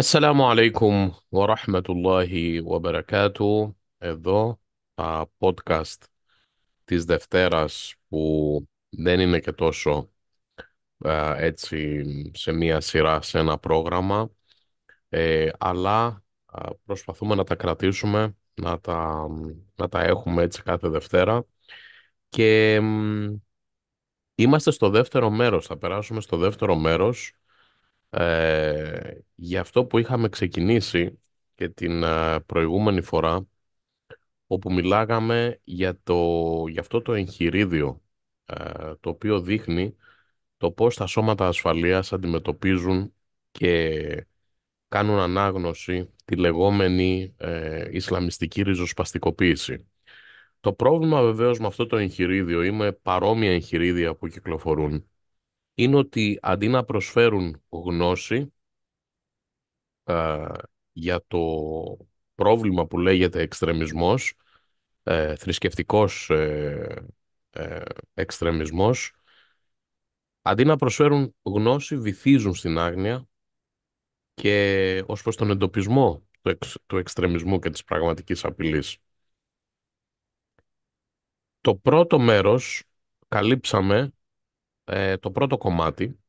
Assalamu alaikum wa rahmatullahi wa barakatuh. Εδώ τα podcast της Δευτέρας που δεν είναι και τόσο έτσι σε μία σειρά, σε ένα πρόγραμμα ε, αλλά προσπαθούμε να τα κρατήσουμε, να τα, να τα έχουμε έτσι κάθε Δευτέρα και είμαστε στο δεύτερο μέρος, θα περάσουμε στο δεύτερο μέρος ε, για αυτό που είχαμε ξεκινήσει και την προηγούμενη φορά όπου μιλάγαμε για, το, για αυτό το εγχειρίδιο ε, το οποίο δείχνει το πώς τα σώματα ασφαλείας αντιμετωπίζουν και κάνουν ανάγνωση τη λεγόμενη ε, Ισλαμιστική ριζοσπαστικοποίηση. Το πρόβλημα βεβαίως με αυτό το εγχειρίδιο ή με παρόμοια εγχειρίδια που κυκλοφορούν είναι ότι αντί να προσφέρουν γνώση ε, για το πρόβλημα που λέγεται εξτρεμισμός, ε, θρησκευτικός ε, ε, εξτρεμισμός, αντί να προσφέρουν γνώση, βυθίζουν στην άγνοια και ως προς τον εντοπισμό του, εξ, του εξτρεμισμού και της πραγματικής απειλής. Το πρώτο μέρος καλύψαμε ε, το πρώτο κομμάτι.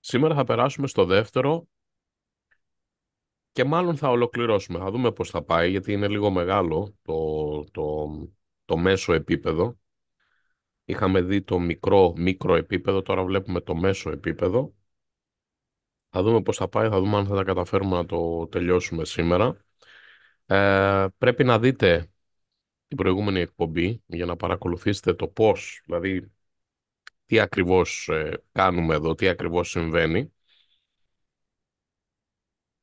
Σήμερα θα περάσουμε στο δεύτερο και μάλλον θα ολοκληρώσουμε. Θα δούμε πώς θα πάει, γιατί είναι λίγο μεγάλο το, το, το μέσο επίπεδο. Είχαμε δει το μικρό, μικρό επίπεδο, τώρα βλέπουμε το μέσο επίπεδο. Θα δούμε πώς θα πάει, θα δούμε αν θα τα καταφέρουμε να το τελειώσουμε σήμερα. Ε, πρέπει να δείτε την προηγούμενη εκπομπή για να παρακολουθήσετε το πώς, δηλαδή τι ακριβώς ε, κάνουμε εδώ, τι ακριβώς συμβαίνει.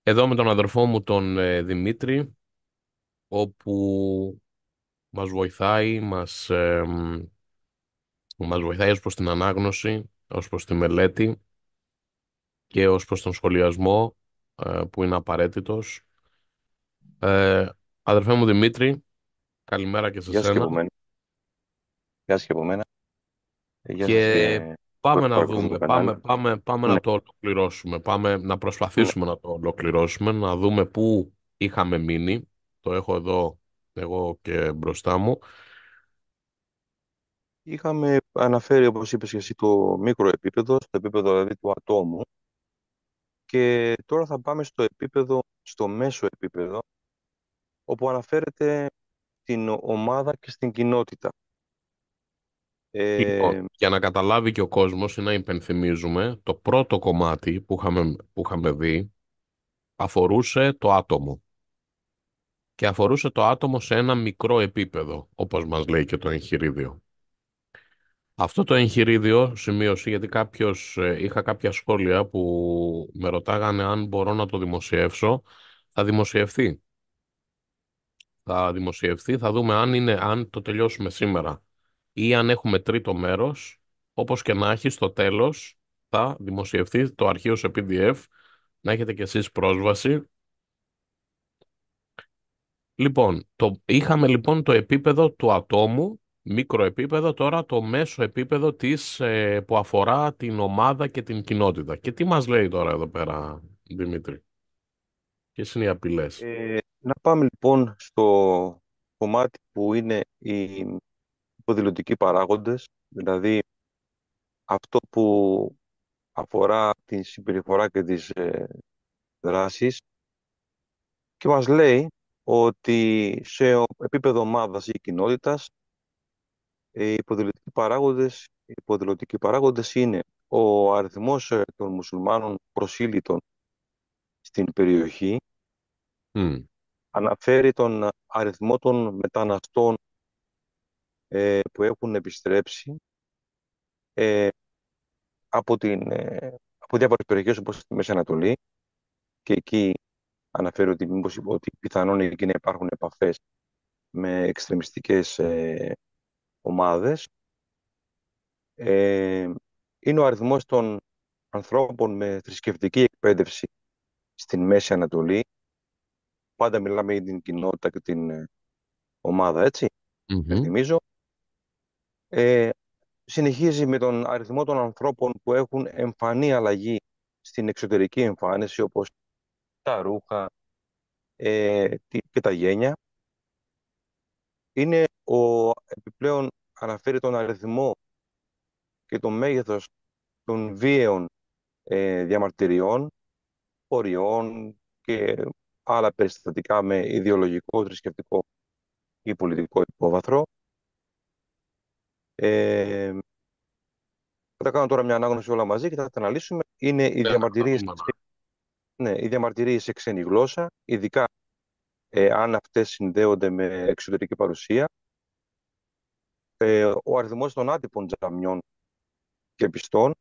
Εδώ με τον αδερφό μου τον ε, Δημήτρη, όπου μας βοηθάει, μας, μας βοηθάει ως προς την ανάγνωση, ως προς τη μελέτη και ως προς τον σχολιασμό ε, που είναι απαραίτητος. Ε, αδερφέ μου Δημήτρη, καλημέρα και σε Γεια σένα. Γεια και από μένα και ε, πάμε να δούμε, πάμε, πάμε, πάμε να ναι. το ολοκληρώσουμε, πάμε να προσπαθήσουμε ναι. να το ολοκληρώσουμε, να δούμε πού είχαμε μείνει, το έχω εδώ εγώ και μπροστά μου. Είχαμε αναφέρει, όπως είπες και εσύ, το μικρό επίπεδο, στο επίπεδο δηλαδή του ατόμου και τώρα θα πάμε στο επίπεδο, στο μέσο επίπεδο, όπου αναφέρεται την ομάδα και στην κοινότητα. Λοιπόν, ε, για να καταλάβει και ο κόσμος ή να υπενθυμίζουμε, το πρώτο κομμάτι που είχαμε, δει αφορούσε το άτομο. Και αφορούσε το άτομο σε ένα μικρό επίπεδο, όπως μας λέει και το εγχειρίδιο. Αυτό το εγχειρίδιο σημείωσε γιατί κάποιος, ε, είχα κάποια σχόλια που με ρωτάγανε αν μπορώ να το δημοσιεύσω. Θα δημοσιευθεί. Θα δημοσιευθεί, θα δούμε αν, είναι, αν το τελειώσουμε σήμερα ή αν έχουμε τρίτο μέρος, όπως και να έχει στο τέλος θα δημοσιευθεί το αρχείο σε PDF, να έχετε κι εσείς πρόσβαση. Λοιπόν, το, είχαμε λοιπόν το επίπεδο του ατόμου, μικρό επίπεδο, τώρα το μέσο επίπεδο της, ε, που αφορά την ομάδα και την κοινότητα. Και τι μας λέει τώρα εδώ πέρα, Δημήτρη, ποιες είναι οι απειλές. Ε, να πάμε λοιπόν στο κομμάτι που είναι η υποδηλωτικοί παράγοντες, δηλαδή αυτό που αφορά την συμπεριφορά και τις ε, δράσεις και μας λέει ότι σε επίπεδο ομάδας ή κοινότητας οι υποδηλωτικοί παράγοντες, οι παράγοντες είναι ο αριθμός ε, των μουσουλμάνων προσήλυτων στην περιοχή, αναφέρει τον αριθμό των μεταναστών ε, που έχουν επιστρέψει ε, από, την, ε, από διάφορες περιοχές όπως τη Μέση Ανατολή και εκεί αναφέρω ότι, μήπως, ότι πιθανόν εκεί να υπάρχουν επαφές με εξτρεμιστικές ε, ομάδες. Ε, είναι ο αριθμός των ανθρώπων με θρησκευτική εκπαίδευση στην Μέση Ανατολή. Πάντα μιλάμε για την κοινότητα και την ε, ομάδα, έτσι, ε, συνεχίζει με τον αριθμό των ανθρώπων που έχουν εμφανή αλλαγή στην εξωτερική εμφάνιση, όπως τα ρούχα ε, και τα γένια. Είναι ο επιπλέον αναφέρει τον αριθμό και το μέγεθος των βίαιων ε, διαμαρτυριών, οριών και άλλα περιστατικά με ιδεολογικό, θρησκευτικό ή πολιτικό υπόβαθρο. Ε, θα κάνω τώρα μια ανάγνωση όλα μαζί και θα τα αναλύσουμε. Είναι οι διαμαρτυρίε ναι, σε ξένη γλώσσα, ειδικά ε, αν αυτές συνδέονται με εξωτερική παρουσία. Ε, ο αριθμός των άτυπων τζαμιών και πιστών.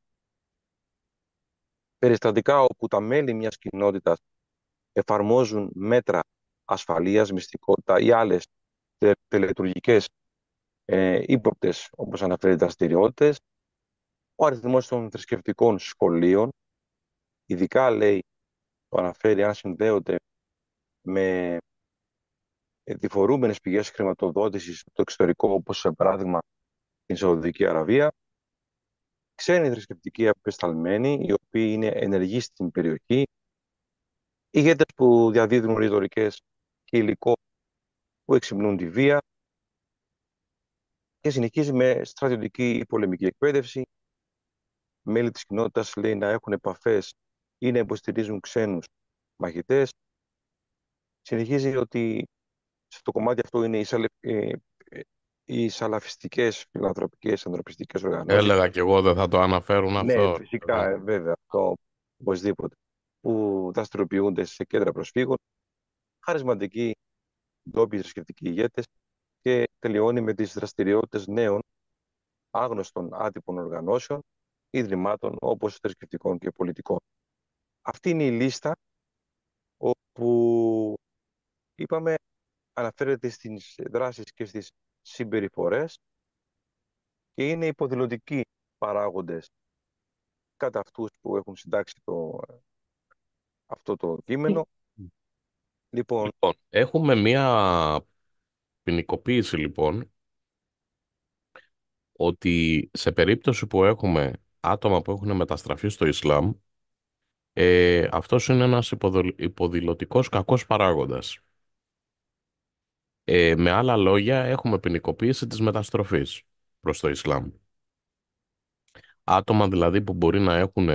Περιστατικά όπου τα μέλη μιας κοινότητας εφαρμόζουν μέτρα ασφαλείας, μυστικότητα ή άλλες τελετουργικές ε, ύποπτες, όπως αναφέρει, δραστηριότητες, ο αριθμός των θρησκευτικών σχολείων, ειδικά λέει, το αναφέρει αν συνδέονται με διφορούμενες πηγές χρηματοδότησης το εξωτερικό, όπως σε παράδειγμα την Σαουδική Αραβία, ξένοι θρησκευτικοί απεσταλμένοι, οι οποίοι είναι ενεργοί στην περιοχή, ηγέτες που διαδίδουν ρητορικές και υλικό που εξυπνούν τη βία, και συνεχίζει με στρατιωτική πολεμική εκπαίδευση. Μέλη της κοινότητας λέει να έχουν επαφές ή να υποστηρίζουν ξένους μαχητές. Συνεχίζει ότι στο κομμάτι αυτό είναι οι, φιλανθρωπικέ ε, ε, ανθρωπιστικέ σαλαφιστικές ανθρωπιστικές οργανώσεις. Έλεγα και εγώ δεν θα το αναφέρουν ναι, αυτό. Ναι, φυσικά, ε, βέβαια, αυτό οπωσδήποτε. Που δραστηριοποιούνται σε κέντρα προσφύγων. Χαρισματικοί ντόπιοι θρησκευτικοί ηγέτες και τελειώνει με τις δραστηριότητες νέων άγνωστων άτυπων οργανώσεων, ιδρυμάτων όπως θρησκευτικών και πολιτικών. Αυτή είναι η λίστα όπου είπαμε αναφέρεται στις δράσεις και στις συμπεριφορές και είναι υποδηλωτικοί παράγοντες κατά αυτούς που έχουν συντάξει το, αυτό το κείμενο. Λοιπόν, λοιπόν, λοιπόν έχουμε μία ποινικοποίηση λοιπόν ότι σε περίπτωση που έχουμε άτομα που έχουν μεταστραφεί στο Ισλάμ ε, αυτός είναι ένας υποδηλωτικός κακός παράγοντας. Ε, με άλλα λόγια έχουμε ποινικοποίηση της μεταστροφής προς το Ισλάμ. Άτομα δηλαδή που μπορεί να έχουν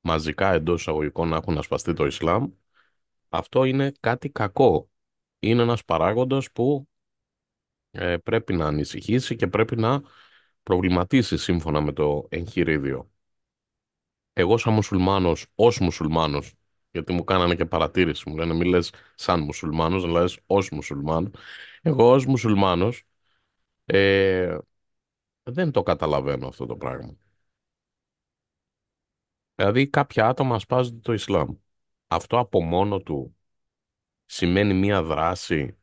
μαζικά εντός εισαγωγικών να έχουν ασπαστεί το Ισλάμ, αυτό είναι κάτι κακό. Είναι ένας παράγοντας που ε, πρέπει να ανησυχήσει και πρέπει να προβληματίσει σύμφωνα με το εγχειρίδιο. Εγώ σαν μουσουλμάνος, ως μουσουλμάνος, γιατί μου κάνανε και παρατήρηση, μου λένε μη λες σαν μουσουλμάνος, αλλά λες ως μουσουλμάνος. Εγώ ως μουσουλμάνος ε, δεν το καταλαβαίνω αυτό το πράγμα. Δηλαδή κάποια άτομα ασπάζονται το Ισλάμ. Αυτό από μόνο του σημαίνει μία δράση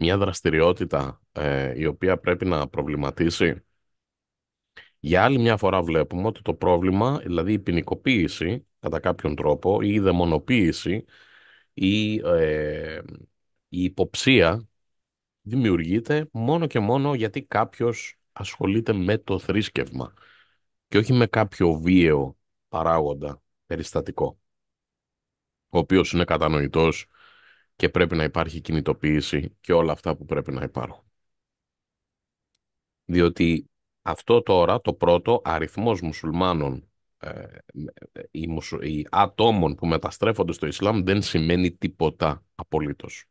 μια δραστηριότητα ε, η οποία πρέπει να προβληματίσει. Για άλλη μια φορά βλέπουμε ότι το πρόβλημα, δηλαδή η ποινικοποίηση κατά κάποιον τρόπο ή η δαιμονοποίηση ή ε, η υποψία δημιουργείται μόνο και μόνο γιατί κάποιος ασχολείται με το θρήσκευμα και όχι με κάποιο βίαιο παράγοντα περιστατικό ο οποίος είναι κατανοητός και πρέπει να υπάρχει κινητοποίηση και όλα αυτά που πρέπει να υπάρχουν. Διότι αυτό τώρα, το πρώτο, αριθμός μουσουλμάνων ε, οι, μουσου, ατόμων που μεταστρέφονται στο Ισλάμ δεν σημαίνει τίποτα απολύτως.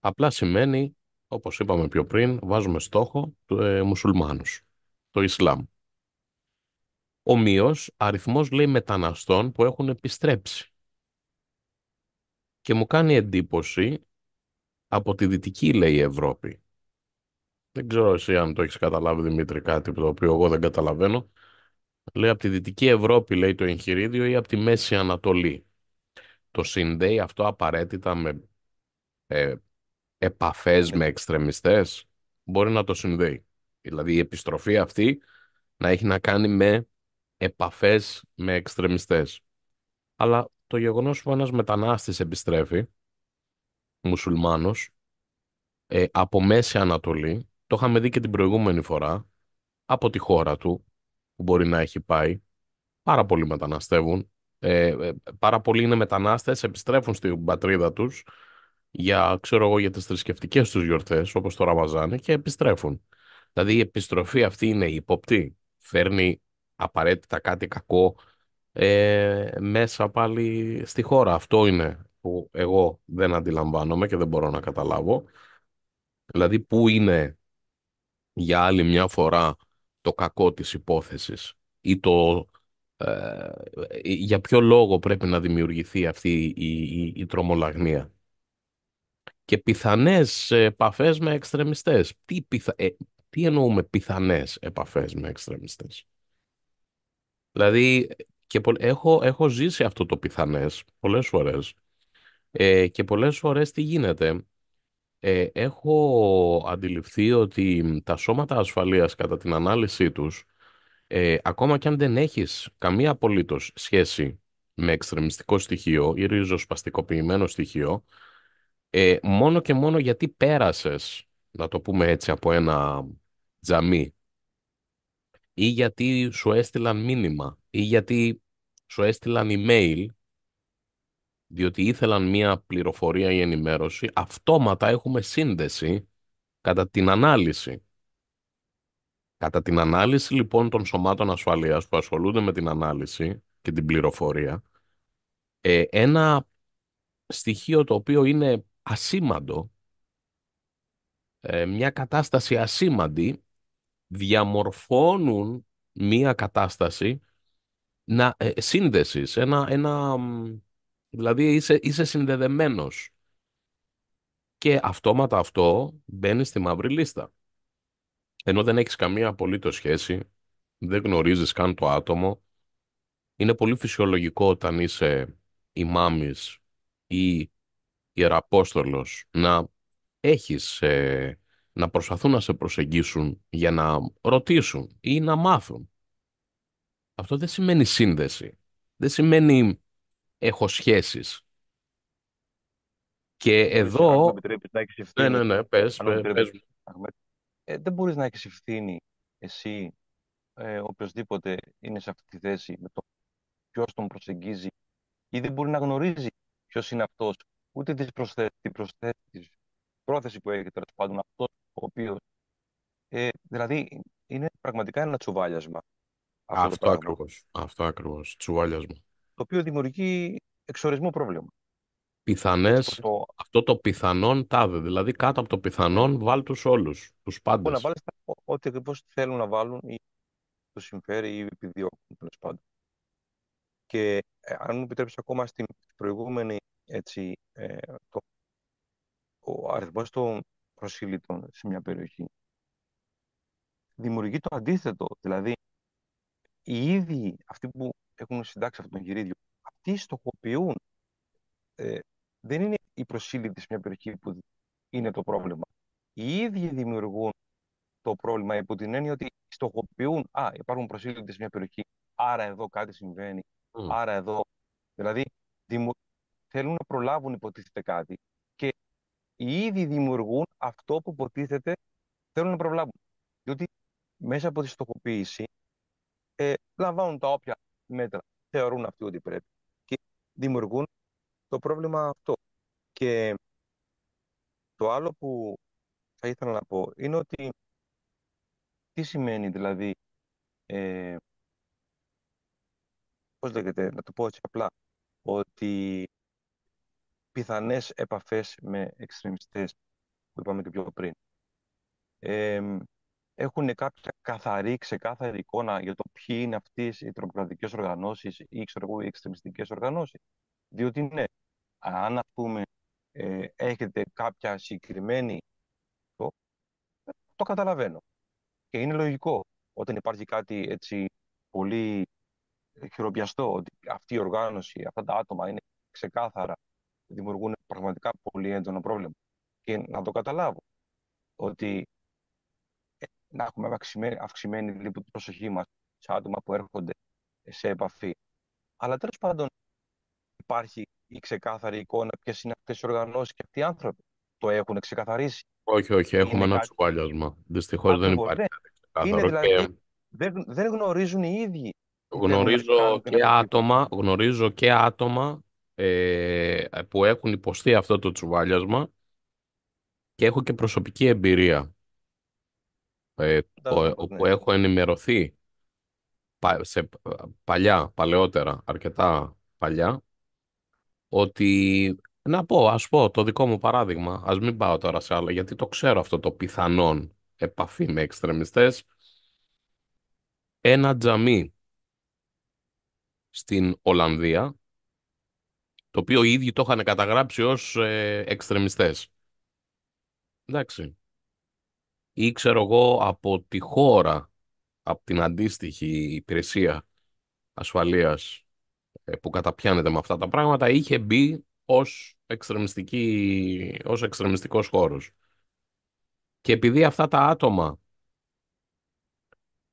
Απλά σημαίνει, όπως είπαμε πιο πριν, βάζουμε στόχο του ε, μουσουλμάνους, το Ισλάμ. Ομοίως, αριθμός λέει μεταναστών που έχουν επιστρέψει και μου κάνει εντύπωση από τη δυτική, λέει, Ευρώπη. Δεν ξέρω εσύ αν το έχεις καταλάβει, Δημήτρη, κάτι το οποίο εγώ δεν καταλαβαίνω. Λέει, από τη δυτική Ευρώπη, λέει, το εγχειρίδιο ή από τη Μέση Ανατολή. Το συνδέει αυτό απαραίτητα με ε, επαφές με εξτρεμιστές. Μπορεί να το συνδέει. Δηλαδή, η επιστροφή αυτή να έχει να κάνει με επαφές με εξτρεμιστές. Αλλά το γεγονός που ένας μετανάστης επιστρέφει, μουσουλμάνος, ε, από Μέση Ανατολή, το είχαμε δει και την προηγούμενη φορά, από τη χώρα του, που μπορεί να έχει πάει, πάρα πολλοί μεταναστεύουν, ε, ε, πάρα πολλοί είναι μετανάστες, επιστρέφουν στην πατρίδα τους, για, ξέρω για τις θρησκευτικές τους γιορτές, όπως το Ραμαζάνι και επιστρέφουν. Δηλαδή η επιστροφή αυτή είναι υποπτή. Φέρνει απαραίτητα κάτι κακό ε, μέσα πάλι στη χώρα. Αυτό είναι που εγώ δεν αντιλαμβάνομαι και δεν μπορώ να καταλάβω. Δηλαδή, πού είναι για άλλη μια φορά το κακό της υπόθεσης ή το ε, ε, για ποιο λόγο πρέπει να δημιουργηθεί αυτή η, η, τρομολαγνία. Και πιθανές επαφές με εξτρεμιστές. Τι, πιθα... Ε, τι εννοούμε πιθανές επαφές με εξτρεμιστές. Δηλαδή και έχω, έχω ζήσει αυτό το πιθανές πολλές φορές. Ε, και πολλές φορές τι γίνεται. Ε, έχω αντιληφθεί ότι τα σώματα ασφαλείας κατά την ανάλυση τους, ε, ακόμα και αν δεν έχεις καμία απολύτως σχέση με εξτρεμιστικό στοιχείο ή ριζοσπαστικοποιημένο στοιχείο, μόνο και μόνο γιατί πέρασες, να το πούμε έτσι, από ένα τζαμί ή γιατί σου έστειλαν μήνυμα ή γιατί σου έστειλαν email διότι ήθελαν μία πληροφορία ή ενημέρωση, αυτόματα έχουμε σύνδεση κατά την ανάλυση. Κατά την ανάλυση λοιπόν των σωμάτων ασφαλείας που ασχολούνται με την ανάλυση και την πληροφορία, ε, ένα στοιχείο το οποίο είναι ασήμαντο, ε, μια κατάσταση ασήμαντη διαμορφώνουν μία κατάσταση να, ε, σύνδεσης, ένα, ένα, δηλαδή είσαι, είσαι συνδεδεμένος. Και αυτόματα αυτό μπαίνει στη μαύρη λίστα. Ενώ δεν έχεις καμία απολύτως σχέση, δεν γνωρίζεις καν το άτομο. Είναι πολύ φυσιολογικό όταν είσαι ημάμις ή ιεραπόστολος να έχεις ε, να προσπαθούν να σε προσεγγίσουν για να ρωτήσουν ή να μάθουν. Αυτό δεν σημαίνει σύνδεση. Δεν σημαίνει έχω σχέσεις. Και εδώ... Ναι, ναι, ναι, πες, ε, δεν μπορείς να έχεις ευθύνη εσύ, ε, οποιοδήποτε είναι σε αυτή τη θέση, με το ποιος τον προσεγγίζει ή δεν μπορεί να γνωρίζει ποιος είναι αυτός, ούτε τις προσθέτεις πρόθεση που έχει το πάντων αυτό ο οποίος. Ε, δηλαδή είναι πραγματικά ένα τσουβάλιασμα. Αυτό, ακριβώς. Αυτό Τσουβάλιασμα. Το οποίο δημιουργεί εξορισμό πρόβλημα. Πιθανές. Το... Αυτό το πιθανόν τάδε. Δηλαδή κάτω από το πιθανόν βάλ τους όλους. Τους πάντες. Να βάλεις ό,τι ακριβώς θέλουν να βάλουν ή το συμφέρει ή επιδιώκουν τέλος Και ε, αν μου επιτρέψεις ακόμα στην προηγούμενη έτσι, ε, το ο αριθμός των προσήλυτων σε μια περιοχή δημιουργεί το αντίθετο. Δηλαδή, οι ίδιοι αυτοί που έχουν συντάξει αυτόν τον γυρίδιο, αυτοί στοχοποιούν. Ε, δεν είναι η προσήλυτη σε μια περιοχή που είναι το πρόβλημα. Οι ίδιοι δημιουργούν το πρόβλημα υπό την έννοια ότι στοχοποιούν. Α, υπάρχουν προσήλυτε σε μια περιοχή, άρα εδώ κάτι συμβαίνει, άρα εδώ. Δηλαδή, θέλουν να προλάβουν υποτίθεται κάτι ήδη δημιουργούν αυτό που υποτίθεται θέλουν να προβλάβουν. Διότι μέσα από τη στοχοποίηση ε, λαμβάνουν τα όποια μέτρα θεωρούν αυτοί ότι πρέπει και δημιουργούν το πρόβλημα αυτό. Και το άλλο που θα ήθελα να πω είναι ότι τι σημαίνει δηλαδή ε, πώς λέγεται, να το πω έτσι απλά ότι πιθανές επαφές με εξτρεμιστές που είπαμε και πιο πριν. Ε, έχουν κάποια καθαρή, ξεκάθαρη εικόνα για το ποιοι είναι αυτές οι τρομοκρατικές οργανώσεις ή ξέρω οι οργανώσεις. Διότι ναι, αν ε, έχετε κάποια συγκεκριμένη το, το καταλαβαίνω. Και είναι λογικό όταν υπάρχει κάτι έτσι πολύ χειροπιαστό ότι αυτή η οργάνωση, αυτά τα άτομα είναι ξεκάθαρα δημιουργούν πραγματικά πολύ έντονο πρόβλημα. Και να το καταλάβω ότι ε, να έχουμε αυξημένη, αυξημένη λοιπόν, προσοχή μας σε άτομα που έρχονται σε επαφή. Αλλά τέλος πάντων υπάρχει η ξεκάθαρη εικόνα ποιες είναι αυτές οι οργανώσεις και αυτοί οι άνθρωποι. Το έχουν ξεκαθαρίσει. Όχι, όχι, έχουμε ένα κάτι... Δυστυχώς δεν υπάρχει δηλαδή δεν. δηλαδή, δεν, γνωρίζουν οι ίδιοι. γνωρίζω και άτομα ε, που έχουν υποστεί αυτό το τσουβάλιασμα και έχω και προσωπική εμπειρία ε, όπου ναι. έχω ενημερωθεί σε ε, παλιά, παλαιότερα, αρκετά παλιά ότι να πω, ας πω το δικό μου παράδειγμα, ας μην πάω τώρα σε άλλο γιατί το ξέρω αυτό το πιθανόν επαφή με εξτρεμιστές ένα τζαμί στην Ολλανδία το οποίο οι ίδιοι το είχαν καταγράψει ως ε, εξτρεμιστές. Εντάξει. Ή ξέρω εγώ από τη χώρα, από την αντίστοιχη υπηρεσία ασφαλείας ε, που καταπιάνεται με αυτά τα πράγματα, είχε μπει ως, εξτρεμιστική, ως εξτρεμιστικός χώρος. Και επειδή αυτά τα άτομα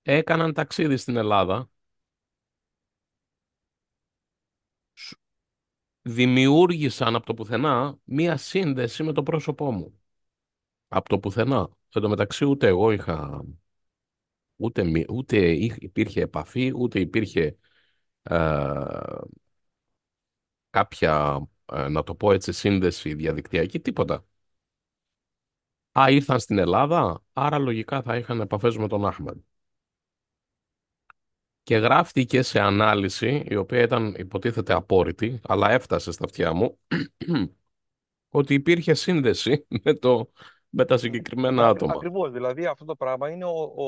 έκαναν ταξίδι στην Ελλάδα δημιούργησαν από το πουθενά μία σύνδεση με το πρόσωπό μου. Από το πουθενά. Εν τω μεταξύ ούτε εγώ είχα... Ούτε, ούτε υπήρχε επαφή, ούτε υπήρχε ε, κάποια, ε, να το πω έτσι, σύνδεση διαδικτυακή, τίποτα. Α, ήρθαν στην Ελλάδα, άρα λογικά θα είχαν επαφές με τον Άχμαντ και γράφτηκε σε ανάλυση, η οποία ήταν υποτίθεται απόρριτη, αλλά έφτασε στα αυτιά μου, ότι υπήρχε σύνδεση με, το, με τα συγκεκριμένα ναι, άτομα. Ακριβώς, δηλαδή αυτό το πράγμα είναι ο, ο,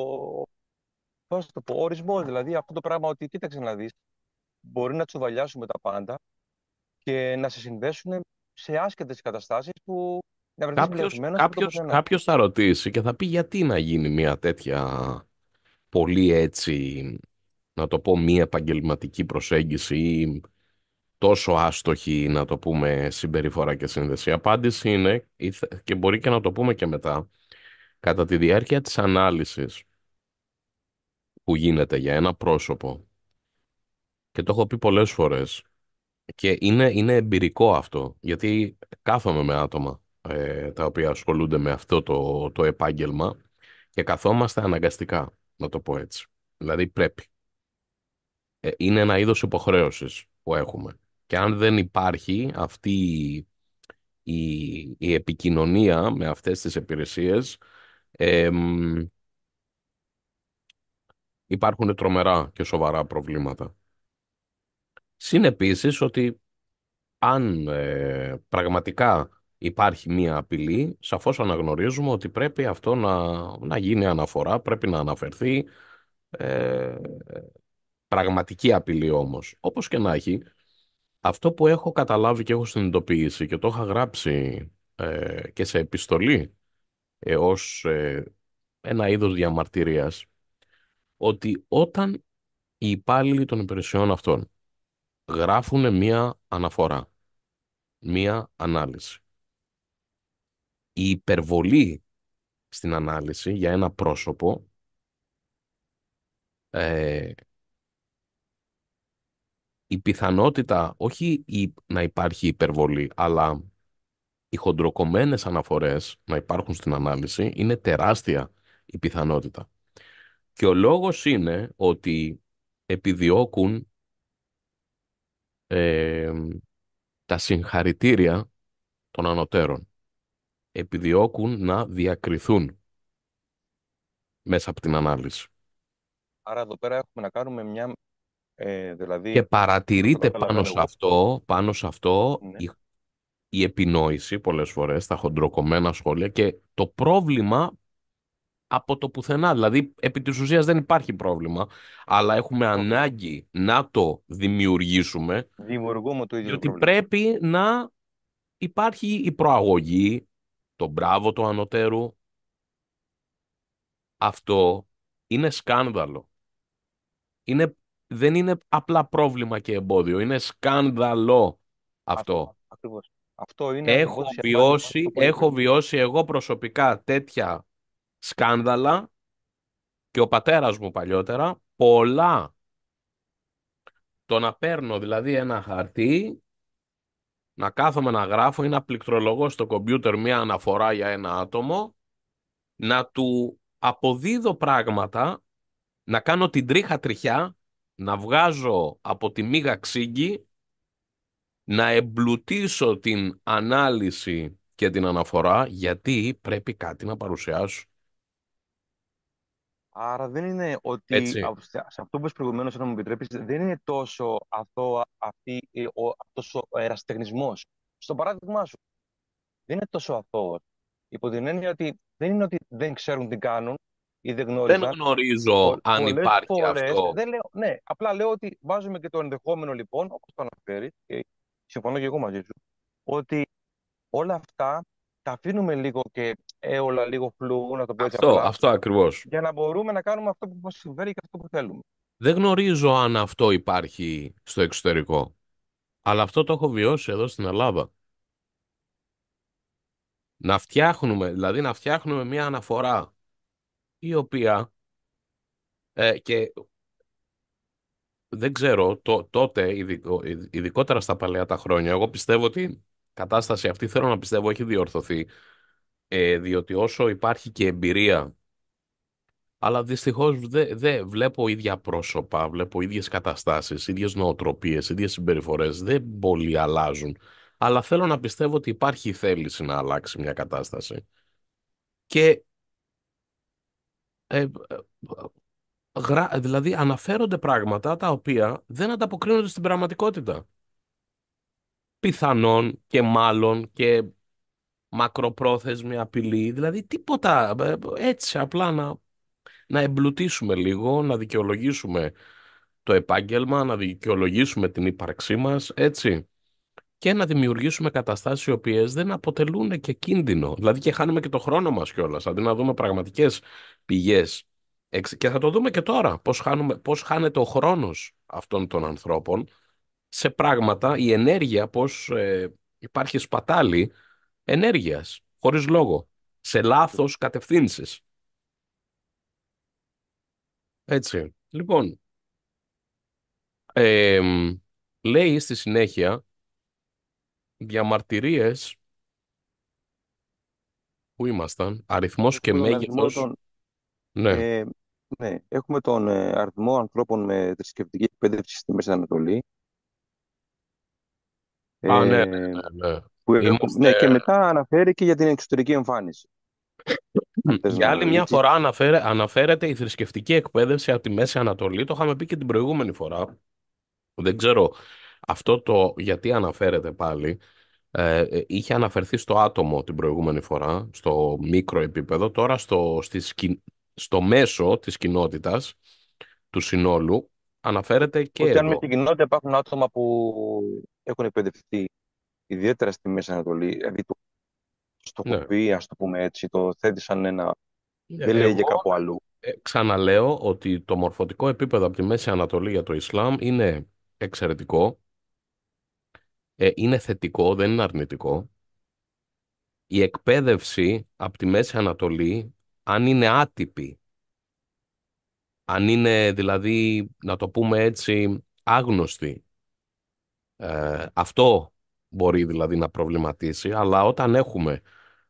ο, το ο ορισμός, δηλαδή αυτό το πράγμα ότι κοίταξε να δεις, μπορεί να τσουβαλιάσουμε τα πάντα και να σε συνδέσουν σε άσχετες καταστάσεις που να κάποιος θα ρωτήσει και θα πει γιατί να γίνει μια τέτοια πολύ έτσι να το πω, μη επαγγελματική προσέγγιση ή τόσο άστοχη, να το πούμε, συμπεριφορά και σύνδεση. απάντηση είναι, και μπορεί και να το πούμε και μετά, κατά τη διάρκεια της ανάλυσης που γίνεται για ένα πρόσωπο, και το έχω πει πολλές φορές, και είναι, είναι εμπειρικό αυτό, γιατί κάθομαι με άτομα ε, τα οποία ασχολούνται με αυτό το, το επάγγελμα και καθόμαστε αναγκαστικά, να το πω έτσι. Δηλαδή πρέπει. Ε, είναι ένα είδος υποχρέωσης που έχουμε. Και αν δεν υπάρχει αυτή η, επικοινωνία με αυτές τις υπηρεσίες, ε, υπάρχουν τρομερά και σοβαρά προβλήματα. Συν ότι αν ε, πραγματικά υπάρχει μία απειλή, σαφώς αναγνωρίζουμε ότι πρέπει αυτό να, να γίνει αναφορά, πρέπει να αναφερθεί ε, πραγματική απειλή όμως, όπως και να έχει, αυτό που έχω καταλάβει και έχω συνειδητοποιήσει και το είχα γράψει ε, και σε επιστολή ε, ε ένα είδος διαμαρτυρίας ότι όταν οι υπάλληλοι των υπηρεσιών αυτών γράφουν μία αναφορά, μία ανάλυση, η υπερβολή στην ανάλυση για ένα πρόσωπο ε, η πιθανότητα, όχι η, να υπάρχει υπερβολή, αλλά οι χοντροκομμένες αναφορές να υπάρχουν στην ανάλυση είναι τεράστια η πιθανότητα. Και ο λόγος είναι ότι επιδιώκουν ε, τα συγχαρητήρια των ανωτέρων. Επιδιώκουν να διακριθούν μέσα από την ανάλυση. Άρα εδώ πέρα έχουμε να κάνουμε μια ε, δηλαδή, και παρατηρείται πάνω σε, αυτό, πάνω σε αυτό ναι. η, επινόηση πολλές φορές, τα χοντροκομμένα σχόλια και το πρόβλημα από το πουθενά. Δηλαδή, επί της ουσίας δεν υπάρχει πρόβλημα, αλλά έχουμε ανάγκη να το δημιουργήσουμε. Δημιουργούμε το ίδιο διότι πρέπει να υπάρχει η προαγωγή, το μπράβο του ανωτέρου. Αυτό είναι σκάνδαλο. Είναι δεν είναι απλά πρόβλημα και εμπόδιο. Είναι σκάνδαλο αυτό. Αυτό είναι έχω, βιώσει, έχω βιώσει εγώ προσωπικά τέτοια σκάνδαλα και ο πατέρας μου παλιότερα πολλά. Το να παίρνω δηλαδή ένα χαρτί, να κάθομαι να γράφω ή να πληκτρολογώ στο κομπιούτερ μια αναφορά για ένα άτομο, να του αποδίδω πράγματα, να κάνω την τρίχα τριχιά να βγάζω από τη μίγα ξύγκη, να εμπλουτίσω την ανάλυση και την αναφορά, γιατί πρέπει κάτι να παρουσιάσω. Άρα δεν είναι ότι Έτσι. σε αυτό που είπες προηγουμένως, να μου επιτρέπεις, δεν είναι τόσο αυτό, ε, ο, αυτός ο Στο παράδειγμα σου, δεν είναι τόσο αυτό. Υπό την έννοια ότι δεν είναι ότι δεν ξέρουν τι κάνουν, ή δεν γνωρίζω αν υπάρχει αυτό. Δεν λέω, ναι, απλά λέω ότι βάζουμε και το ενδεχόμενο λοιπόν, όπως το αναφέρεις, και συμφωνώ και εγώ μαζί σου, ότι όλα αυτά τα αφήνουμε λίγο και έολα λίγο φλού, να το πω έτσι Αυτό, αυτό ακριβώς. Για να μπορούμε να κάνουμε αυτό που μας συμβαίνει και αυτό που θέλουμε. Δεν γνωρίζω αν αυτό υπάρχει στο εξωτερικό. Αλλά αυτό το έχω βιώσει εδώ στην Ελλάδα. Να φτιάχνουμε, δηλαδή να φτιάχνουμε μια αναφορά η οποία ε, και δεν ξέρω, το, τότε, ειδικό, ειδικότερα στα παλαιά τα χρόνια, εγώ πιστεύω ότι η κατάσταση αυτή θέλω να πιστεύω έχει διορθωθεί, ε, διότι όσο υπάρχει και εμπειρία, αλλά δυστυχώς δεν δε βλέπω ίδια πρόσωπα, βλέπω ίδιες καταστάσεις, ίδιες νοοτροπίες, ίδιες συμπεριφορές, δεν πολύ αλλάζουν. Αλλά θέλω να πιστεύω ότι υπάρχει η θέληση να αλλάξει μια κατάσταση. Και ε, ε δηλαδή αναφέρονται πράγματα τα οποία δεν ανταποκρίνονται στην πραγματικότητα. Πιθανόν και μάλλον και μακροπρόθεσμη απειλή, δηλαδή τίποτα ε, έτσι απλά να, να εμπλουτίσουμε λίγο, να δικαιολογήσουμε το επάγγελμα, να δικαιολογήσουμε την ύπαρξή μας, έτσι και να δημιουργήσουμε καταστάσεις οι οποίες δεν αποτελούν και κίνδυνο. Δηλαδή και χάνουμε και το χρόνο μας κιόλας, αντί να δούμε πραγματικές πηγές. Και θα το δούμε και τώρα, πώς, χάνουμε, πώς χάνεται ο χρόνος αυτών των ανθρώπων σε πράγματα, η ενέργεια, πώς ε, υπάρχει σπατάλη ενέργειας, χωρίς λόγο, σε λάθος κατευθύνσεις. Έτσι. Λοιπόν, ε, λέει στη συνέχεια διαμαρτυρίες που ήμασταν, αριθμός και μέγεθος. Ναι. Ε, ναι. Έχουμε τον ε, αριθμό ανθρώπων με θρησκευτική εκπαίδευση στη Μέση Ανατολή. Α, ναι, ναι, ε, ναι, ναι. Που ε, ναι, και μετά αναφέρει και για την εξωτερική εμφάνιση. Για άλλη μια φορά αναφέρε, αναφέρεται η θρησκευτική εκπαίδευση από τη Μέση Ανατολή. Το είχαμε πει και την προηγούμενη φορά. Δεν ξέρω αυτό το γιατί αναφέρεται πάλι, ε, ε, είχε αναφερθεί στο άτομο την προηγούμενη φορά, στο μικρό επίπεδο, τώρα στο, στη, στο μέσο της κοινότητας, του συνόλου, αναφέρεται και Ότι αν με την κοινότητα υπάρχουν άτομα που έχουν εκπαιδευτεί ιδιαίτερα στη Μέση Ανατολή, δηλαδή το στοχοποιεί, ναι. ας το πούμε έτσι, το θέτησαν ένα... Ναι, δεν λέει κάπου αλλού. Ε, ξαναλέω ότι το μορφωτικό επίπεδο από τη Μέση Ανατολή για το Ισλάμ είναι εξαιρετικό ε, είναι θετικό, δεν είναι αρνητικό. Η εκπαίδευση από τη Μέση Ανατολή, αν είναι άτυπη, αν είναι δηλαδή, να το πούμε έτσι, άγνωστη, ε, αυτό μπορεί δηλαδή να προβληματίσει, αλλά όταν έχουμε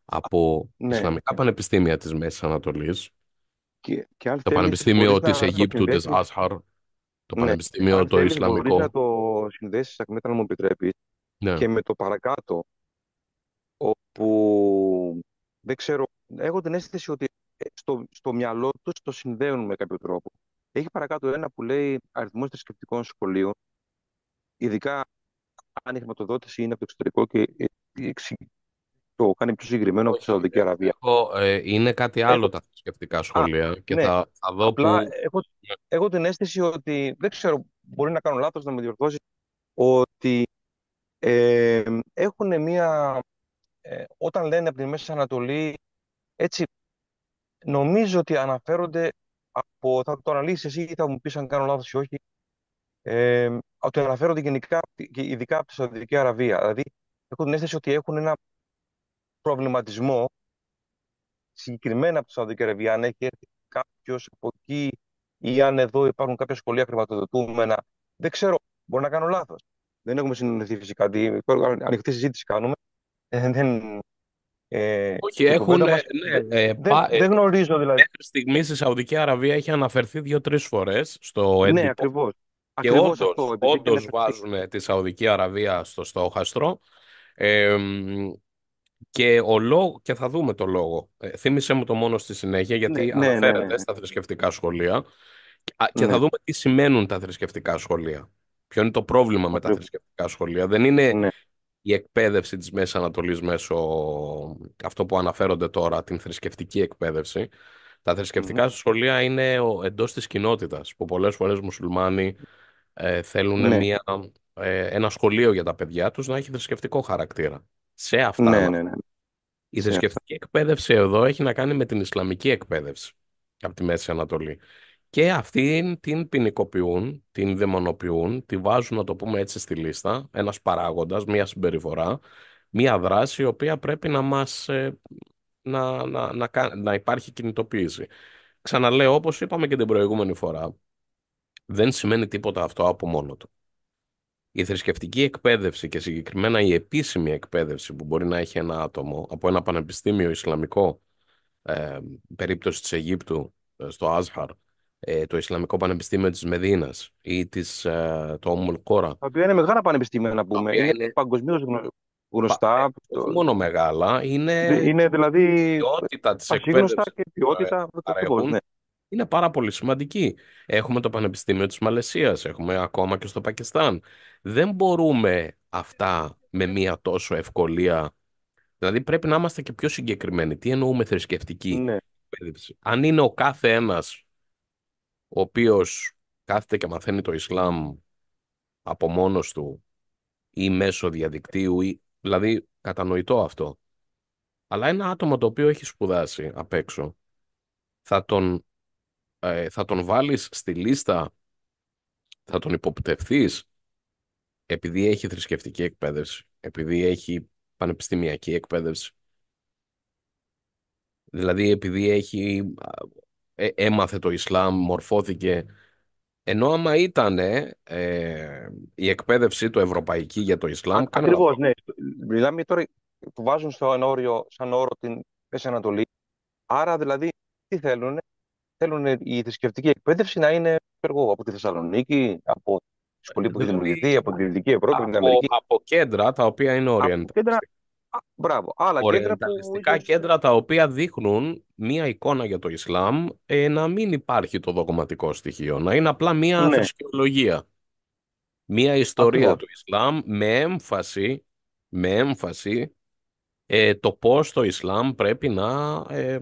από ναι. Ισλαμικά ναι. πανεπιστήμια της Μέσης Ανατολής, και, και το Πανεπιστήμιο της Αιγύπτου, της Άσχαρ, το ναι, Πανεπιστήμιο το Ισλαμικό. να το συνδέσεις, να μου επιτρέπεις, ναι. και με το παρακάτω, όπου δεν ξέρω, έχω την αίσθηση ότι ε, στο, στο μυαλό τους το συνδέουν με κάποιο τρόπο. Έχει παρακάτω ένα που λέει αριθμός θρησκευτικών σχολείων, ειδικά αν η χρηματοδότηση είναι από το εξωτερικό και ε, το κάνει πιο συγκεκριμένο από τη ε, Σαουδική Αραβία. είναι κάτι άλλο τα θρησκευτικά σχολεία Α, και ναι. θα, έχω, ναι. έχω την αίσθηση ότι, δεν ξέρω, μπορεί να κάνω λάθος να με διορθώσεις, ότι ε, έχουν μία, ε, όταν λένε από τη Μέση Ανατολή, έτσι, νομίζω ότι αναφέρονται από, θα το αναλύσεις εσύ ή θα μου πεις αν κάνω λάθος ή όχι, ε, ότι αναφέρονται γενικά και ειδικά από τη Σαουδική Αραβία. Δηλαδή, έχω την αίσθηση ότι έχουν ένα προβληματισμό συγκεκριμένα από τη Σαουδική Αραβία, αν έχει έρθει κάποιος από εκεί ή αν εδώ υπάρχουν κάποια σχολεία χρηματοδοτούμενα. Δεν ξέρω, μπορεί να κάνω λάθος. Δεν έχουμε συνεννοηθεί φυσικά. Ανοιχτή συζήτηση κάνουμε. Ε, δεν, ε, Όχι, έχουν. Ναι, ε, δεν, πα... Ε, δεν γνωρίζω δηλαδή. Μέχρι στιγμής η Σαουδική Αραβία έχει αναφερθεί δύο-τρει φορές στο έντυπο. Ναι, ακριβώς. Και όντω βάζουν τη Σαουδική Αραβία στο στόχαστρο. Ε, και, ο λόγο, και θα δούμε το λόγο. Ε, θύμισε μου το μόνο στη συνέχεια, γιατί ναι, ναι, ναι αναφέρεται ναι, ναι, στα θρησκευτικά σχολεία. Και θα δούμε τι σημαίνουν τα θρησκευτικά σχολεία. Ποιο είναι το πρόβλημα με τα θρησκευτικά σχολεία. Δεν είναι ναι. η εκπαίδευση της Μέσης Ανατολής μέσω αυτό που αναφέρονται τώρα, την θρησκευτική εκπαίδευση. Τα θρησκευτικά σχολεία είναι εντός της κοινότητας, που πολλές φορές μουσουλμάνοι ε, θέλουν ναι. μια, ε, ένα σχολείο για τα παιδιά τους να έχει θρησκευτικό χαρακτήρα. Σε αυτά. Ναι, ναι, η θρησκευτική εκπαίδευση εδώ έχει να κάνει με την Ισλαμική εκπαίδευση από τη Μέση Ανατολή. Και αυτήν την ποινικοποιούν, την δαιμονοποιούν, τη βάζουν, να το πούμε έτσι, στη λίστα, ένας παράγοντας, μία συμπεριφορά, μία δράση, η οποία πρέπει να μας... Ε, να, να, να, να υπάρχει κινητοποίηση. Ξαναλέω, όπως είπαμε και την προηγούμενη φορά, δεν σημαίνει τίποτα αυτό από μόνο του. Η θρησκευτική εκπαίδευση και συγκεκριμένα η επίσημη εκπαίδευση που μπορεί να έχει ένα άτομο από ένα πανεπιστήμιο Ισλαμικό, ε, περίπτωση της Αιγύπτου, ε, στο Άζχαρ, ε, το Ισλαμικό Πανεπιστήμιο της Μεδίνας ή της, ε, το Ομουλ Κόρα. Τα οποία είναι μεγάλα πανεπιστήμια να πούμε, είναι, είναι παγκοσμίως γνωστά. Το... Ε, μόνο μεγάλα, είναι, είναι δηλαδή η ποιότητα της εκπαίδευσης και ποιότητα παρέχουν, ναι. Είναι πάρα πολύ σημαντική. Έχουμε το Πανεπιστήμιο της Μαλαισίας, έχουμε ακόμα και στο Πακιστάν. Δεν μπορούμε αυτά με μία τόσο ευκολία. Δηλαδή πρέπει να είμαστε και πιο συγκεκριμένοι. Τι εννοούμε θρησκευτική ναι. εκπαίδευση. Αν είναι ο κάθε ένας ο οποίος κάθεται και μαθαίνει το Ισλάμ από μόνος του ή μέσω διαδικτύου, ή, δηλαδή κατανοητό αυτό. Αλλά ένα άτομο το οποίο έχει σπουδάσει απ' έξω, θα τον, ε, θα τον βάλεις στη λίστα, θα τον υποπτευθείς, επειδή έχει θρησκευτική εκπαίδευση, επειδή έχει πανεπιστημιακή εκπαίδευση, δηλαδή επειδή έχει ε, έμαθε το Ισλάμ, μορφώθηκε. Ενώ άμα ήταν ε, η εκπαίδευση του ευρωπαϊκή για το Ισλάμ... Ακριβώ, ναι. Μιλάμε τώρα που βάζουν στο όριο, σαν όρο την Μέση Ανατολή. Άρα δηλαδή τι θέλουν. Θέλουν η θρησκευτική εκπαίδευση να είναι εγώ, από τη Θεσσαλονίκη, από τη ε, σχολή που έχει δηλαδή, δημιουργηθεί, από τη Δυτική Ευρώπη, από, την Αμερική. Από κέντρα τα οποία είναι όρια Μπράβο. Άλλα κέντρα, κέντρα τα οποία δείχνουν μία εικόνα για το Ισλάμ ε, να μην υπάρχει το δογματικό στοιχείο, να είναι απλά μία ναι. Μία ιστορία του Ισλάμ με έμφαση, με έμφαση ε, το πώς το Ισλάμ πρέπει να ε,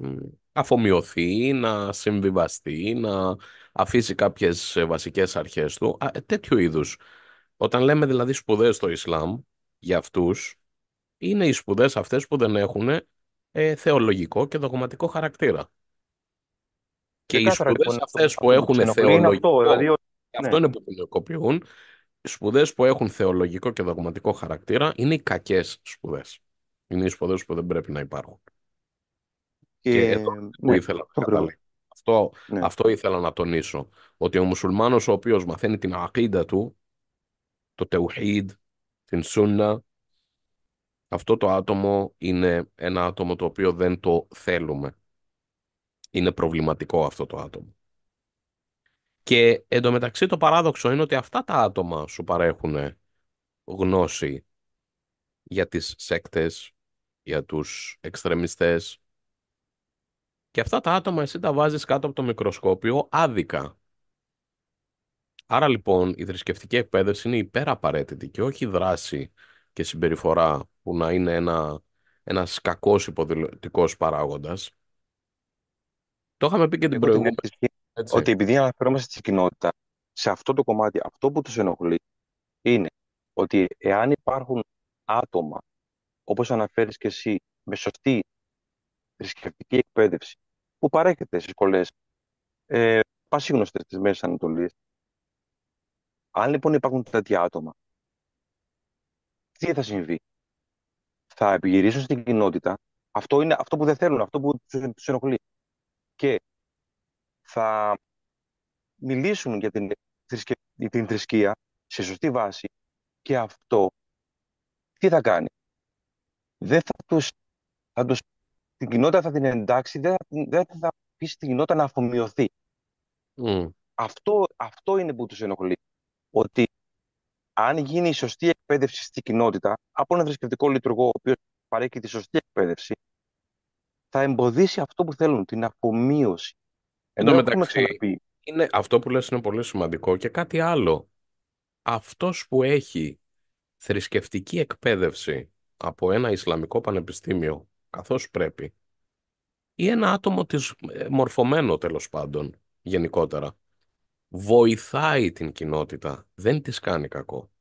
αφομοιωθεί, να συμβιβαστεί, να αφήσει κάποιες ε, βασικές αρχές του. Ε, τέτοιου είδους. Όταν λέμε δηλαδή σπουδές στο Ισλάμ για αυτούς, είναι οι σπουδές αυτές που δεν έχουν ε, θεολογικό και δογματικό χαρακτήρα. Και, και οι σπουδέ αυτές που έχουν θεολογικό. Αυτό, αυτό ναι. είναι που ποινικοποιούν. Οι σπουδές που έχουν θεολογικό και δογματικό χαρακτήρα είναι οι κακές σπουδές. Είναι οι σπουδές που δεν πρέπει να υπάρχουν. Και, ναι, ήθελα να ναι. Αυτό, ήθελα να τονίσω. Ότι ο μουσουλμάνος ο οποίος μαθαίνει την αγίδα του, το τεουχίδ, την σούνα, αυτό το άτομο είναι ένα άτομο το οποίο δεν το θέλουμε. Είναι προβληματικό αυτό το άτομο. Και εντωμεταξύ το παράδοξο είναι ότι αυτά τα άτομα σου παρέχουν γνώση για τις σέκτες, για τους εξτρεμιστές. Και αυτά τα άτομα εσύ τα βάζεις κάτω από το μικροσκόπιο άδικα. Άρα λοιπόν η θρησκευτική εκπαίδευση είναι υπεραπαραίτητη και όχι δράση και συμπεριφορά που να είναι ένα, ένας κακός υποδηλωτικός παράγοντας. Το είχαμε πει και την προηγούμενη. Ότι επειδή αναφερόμαστε στην κοινότητα, σε αυτό το κομμάτι, αυτό που τους ενοχλεί είναι ότι εάν υπάρχουν άτομα, όπως αναφέρεις και εσύ, με σωστή θρησκευτική εκπαίδευση, που παρέχεται στις σχολές ε, πασίγνωστες της Μέσης Ανατολής, αν λοιπόν υπάρχουν τέτοια άτομα, τι θα συμβεί. Θα επιγυρίσουν στην κοινότητα. Αυτό είναι αυτό που δεν θέλουν, αυτό που τους ενοχλεί. Και θα μιλήσουν για την, θρησκε... θρησκεία σε σωστή βάση και αυτό τι θα κάνει. Δεν θα τους, θα τους, την κοινότητα θα την εντάξει, δεν θα, δεν θα πείσει την κοινότητα να αφομοιωθεί. Mm. Αυτό, αυτό είναι που τους ενοχλεί. Ότι αν γίνει η σωστή εκπαίδευση στη κοινότητα από έναν θρησκευτικό λειτουργό, ο οποίος παρέχει τη σωστή εκπαίδευση, θα εμποδίσει αυτό που θέλουν, την απομείωση. Ενώ μεταξύ, είναι, αυτό που λες είναι πολύ σημαντικό και κάτι άλλο. Αυτός που έχει θρησκευτική εκπαίδευση από ένα Ισλαμικό πανεπιστήμιο, καθώς πρέπει, ή ένα άτομο της ε, μορφωμένο τέλος πάντων, γενικότερα, βοηθάει την κοινότητα, δεν της κάνει κακό.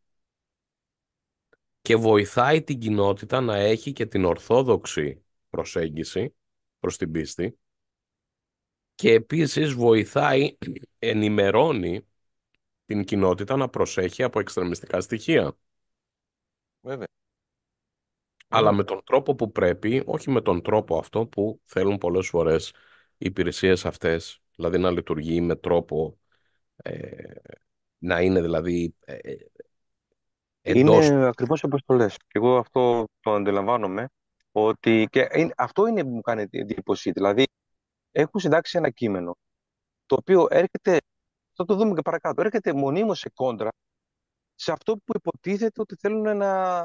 Και βοηθάει την κοινότητα να έχει και την ορθόδοξη προσέγγιση προς την πίστη και επίσης βοηθάει, ενημερώνει την κοινότητα να προσέχει από εξτρεμιστικά στοιχεία. Βέβαια. Αλλά με τον τρόπο που πρέπει, όχι με τον τρόπο αυτό που θέλουν πολλές φορές οι υπηρεσίες αυτές, δηλαδή να λειτουργεί με τρόπο ε, να είναι δηλαδή ε, ε, Είναι ακριβώς όπως το λες. Και εγώ αυτό το αντιλαμβάνομαι. Ότι και αυτό είναι που μου κάνει εντύπωση. Δηλαδή, έχουν συντάξει ένα κείμενο το οποίο έρχεται, θα το δούμε και παρακάτω, έρχεται μονίμως σε κόντρα σε αυτό που υποτίθεται ότι θέλουν να,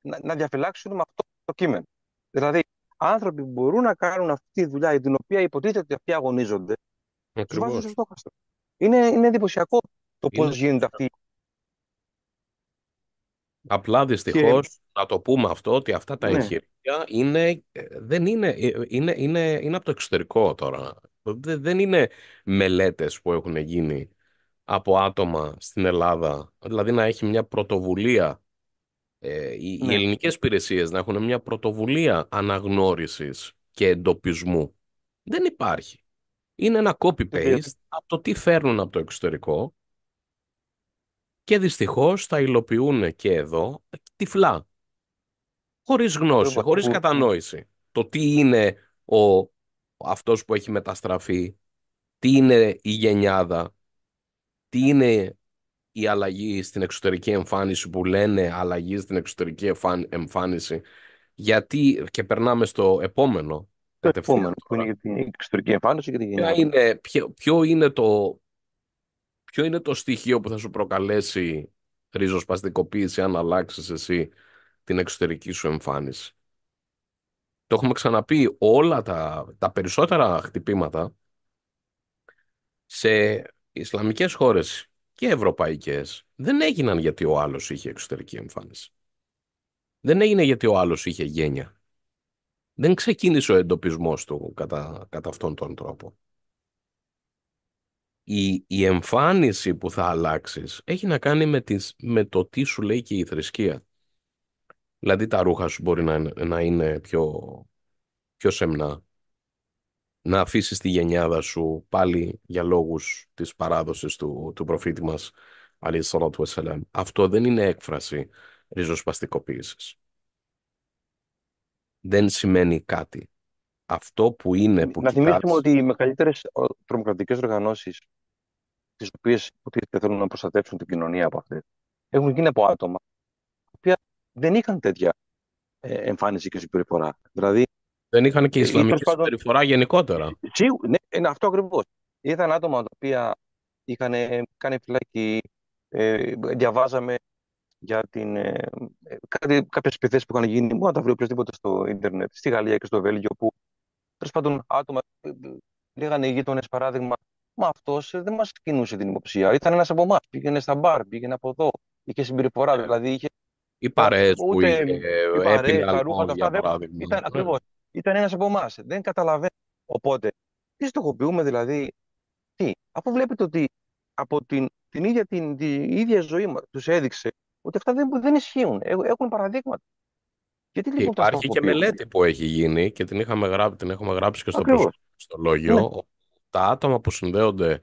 να, διαφυλάξουν με αυτό το κείμενο. Δηλαδή, άνθρωποι που μπορούν να κάνουν αυτή τη δουλειά, την οποία υποτίθεται ότι αυτοί αγωνίζονται, τους βάζουν στο στόχαστρο. Είναι, είναι εντυπωσιακό το πώς γίνεται αυτή. Απλά δυστυχώς να το πούμε αυτό ότι αυτά τα ναι. είναι, ε, δεν είναι, ε, είναι, είναι, είναι από το εξωτερικό τώρα. Δεν είναι μελέτες που έχουν γίνει από άτομα στην Ελλάδα. Δηλαδή να έχει μια πρωτοβουλία ε, οι, ναι. ελληνικές υπηρεσίες να έχουν μια πρωτοβουλία αναγνώρισης και εντοπισμού. Δεν υπάρχει είναι ένα copy-paste από το τι φέρνουν από το εξωτερικό και δυστυχώς τα υλοποιούν και εδώ τυφλά. Χωρίς γνώση, χωρίς κατανόηση. Το τι είναι ο, αυτός που έχει μεταστραφεί, τι είναι η γενιάδα, τι είναι η αλλαγή στην εξωτερική εμφάνιση που λένε αλλαγή στην εξωτερική εμφάνιση γιατί και περνάμε στο επόμενο το είναι για την εξωτερική εμφάνιση και την Είναι, ποιο, είναι το, ποιο είναι το στοιχείο που θα σου προκαλέσει ριζοσπαστικοποίηση αν αλλάξεις εσύ την εξωτερική σου εμφάνιση. Το έχουμε ξαναπεί όλα τα, τα περισσότερα χτυπήματα σε Ισλαμικές χώρες και ευρωπαϊκές δεν έγιναν γιατί ο άλλος είχε εξωτερική εμφάνιση. Δεν έγινε γιατί ο άλλος είχε γένεια δεν ξεκίνησε ο εντοπισμός του κατά, κατά αυτόν τον τρόπο. Η, η εμφάνιση που θα αλλάξεις έχει να κάνει με, τις, με το τι σου λέει και η θρησκεία. Δηλαδή τα ρούχα σου μπορεί να, να είναι πιο, πιο σεμνά. Να αφήσεις τη γενιάδα σου πάλι για λόγους της παράδοσης του, του προφήτη μας. Αυτό δεν είναι έκφραση ριζοσπαστικοποίησης δεν σημαίνει κάτι. Αυτό που είναι που Να κοιτάς... θυμίσουμε ότι οι μεγαλύτερες τρομοκρατικές οργανώσεις, τις οποίες θέλουν να προστατεύσουν την κοινωνία από αυτές, έχουν γίνει από άτομα τα οποία δεν είχαν τέτοια ε, εμφάνιση και συμπεριφορά. Δηλαδή, δεν είχαν και ε, Ισλαμική συμπεριφορά γενικότερα. Ε, ναι, είναι αυτό ακριβώς. Ήταν άτομα τα οποία είχαν κάνει φυλακή, διαβάζαμε για την, ε, ε, κάτι, κάποιες επιθέσεις που είχαν γίνει, μπορεί να τα βρει οποιοδήποτε στο ίντερνετ, στη Γαλλία και στο Βέλγιο, που τέλος πάντων άτομα ε, λέγανε οι γείτονες παράδειγμα, μα αυτός δεν μας κινούσε την υποψία. Ήταν ένας από εμάς. Πήγαινε στα μπαρ, πήγαινε από εδώ. Είχε συμπεριφορά, δηλαδή είχε. Οι παρέες που είχε. Οι Ήταν ακριβώς. Ήταν ένας από εμάς. Δεν καταλαβαίνω. Οπότε, τι στοχοποιούμε δηλαδή. Τι, αφού βλέπετε ότι από την, την ίδια, την, ίδια ζωή μας τους έδειξε ότι αυτά δεν, δεν ισχύουν. Έχουν παραδείγματα. Γιατί λοιπόν Υπάρχει και μελέτη που έχει γίνει και την, είχαμε γράψει, την έχουμε γράψει και στο, προσωπικό, στο λόγιο. Ναι. Τα άτομα που συνδέονται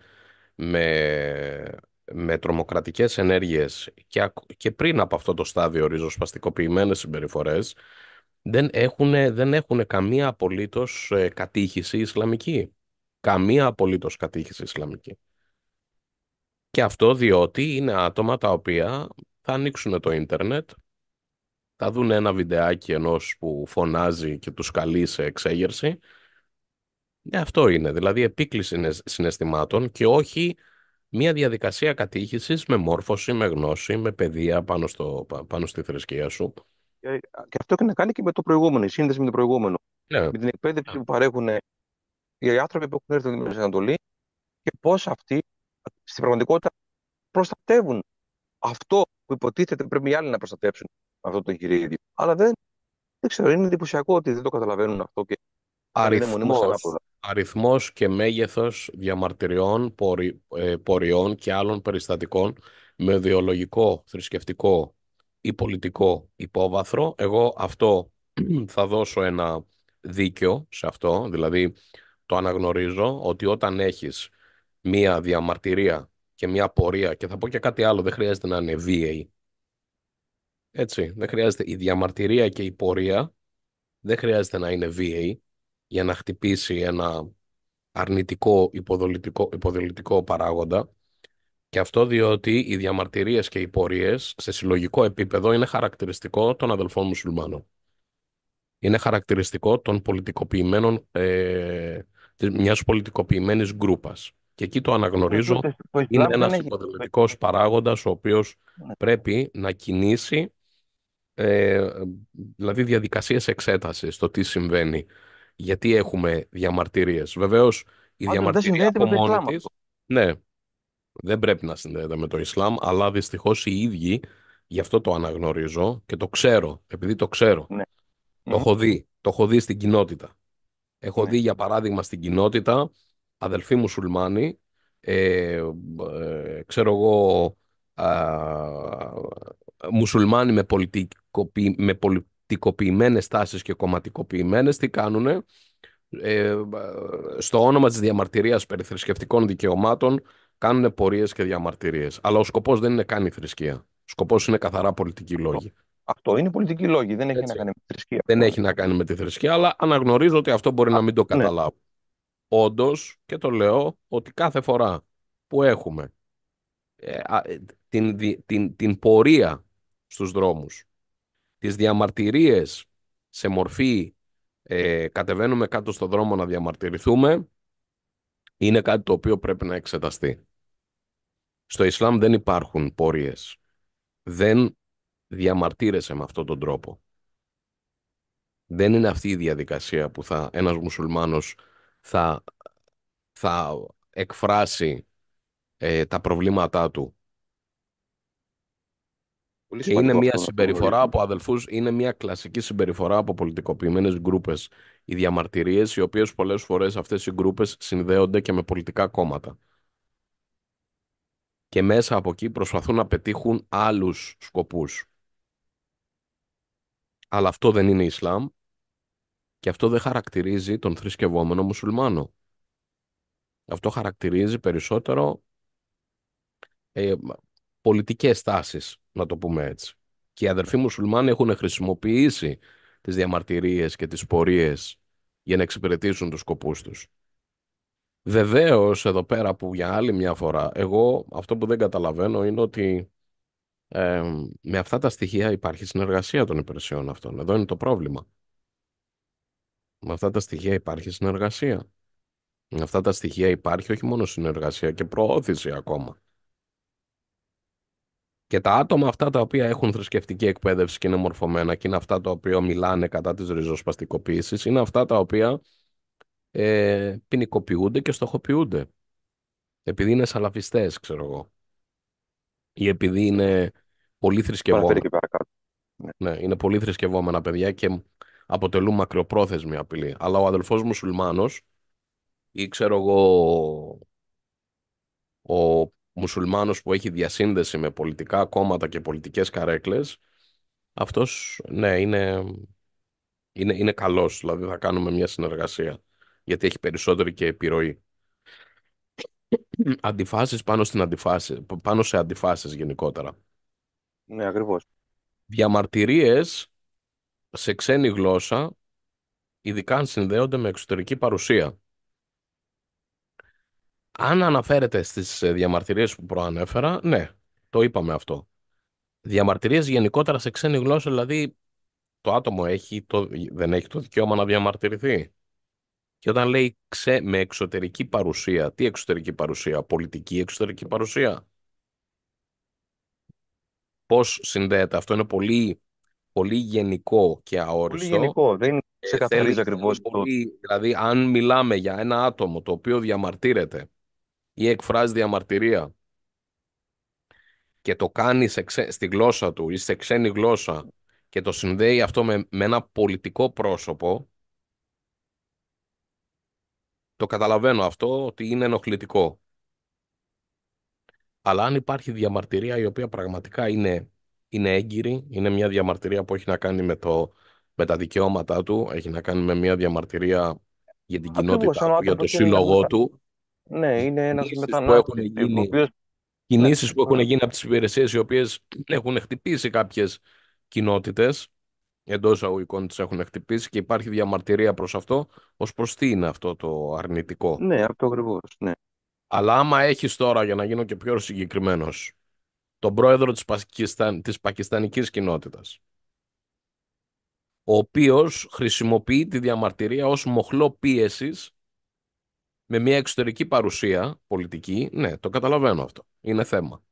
με, με τρομοκρατικές ενέργειες και, και πριν από αυτό το στάδιο ριζοσπαστικοποιημένες συμπεριφορές δεν έχουν, δεν έχουν καμία απολύτως ε, κατήχηση Ισλαμική. Καμία απολύτως κατήχηση Ισλαμική. Και αυτό διότι είναι άτομα τα οποία θα ανοίξουν το ίντερνετ, θα δουν ένα βιντεάκι ενός που φωνάζει και τους καλεί σε εξέγερση. Ε, αυτό είναι, δηλαδή επίκληση συναισθημάτων και όχι μια διαδικασία κατήχησης με μόρφωση, με γνώση, με παιδεία πάνω, στο, πάνω στη θρησκεία σου. Ε, και, αυτό έχει να κάνει και με το προηγούμενο, η σύνδεση με το προηγούμενο. Ναι. Με την εκπαίδευση ναι. που παρέχουν οι άνθρωποι που έχουν έρθει στην Ανατολή και πώς αυτοί στην πραγματικότητα προστατεύουν αυτό που υποτίθεται πρέπει οι άλλοι να προστατεύσουν αυτό το εγχειρίδιο. Αλλά δεν, δεν ξέρω, είναι εντυπωσιακό ότι δεν το καταλαβαίνουν αυτό και αριθμός, και μέγεθος διαμαρτυριών, πορι, ε, ποριών και άλλων περιστατικών με ιδεολογικό, θρησκευτικό ή πολιτικό υπόβαθρο. Εγώ αυτό θα δώσω ένα δίκιο σε αυτό, δηλαδή το αναγνωρίζω ότι όταν έχεις μία διαμαρτυρία και μια πορεία. Και θα πω και κάτι άλλο, δεν χρειάζεται να είναι βίαιη. Έτσι, δεν χρειάζεται. Η διαμαρτυρία και η πορεία δεν χρειάζεται να είναι βίαιη για να χτυπήσει ένα αρνητικό υποδολητικό, υποδολητικό παράγοντα. Και αυτό διότι οι διαμαρτυρίες και οι πορείες σε συλλογικό επίπεδο είναι χαρακτηριστικό των αδελφών μουσουλμάνων. Είναι χαρακτηριστικό των πολιτικοποιημένων, ε, μιας πολιτικοποιημένης γκρούπας. Και εκεί το αναγνωρίζω, είναι ένας υποδελτικός παράγοντας ο οποίος ναι. πρέπει να κινήσει ε, δηλαδή διαδικασίες εξέτασης το τι συμβαίνει. Γιατί έχουμε διαμαρτυρίες. Βεβαίως η διαμαρτυρία από μόνη της, ναι, δεν πρέπει να συνδέεται με το Ισλάμ, αλλά δυστυχώς οι ίδιοι, γι' αυτό το αναγνωρίζω και το ξέρω, επειδή το ξέρω. Ναι. Το ναι. έχω δει, το έχω δει στην κοινότητα. Έχω δει για παράδειγμα στην κοινότητα αδελφοί μουσουλμάνοι, ε, ε, ξέρω εγώ, μουσουλμάνοι με, πολιτικοποιη, με πολιτικοποιημένες τάσεις και κομματικοποιημένες, τι κάνουνε, ε, στο όνομα της διαμαρτυρίας περί θρησκευτικών δικαιωμάτων κάνουν πορείες και διαμαρτυρίες. Αλλά ο σκοπός δεν είναι καν η θρησκεία. Ο σκοπός είναι καθαρά πολιτική λόγοι. Αυτό είναι πολιτική λόγοι, δεν έχει να κάνει με τη θρησκεία. Δεν έχει να κάνει με τη θρησκεία, αλλά αναγνωρίζω ότι αυτό μπορεί να μην το ναι. καταλάβω όντως και το λέω ότι κάθε φορά που έχουμε ε, ε, την, την, την πορεία στους δρόμους, τις διαμαρτυρίες σε μορφή ε, κατεβαίνουμε κάτω στο δρόμο να διαμαρτυρηθούμε, είναι κάτι το οποίο πρέπει να εξεταστεί. Στο Ισλάμ δεν υπάρχουν πορείες. Δεν διαμαρτύρεσαι με αυτόν τον τρόπο. Δεν είναι αυτή η διαδικασία που θα ένας μουσουλμάνος θα, θα εκφράσει ε, τα προβλήματά του. και είναι μια συμπεριφορά από αδελφούς, είναι μια κλασική συμπεριφορά από πολιτικοποιημένες γκρούπες. Οι διαμαρτυρίες οι οποίες πολλές φορές αυτές οι γκρούπες συνδέονται και με πολιτικά κόμματα. Και μέσα από εκεί προσπαθούν να πετύχουν άλλους σκοπούς Αλλά αυτό δεν είναι Ισλάμ και αυτό δεν χαρακτηρίζει τον θρησκευόμενο μουσουλμάνο. Αυτό χαρακτηρίζει περισσότερο ε, πολιτικές τάσεις, να το πούμε έτσι. Και οι αδερφοί μουσουλμάνοι έχουν χρησιμοποιήσει τις διαμαρτυρίες και τις πορείες για να εξυπηρετήσουν τους σκοπούς τους. Βεβαίως, εδώ πέρα που για άλλη μια φορά, εγώ αυτό που δεν καταλαβαίνω είναι ότι ε, με αυτά τα στοιχεία υπάρχει συνεργασία των υπηρεσιών αυτών. Εδώ είναι το πρόβλημα. Με αυτά τα στοιχεία υπάρχει συνεργασία. Με αυτά τα στοιχεία υπάρχει όχι μόνο συνεργασία και προώθηση ακόμα. Και τα άτομα αυτά τα οποία έχουν θρησκευτική εκπαίδευση και είναι μορφωμένα και είναι αυτά τα οποία μιλάνε κατά της ριζοσπαστικοποίησης, είναι αυτά τα οποία ε, ποινικοποιούνται και στοχοποιούνται. Επειδή είναι σαλαφιστές, ξέρω εγώ. Ή επειδή είναι πολύ θρησκευόμενα. Ναι. ναι, είναι πολύ θρησκευόμενα παιδιά και αποτελούν μακροπρόθεσμη απειλή. Αλλά ο αδελφός μουσουλμάνος ή ξέρω εγώ ο μουσουλμάνος που έχει διασύνδεση με πολιτικά κόμματα και πολιτικές καρέκλες αυτός ναι είναι, είναι, είναι καλός δηλαδή θα κάνουμε μια συνεργασία γιατί έχει περισσότερη και επιρροή αντιφάσεις πάνω, στην αντιφάση, πάνω σε αντιφάσεις γενικότερα ναι ακριβώς διαμαρτυρίες σε ξένη γλώσσα, ειδικά αν συνδέονται με εξωτερική παρουσία. Αν αναφέρεται στις ε, διαμαρτυρίες που προανέφερα, ναι, το είπαμε αυτό. Διαμαρτυρίες γενικότερα σε ξένη γλώσσα, δηλαδή το άτομο έχει το, δεν έχει το δικαίωμα να διαμαρτυρηθεί. Και όταν λέει με εξωτερική παρουσία, τι εξωτερική παρουσία, πολιτική εξωτερική παρουσία. Πώς συνδέεται, αυτό είναι πολύ πολύ γενικό και αόριστο. Πολύ γενικό, δεν ε, ξεκαθαρίζει ε, ακριβώ. Δηλαδή, αν μιλάμε για ένα άτομο το οποίο διαμαρτύρεται ή εκφράζει διαμαρτυρία και το κάνει σε στη γλώσσα του ή σε ξένη γλώσσα και το συνδέει αυτό με, με ένα πολιτικό πρόσωπο, το καταλαβαίνω αυτό ότι είναι ενοχλητικό. Αλλά αν υπάρχει διαμαρτυρία η οποία πραγματικά είναι είναι έγκυρη, είναι μια διαμαρτυρία που έχει να κάνει με, το, με τα δικαιώματά του, έχει να κάνει με μια διαμαρτυρία για την Ακριβώς, κοινότητα, για το σύλλογό του. Ναι, είναι ένας μετανάστη. Κινήσει που έχουν γίνει από τις υπηρεσίες οι οποίες έχουν χτυπήσει κάποιες κοινότητες, εντός αγωγικών τις έχουν χτυπήσει και υπάρχει διαμαρτυρία προς αυτό, ως προς τι είναι αυτό το αρνητικό. Ναι, αυτό ακριβώς. Ναι. Αλλά άμα έχεις τώρα, για να γίνω και πιο συγκεκριμένος, τον πρόεδρο της, Πακισταν, της πακιστανικής κοινότητας ο οποίος χρησιμοποιεί τη διαμαρτυρία ως μοχλό πίεσης με μια εξωτερική παρουσία πολιτική. Ναι, το καταλαβαίνω αυτό. Είναι θέμα.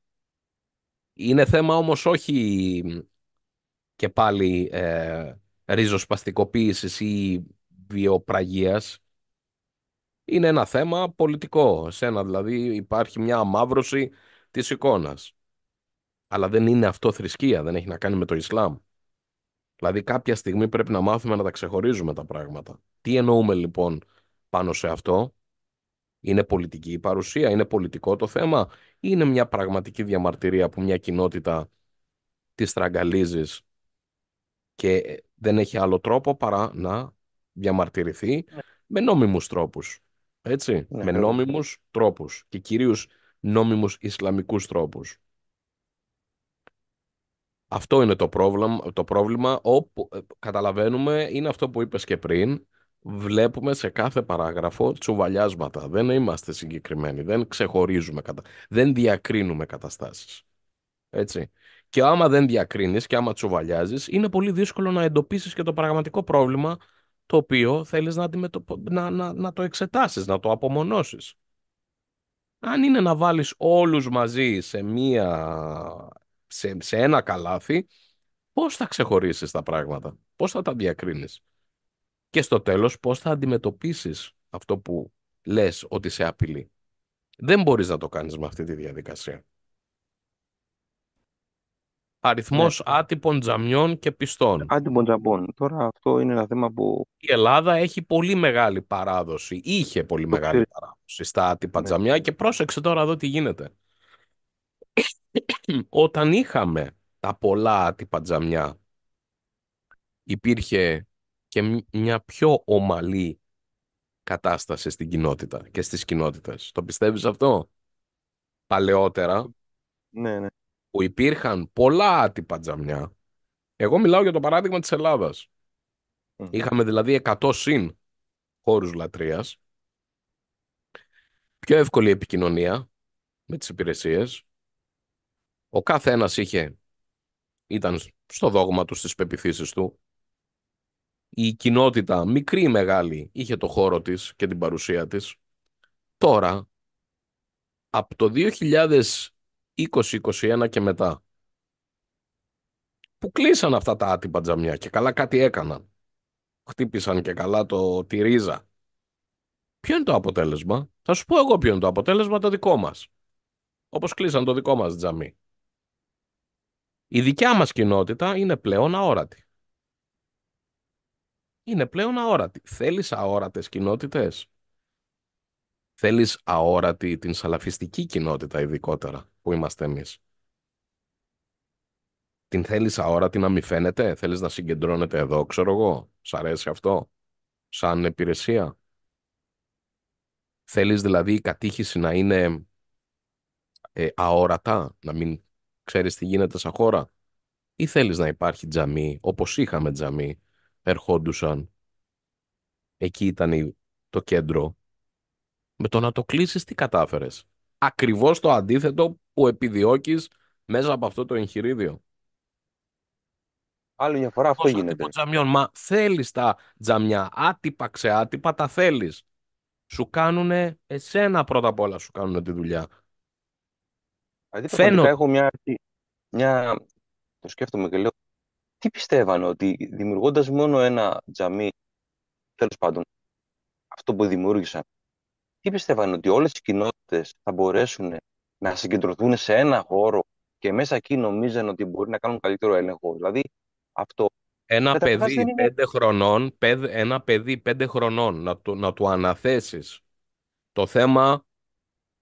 Είναι θέμα όμως όχι και πάλι ε, ριζοσπαστικοποίησης ή βιοπραγίας. Είναι ένα θέμα πολιτικό. Σένα δηλαδή υπάρχει μια αμάυρωση της εικόνας αλλά δεν είναι αυτό θρησκεία, δεν έχει να κάνει με το Ισλάμ. Δηλαδή κάποια στιγμή πρέπει να μάθουμε να τα ξεχωρίζουμε τα πράγματα. Τι εννοούμε λοιπόν πάνω σε αυτό. Είναι πολιτική η παρουσία, είναι πολιτικό το θέμα ή είναι μια πραγματική διαμαρτυρία που μια κοινότητα τη στραγγαλίζεις και δεν έχει άλλο τρόπο παρά να διαμαρτυρηθεί ναι. με νόμιμους τρόπους. Έτσι, ναι, με νόμιμους τρόπους και κυρίως νόμιμους Ισλαμικούς τρόπους. Αυτό είναι το πρόβλημα, το πρόβλημα όπου ε, καταλαβαίνουμε, είναι αυτό που είπες και πριν, βλέπουμε σε κάθε παράγραφο τσουβαλιάσματα. Δεν είμαστε συγκεκριμένοι, δεν ξεχωρίζουμε, κατα... δεν διακρίνουμε καταστάσεις. Έτσι. Και άμα δεν διακρίνεις και άμα τσουβαλιάζεις, είναι πολύ δύσκολο να εντοπίσεις και το πραγματικό πρόβλημα το οποίο θέλεις να, να, να, να το εξετάσεις, να το απομονώσεις. Αν είναι να βάλεις όλους μαζί σε μία σε, σε ένα καλάθι, πώς θα ξεχωρίσεις τα πράγματα, πώς θα τα διακρίνεις και στο τέλος πώς θα αντιμετωπίσεις αυτό που λες ότι σε απειλεί. Δεν μπορείς να το κάνεις με αυτή τη διαδικασία. αριθμός ναι. άτυπων τζαμιών και πιστών. Άτυπων τζαμπών. Τώρα αυτό είναι ένα θέμα που. Η Ελλάδα έχει πολύ μεγάλη παράδοση. Είχε πολύ μεγάλη παράδοση στα άτυπα ναι. τζαμιά και πρόσεξε τώρα εδώ τι γίνεται. όταν είχαμε τα πολλά άτυπα τζαμιά, υπήρχε και μια πιο ομαλή κατάσταση στην κοινότητα και στις κοινότητες. Το πιστεύεις αυτό? Παλαιότερα, ναι, ναι. που υπήρχαν πολλά άτυπα τζαμιά, εγώ μιλάω για το παράδειγμα της Ελλάδας. Είχαμε δηλαδή 100 συν χώρους λατρείας, πιο εύκολη επικοινωνία με τις υπηρεσίες, ο κάθε είχε, ήταν στο δόγμα του, στις πεπιθήσεις του. Η κοινότητα, μικρή ή μεγάλη, είχε το χώρο της και την παρουσία της. Τώρα, από το 2020-2021 και μετά, που κλείσαν αυτά τα άτυπα τζαμιά και καλά κάτι έκαναν. Χτύπησαν και καλά το, τη ρίζα. Ποιο είναι το αποτέλεσμα. Θα σου πω εγώ ποιο είναι το αποτέλεσμα το δικό μας. Όπως κλείσαν το δικό μας τζαμί. Η δικιά μας κοινότητα είναι πλέον αόρατη. Είναι πλέον αόρατη. Θέλεις αόρατες κοινότητες. Θέλεις αόρατη την σαλαφιστική κοινότητα ειδικότερα που είμαστε εμείς. Την θέλεις αόρατη να μη φαίνεται. Θέλεις να συγκεντρώνεται εδώ, ξέρω εγώ. Σ' αρέσει αυτό. Σαν υπηρεσία. Θέλεις δηλαδή η κατήχηση να είναι ε, αόρατα, να μην ξέρεις τι γίνεται σαν χώρα ή θέλεις να υπάρχει τζαμί όπως είχαμε τζαμί, ερχόντουσαν, εκεί ήταν το κέντρο. Με το να το κλείσεις τι κατάφερες. Ακριβώς το αντίθετο που επιδιώκεις μέσα από αυτό το εγχειρίδιο. Άλλη μια φορά αυτό Όσο γίνεται. Τζαμιών, μα θέλεις τα τζαμιά, άτυπα ξεάτυπα τα θέλεις. Σου κάνουν εσένα πρώτα απ' όλα σου κάνουν τη δουλειά. Δηλαδή, έχω μια, μια... Το σκέφτομαι και λέω, τι πιστεύανε ότι δημιουργώντας μόνο ένα τζαμί, τέλος πάντων, αυτό που δημιούργησαν, τι πιστεύανε ότι όλες οι κοινότητες θα μπορέσουν να συγκεντρωθούν σε ένα χώρο και μέσα εκεί νομίζαν ότι μπορεί να κάνουν καλύτερο έλεγχο. Δηλαδή, αυτό... Ένα παιδί είναι... πέντε χρονών, ένα παιδί πέντε χρονών, να του, να του αναθέσεις το θέμα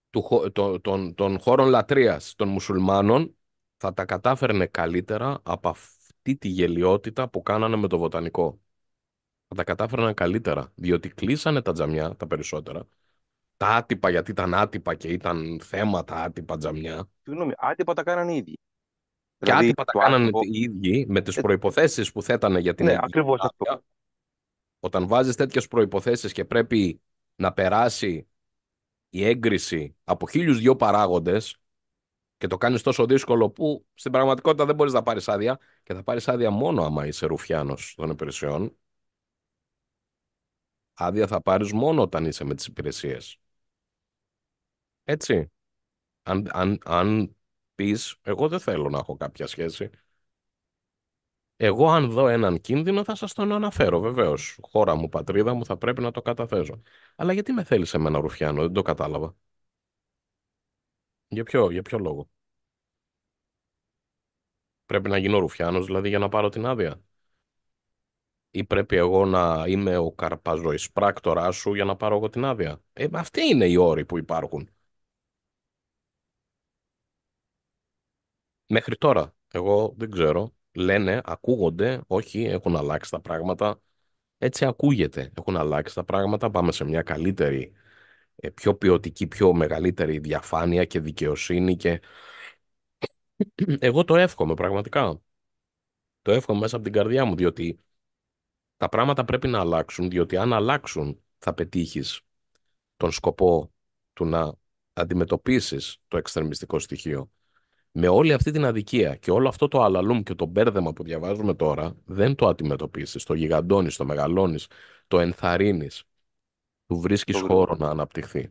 του, των, των, των χώρων λατρείας των μουσουλμάνων θα τα κατάφερνε καλύτερα από αυτή τη γελιότητα που κάνανε με το βοτανικό. Θα τα κατάφερνε καλύτερα, διότι κλείσανε τα τζαμιά, τα περισσότερα, τα άτυπα γιατί ήταν άτυπα και ήταν θέματα άτυπα τζαμιά. Συγγνώμη, άτυπα τα κάνανε οι ίδιοι. Και δηλαδή, άτυπα τα κάνανε οι ίδιοι με τις ε, προποθέσει που θέτανε για την ναι, αυτό. Όταν βάζεις τέτοιες προποθέσει και πρέπει να περάσει η έγκριση από χίλιους δυο παράγοντες και το κάνεις τόσο δύσκολο που στην πραγματικότητα δεν μπορείς να πάρεις άδεια και θα πάρεις άδεια μόνο άμα είσαι ρουφιάνος των υπηρεσιών. Άδεια θα πάρεις μόνο όταν είσαι με τις υπηρεσίες. Έτσι. Αν, αν, αν πεις, εγώ δεν θέλω να έχω κάποια σχέση εγώ αν δω έναν κίνδυνο θα σας τον αναφέρω βεβαίως. Χώρα μου, πατρίδα μου θα πρέπει να το καταθέσω. Αλλά γιατί με θέλεις εμένα Ρουφιάνο, δεν το κατάλαβα. Για ποιο, για ποιο λόγο. Πρέπει να γίνω Ρουφιάνος δηλαδή για να πάρω την άδεια. Ή πρέπει εγώ να είμαι ο πράκτορά σου για να πάρω εγώ την άδεια. Ε, αυτοί είναι οι όροι που υπάρχουν. Μέχρι τώρα. Εγώ δεν ξέρω λένε, ακούγονται, όχι, έχουν αλλάξει τα πράγματα. Έτσι ακούγεται, έχουν αλλάξει τα πράγματα, πάμε σε μια καλύτερη, ε, πιο ποιοτική, πιο μεγαλύτερη διαφάνεια και δικαιοσύνη και... Εγώ το εύχομαι πραγματικά. Το εύχομαι μέσα από την καρδιά μου, διότι τα πράγματα πρέπει να αλλάξουν, διότι αν αλλάξουν θα πετύχεις τον σκοπό του να αντιμετωπίσεις το εξτρεμιστικό στοιχείο με όλη αυτή την αδικία και όλο αυτό το αλαλούμ και το μπέρδεμα που διαβάζουμε τώρα, δεν το αντιμετωπίσει. Το γιγαντώνεις, το μεγαλώνεις, το ενθαρρύνεις. Του βρίσκεις χώρο να αναπτυχθεί.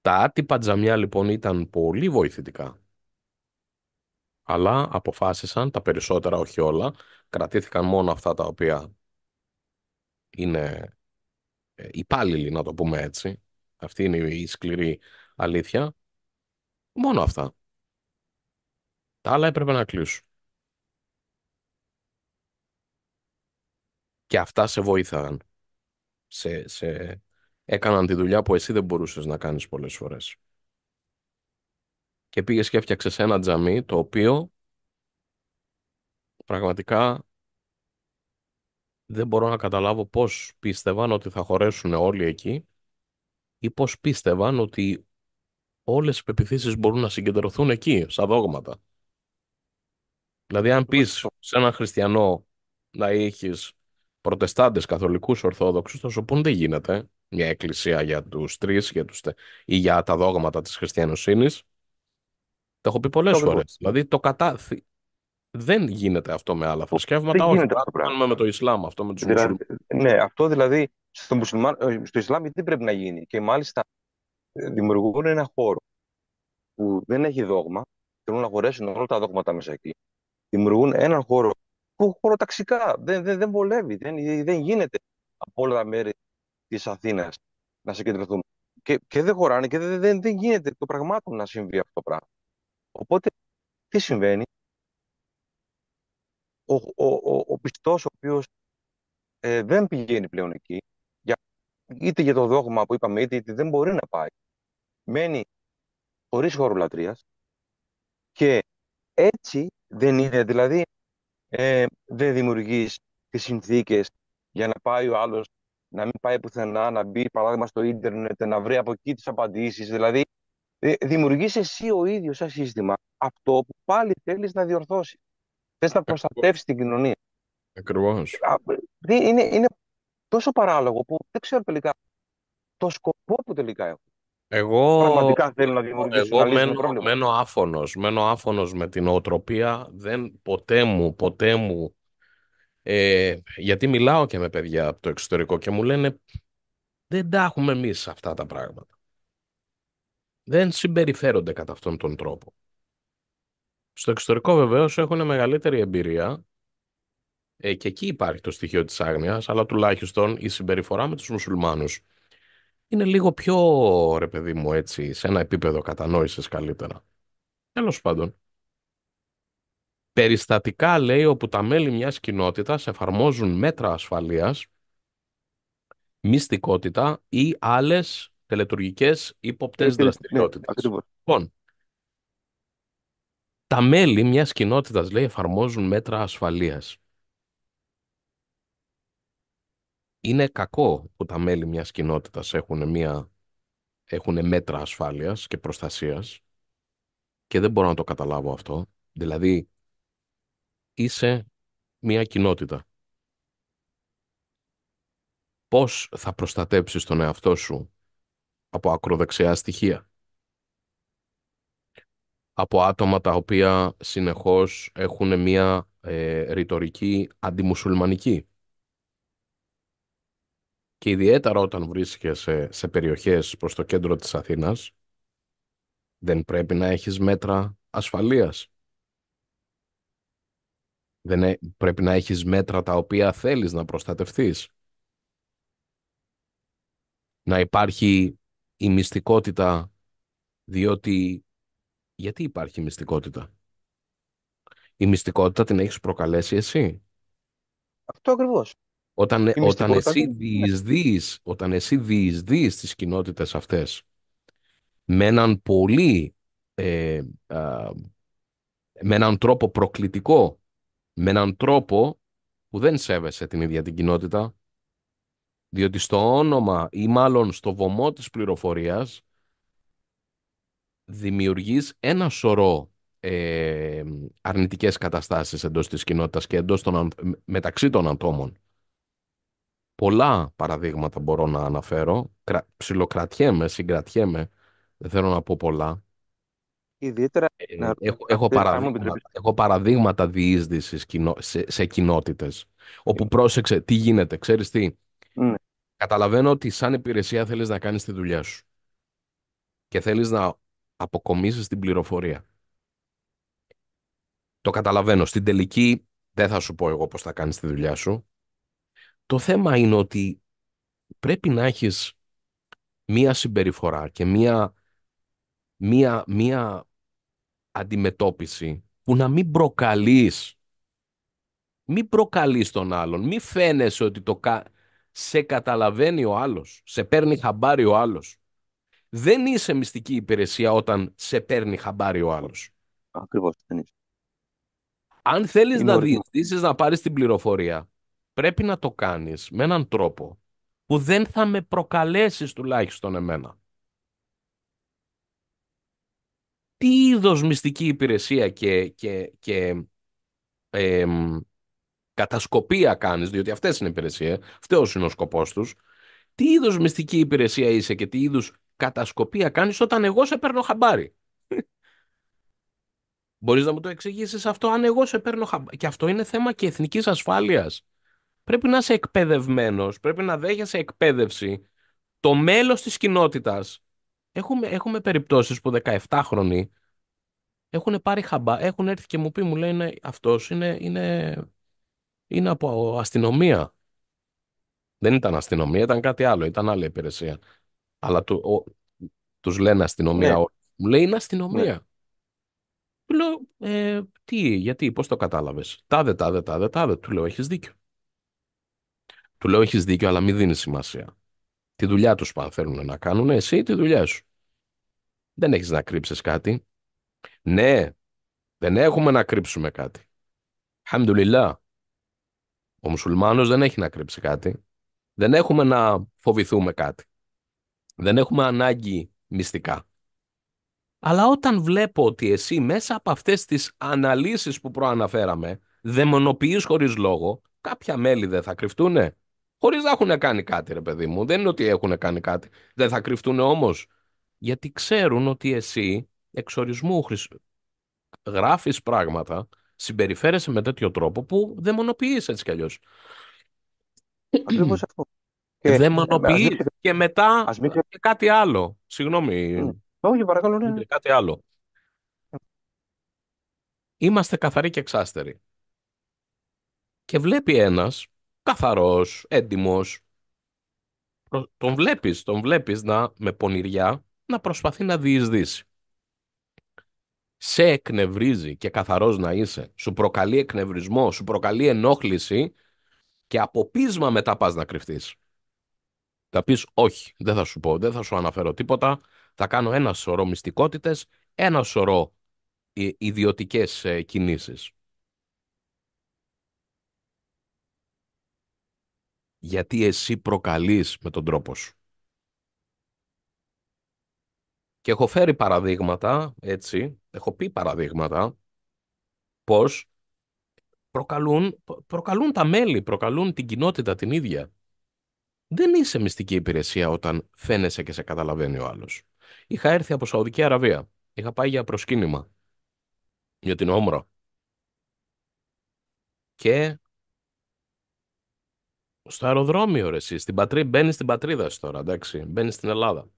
Τα άτυπα τζαμιά λοιπόν ήταν πολύ βοηθητικά. Αλλά αποφάσισαν τα περισσότερα, όχι όλα, κρατήθηκαν μόνο αυτά τα οποία είναι ε, υπάλληλοι, να το πούμε έτσι. Αυτή είναι η σκληρή αλήθεια Μόνο αυτά. Τα άλλα έπρεπε να κλείσουν. Και αυτά σε βοήθαγαν. Σε, σε... Έκαναν τη δουλειά που εσύ δεν μπορούσες να κάνεις πολλές φορές. Και πήγες και έφτιαξες ένα τζαμί το οποίο πραγματικά δεν μπορώ να καταλάβω πώς πίστευαν ότι θα χωρέσουν όλοι εκεί ή πώς πίστευαν ότι Όλες οι πεπιθήσεις μπορούν να συγκεντρωθούν εκεί, στα δόγματα. Δηλαδή, αν πεις σε έναν χριστιανό να έχεις προτεστάντες, καθολικούς ορθόδοξους, θα σου πούν δεν γίνεται μια εκκλησία για τους τρεις ή για τα δόγματα της χριστιανοσύνης. Το έχω πει πολλές φορέ. Δηλαδή, το κατά... Δεν γίνεται αυτό με άλλα θρησκεύματα, όχι. δεν το κάνουμε με το Ισλάμ, αυτό με τους Ναι, αυτό δηλαδή στο, μουσουλμάν, στο Ισλάμ τι πρέπει να γίνει. Και μάλιστα δημιουργούν ένα χώρο που δεν έχει δόγμα, θέλουν να χωρέσουν όλα τα δόγματα μέσα εκεί. Δημιουργούν έναν χώρο που χωροταξικά δεν, δεν, δεν βολεύει, δεν, δεν γίνεται από όλα τα μέρη της Αθήνας να συγκεντρωθούν. Και, δεν χωράνε και δεν, δεν, δεν γίνεται το πραγμάτων να συμβεί αυτό το πράγμα. Οπότε, τι συμβαίνει. Ο, ο, ο, ο πιστός ο οποίος ε, δεν πηγαίνει πλέον εκεί, είτε για το δόγμα που είπαμε, είτε, είτε δεν μπορεί να πάει. Μένει χωρίς χώρο λατρείας και έτσι δεν είναι, δηλαδή ε, δεν δημιουργείς τις συνθήκες για να πάει ο άλλος να μην πάει πουθενά, να μπει παράδειγμα στο ίντερνετ, να βρει από εκεί τις απαντήσεις, δηλαδή ε, δημιουργείς εσύ ο ίδιος σαν σύστημα αυτό που πάλι θέλεις να διορθώσεις. Θες να προστατεύσεις την κοινωνία. Ακριβώς. Είναι, είναι τόσο παράλογο που δεν ξέρω τελικά το σκοπό που τελικά έχω. Εγώ, Πραγματικά θέλω να δημιουργήσω. Εγώ μένω, μένω, άφωνος, μένω άφωνος με την οτροπία. Δεν ποτέ μου, ποτέ μου. Ε, γιατί μιλάω και με παιδιά από το εξωτερικό και μου λένε δεν τα έχουμε εμείς αυτά τα πράγματα. Δεν συμπεριφέρονται κατά αυτόν τον τρόπο. Στο εξωτερικό βεβαίως έχουν μεγαλύτερη εμπειρία ε, και εκεί υπάρχει το στοιχείο της άγνοιας, αλλά τουλάχιστον η συμπεριφορά με τους μουσουλμάνους είναι λίγο πιο, ρε παιδί μου, έτσι, σε ένα επίπεδο κατανόησης καλύτερα. Τέλος πάντων. Περιστατικά, λέει, όπου τα μέλη μιας κοινότητας εφαρμόζουν μέτρα ασφαλείας, μυστικότητα ή άλλες τελετουργικές ύποπτες ναι, δραστηριότητες. Λοιπόν, τα μέλη μιας κοινότητας, λέει, εφαρμόζουν μέτρα ασφαλείας. είναι κακό που τα μέλη μιας κοινότητας έχουν, μια, έχουν μέτρα ασφάλειας και προστασίας και δεν μπορώ να το καταλάβω αυτό. Δηλαδή, είσαι μια κοινότητα. Πώς θα προστατέψεις τον εαυτό σου από ακροδεξιά στοιχεία. Από άτομα τα οποία συνεχώς έχουν μια ε, ρητορική αντιμουσουλμανική και ιδιαίτερα όταν βρίσκεσαι σε περιοχές προς το κέντρο της Αθήνας, δεν πρέπει να έχεις μέτρα ασφαλείας. Δεν πρέπει να έχεις μέτρα τα οποία θέλεις να προστατευτείς. Να υπάρχει η μυστικότητα, διότι γιατί υπάρχει η μυστικότητα. Η μυστικότητα την έχεις προκαλέσει εσύ. Αυτό ακριβώς. Όταν, όταν, εσύ ναι. διεισδύεις, όταν εσύ διεισδύεις τις κοινότητες αυτές με έναν πολύ ε, α, με έναν τρόπο προκλητικό, με έναν τρόπο που δεν σέβεσαι την ίδια την κοινότητα, διότι στο όνομα ή μάλλον στο βωμό της πληροφορίας δημιουργείς ένα σωρό ε, αρνητικές καταστάσεις εντός της κοινότητας και εντός των, μεταξύ των ατόμων πολλά παραδείγματα μπορώ να αναφέρω. Κρα... Ψιλοκρατιέμαι, συγκρατιέμαι. Δεν θέλω να πω πολλά. Ιδιαίτερα... Ε, έχω, έχω, παραδείγματα, έχω σε, σε κοινότητες. Όπου ε. πρόσεξε, τι γίνεται, ξέρεις τι. Ναι. Καταλαβαίνω ότι σαν υπηρεσία θέλεις να κάνεις τη δουλειά σου. Και θέλεις να αποκομίσεις την πληροφορία. Το καταλαβαίνω. Στην τελική δεν θα σου πω εγώ πώς θα κάνεις τη δουλειά σου. Το θέμα είναι ότι πρέπει να έχεις μία συμπεριφορά και μία, μία, μία αντιμετώπιση που να μην προκαλείς μην προκαλείς τον άλλον, μην φαίνεσαι ότι το κα... σε καταλαβαίνει ο άλλος, σε παίρνει χαμπάρι ο άλλος. Δεν είσαι μυστική υπηρεσία όταν σε παίρνει χαμπάρι ο άλλος. Ακριβώς, Αν θέλεις Είναι να διευθύνσεις να πάρεις την πληροφορία, πρέπει να το κάνεις με έναν τρόπο που δεν θα με προκαλέσεις τουλάχιστον εμένα. Τι είδος μυστική υπηρεσία και, και, και κατασκοπία κάνεις, διότι αυτές είναι υπηρεσίες, αυτός είναι ο σκοπός τους, τι είδος μυστική υπηρεσία είσαι και τι είδους κατασκοπία κάνεις όταν εγώ σε παίρνω χαμπάρι. Μπορείς να μου το εξηγήσεις αυτό αν εγώ σε παίρνω χαμπάρι. Και αυτό είναι θέμα και εθνικής ασφάλειας πρέπει να είσαι εκπαιδευμένος, πρέπει να δέχεσαι εκπαίδευση. Το μέλος της κοινότητας. Έχουμε, έχουμε περιπτώσεις που 17χρονοι έχουν πάρει χαμπά, έχουν έρθει και μου πει, μου λέει, ναι, αυτός είναι, είναι, είναι από αστυνομία. Δεν ήταν αστυνομία, ήταν κάτι άλλο, ήταν άλλη υπηρεσία. Αλλά του, τους λένε αστυνομία ναι. Μου λέει, είναι αστυνομία. Ναι. Του λέω, ε, τι, γιατί, πώς το κατάλαβες. Τάδε, τάδε, τάδε, τάδε. Του λέω, έχεις δίκιο. Του λέω: Έχεις δίκιο, αλλά μην δίνεις σημασία. Τη δουλειά τους πάνε θέλουν να κάνουν, εσύ τη δουλειά σου. Δεν έχεις να κρύψεις κάτι. Ναι, δεν έχουμε να κρύψουμε κάτι. Χαμδουλιλά. Ο μουσουλμάνος δεν έχει να κρύψει κάτι. Δεν έχουμε να φοβηθούμε κάτι. Δεν έχουμε ανάγκη μυστικά. Αλλά όταν βλέπω ότι εσύ μέσα από αυτές τις αναλύσεις που προαναφέραμε, δαιμονοποιείς χωρίς λόγο, κάποια μέλη δεν θα κρυφτούνε. Χωρίς να έχουν κάνει κάτι, ρε παιδί μου. Δεν είναι ότι έχουν κάνει κάτι. Δεν θα κρυφτούν όμως. Γιατί ξέρουν ότι εσύ εξορισμού χρησ... γράφεις πράγματα, συμπεριφέρεσαι με τέτοιο τρόπο που δαιμονοποιείς έτσι κι αλλιώς. Ακριβώς αυτό. Και... Δαιμονοποιείς και μετά μην... και κάτι άλλο. Συγγνώμη. Όχι, παρακαλώ, ναι. ναι. Κάτι άλλο. Είμαστε καθαροί και εξάστεροι. Και βλέπει ένας καθαρός, έντιμος. Τον βλέπεις, τον βλέπεις να, με πονηριά να προσπαθεί να διεισδύσει. Σε εκνευρίζει και καθαρός να είσαι. Σου προκαλεί εκνευρισμό, σου προκαλεί ενόχληση και από πείσμα μετά πας να κρυφτείς. Θα πεις όχι, δεν θα σου πω, δεν θα σου αναφέρω τίποτα. Θα κάνω ένα σωρό μυστικότητες, ένα σωρό ε, ιδιωτικές ε, κινήσεις. γιατί εσύ προκαλείς με τον τρόπο σου. Και έχω φέρει παραδείγματα, έτσι, έχω πει παραδείγματα, πώς προκαλούν, προκαλούν τα μέλη, προκαλούν την κοινότητα την ίδια. Δεν είσαι μυστική υπηρεσία όταν φαίνεσαι και σε καταλαβαίνει ο άλλος. Είχα έρθει από Σαουδική Αραβία. Είχα πάει για προσκύνημα. Για την Όμρο. Και στο αεροδρόμιο, ρε, εσύ. Στην πατρί... Μπαίνεις στην πατρίδα σου τώρα, εντάξει. Μπαίνεις στην Ελλάδα.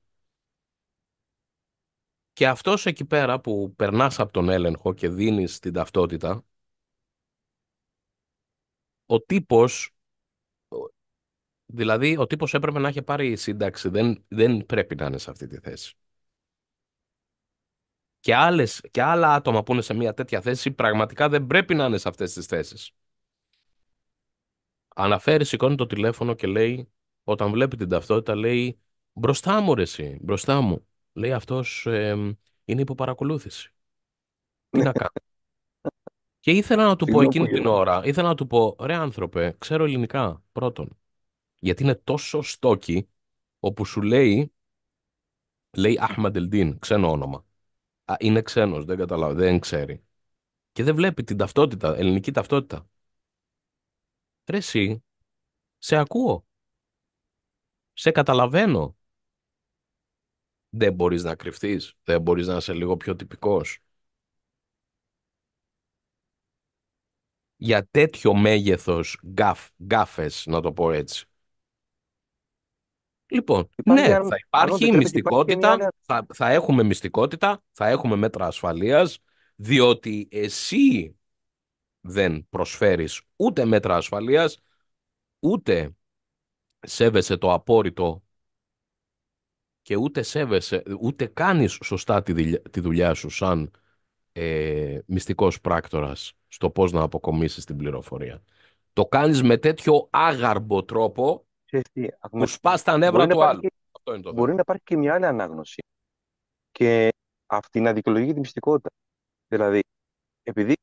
Και αυτός εκεί πέρα που περνάς από τον έλεγχο και δίνεις την ταυτότητα, ο τύπος, δηλαδή ο τύπος έπρεπε να έχει πάρει η σύνταξη, δεν, δεν πρέπει να είναι σε αυτή τη θέση. Και, άλλες, και άλλα άτομα που είναι σε μια τέτοια θέση πραγματικά δεν πρέπει να είναι σε αυτές τις θέσεις. Αναφέρει, σηκώνει το τηλέφωνο και λέει, όταν βλέπει την ταυτότητα, λέει μπροστά μου ρε εσύ, μπροστά μου. Λέει αυτός ε, είναι παρακολούθηση. Τι να κάνω. Και ήθελα να του πω εκείνη την ώρα, ήθελα να του πω, ρε άνθρωπε, ξέρω ελληνικά, πρώτον. Γιατί είναι τόσο στόκι, όπου σου λέει, λέει Αχμαντελντίν, ξένο όνομα. είναι ξένος, δεν καταλαβαίνει, δεν ξέρει. Και δεν βλέπει την ταυτότητα, ελληνική ταυτότητα. Ρε εσύ, σε ακούω. Σε καταλαβαίνω. Δεν μπορείς να κρυφτείς. Δεν μπορείς να είσαι λίγο πιο τυπικός. Για τέτοιο μέγεθος γκάφ, γκάφες, να το πω έτσι. Λοιπόν, υπάρχει ναι, θα υπάρχει μυστικότητα, θα, θα έχουμε μυστικότητα, θα έχουμε μέτρα ασφαλείας, διότι εσύ δεν προσφέρεις ούτε μέτρα ασφαλείας, ούτε σέβεσαι το απόρριτο και ούτε σέβεσαι, ούτε κάνεις σωστά τη, δουλειά, σου σαν ε, μυστικός πράκτορας στο πώς να αποκομίσεις την πληροφορία. Το κάνεις με τέτοιο άγαρμπο τρόπο Ξέρετε, που σπάς τα νεύρα του άλλου. μπορεί να υπάρχει και μια άλλη ανάγνωση και αυτή να δικαιολογεί τη μυστικότητα. Δηλαδή, επειδή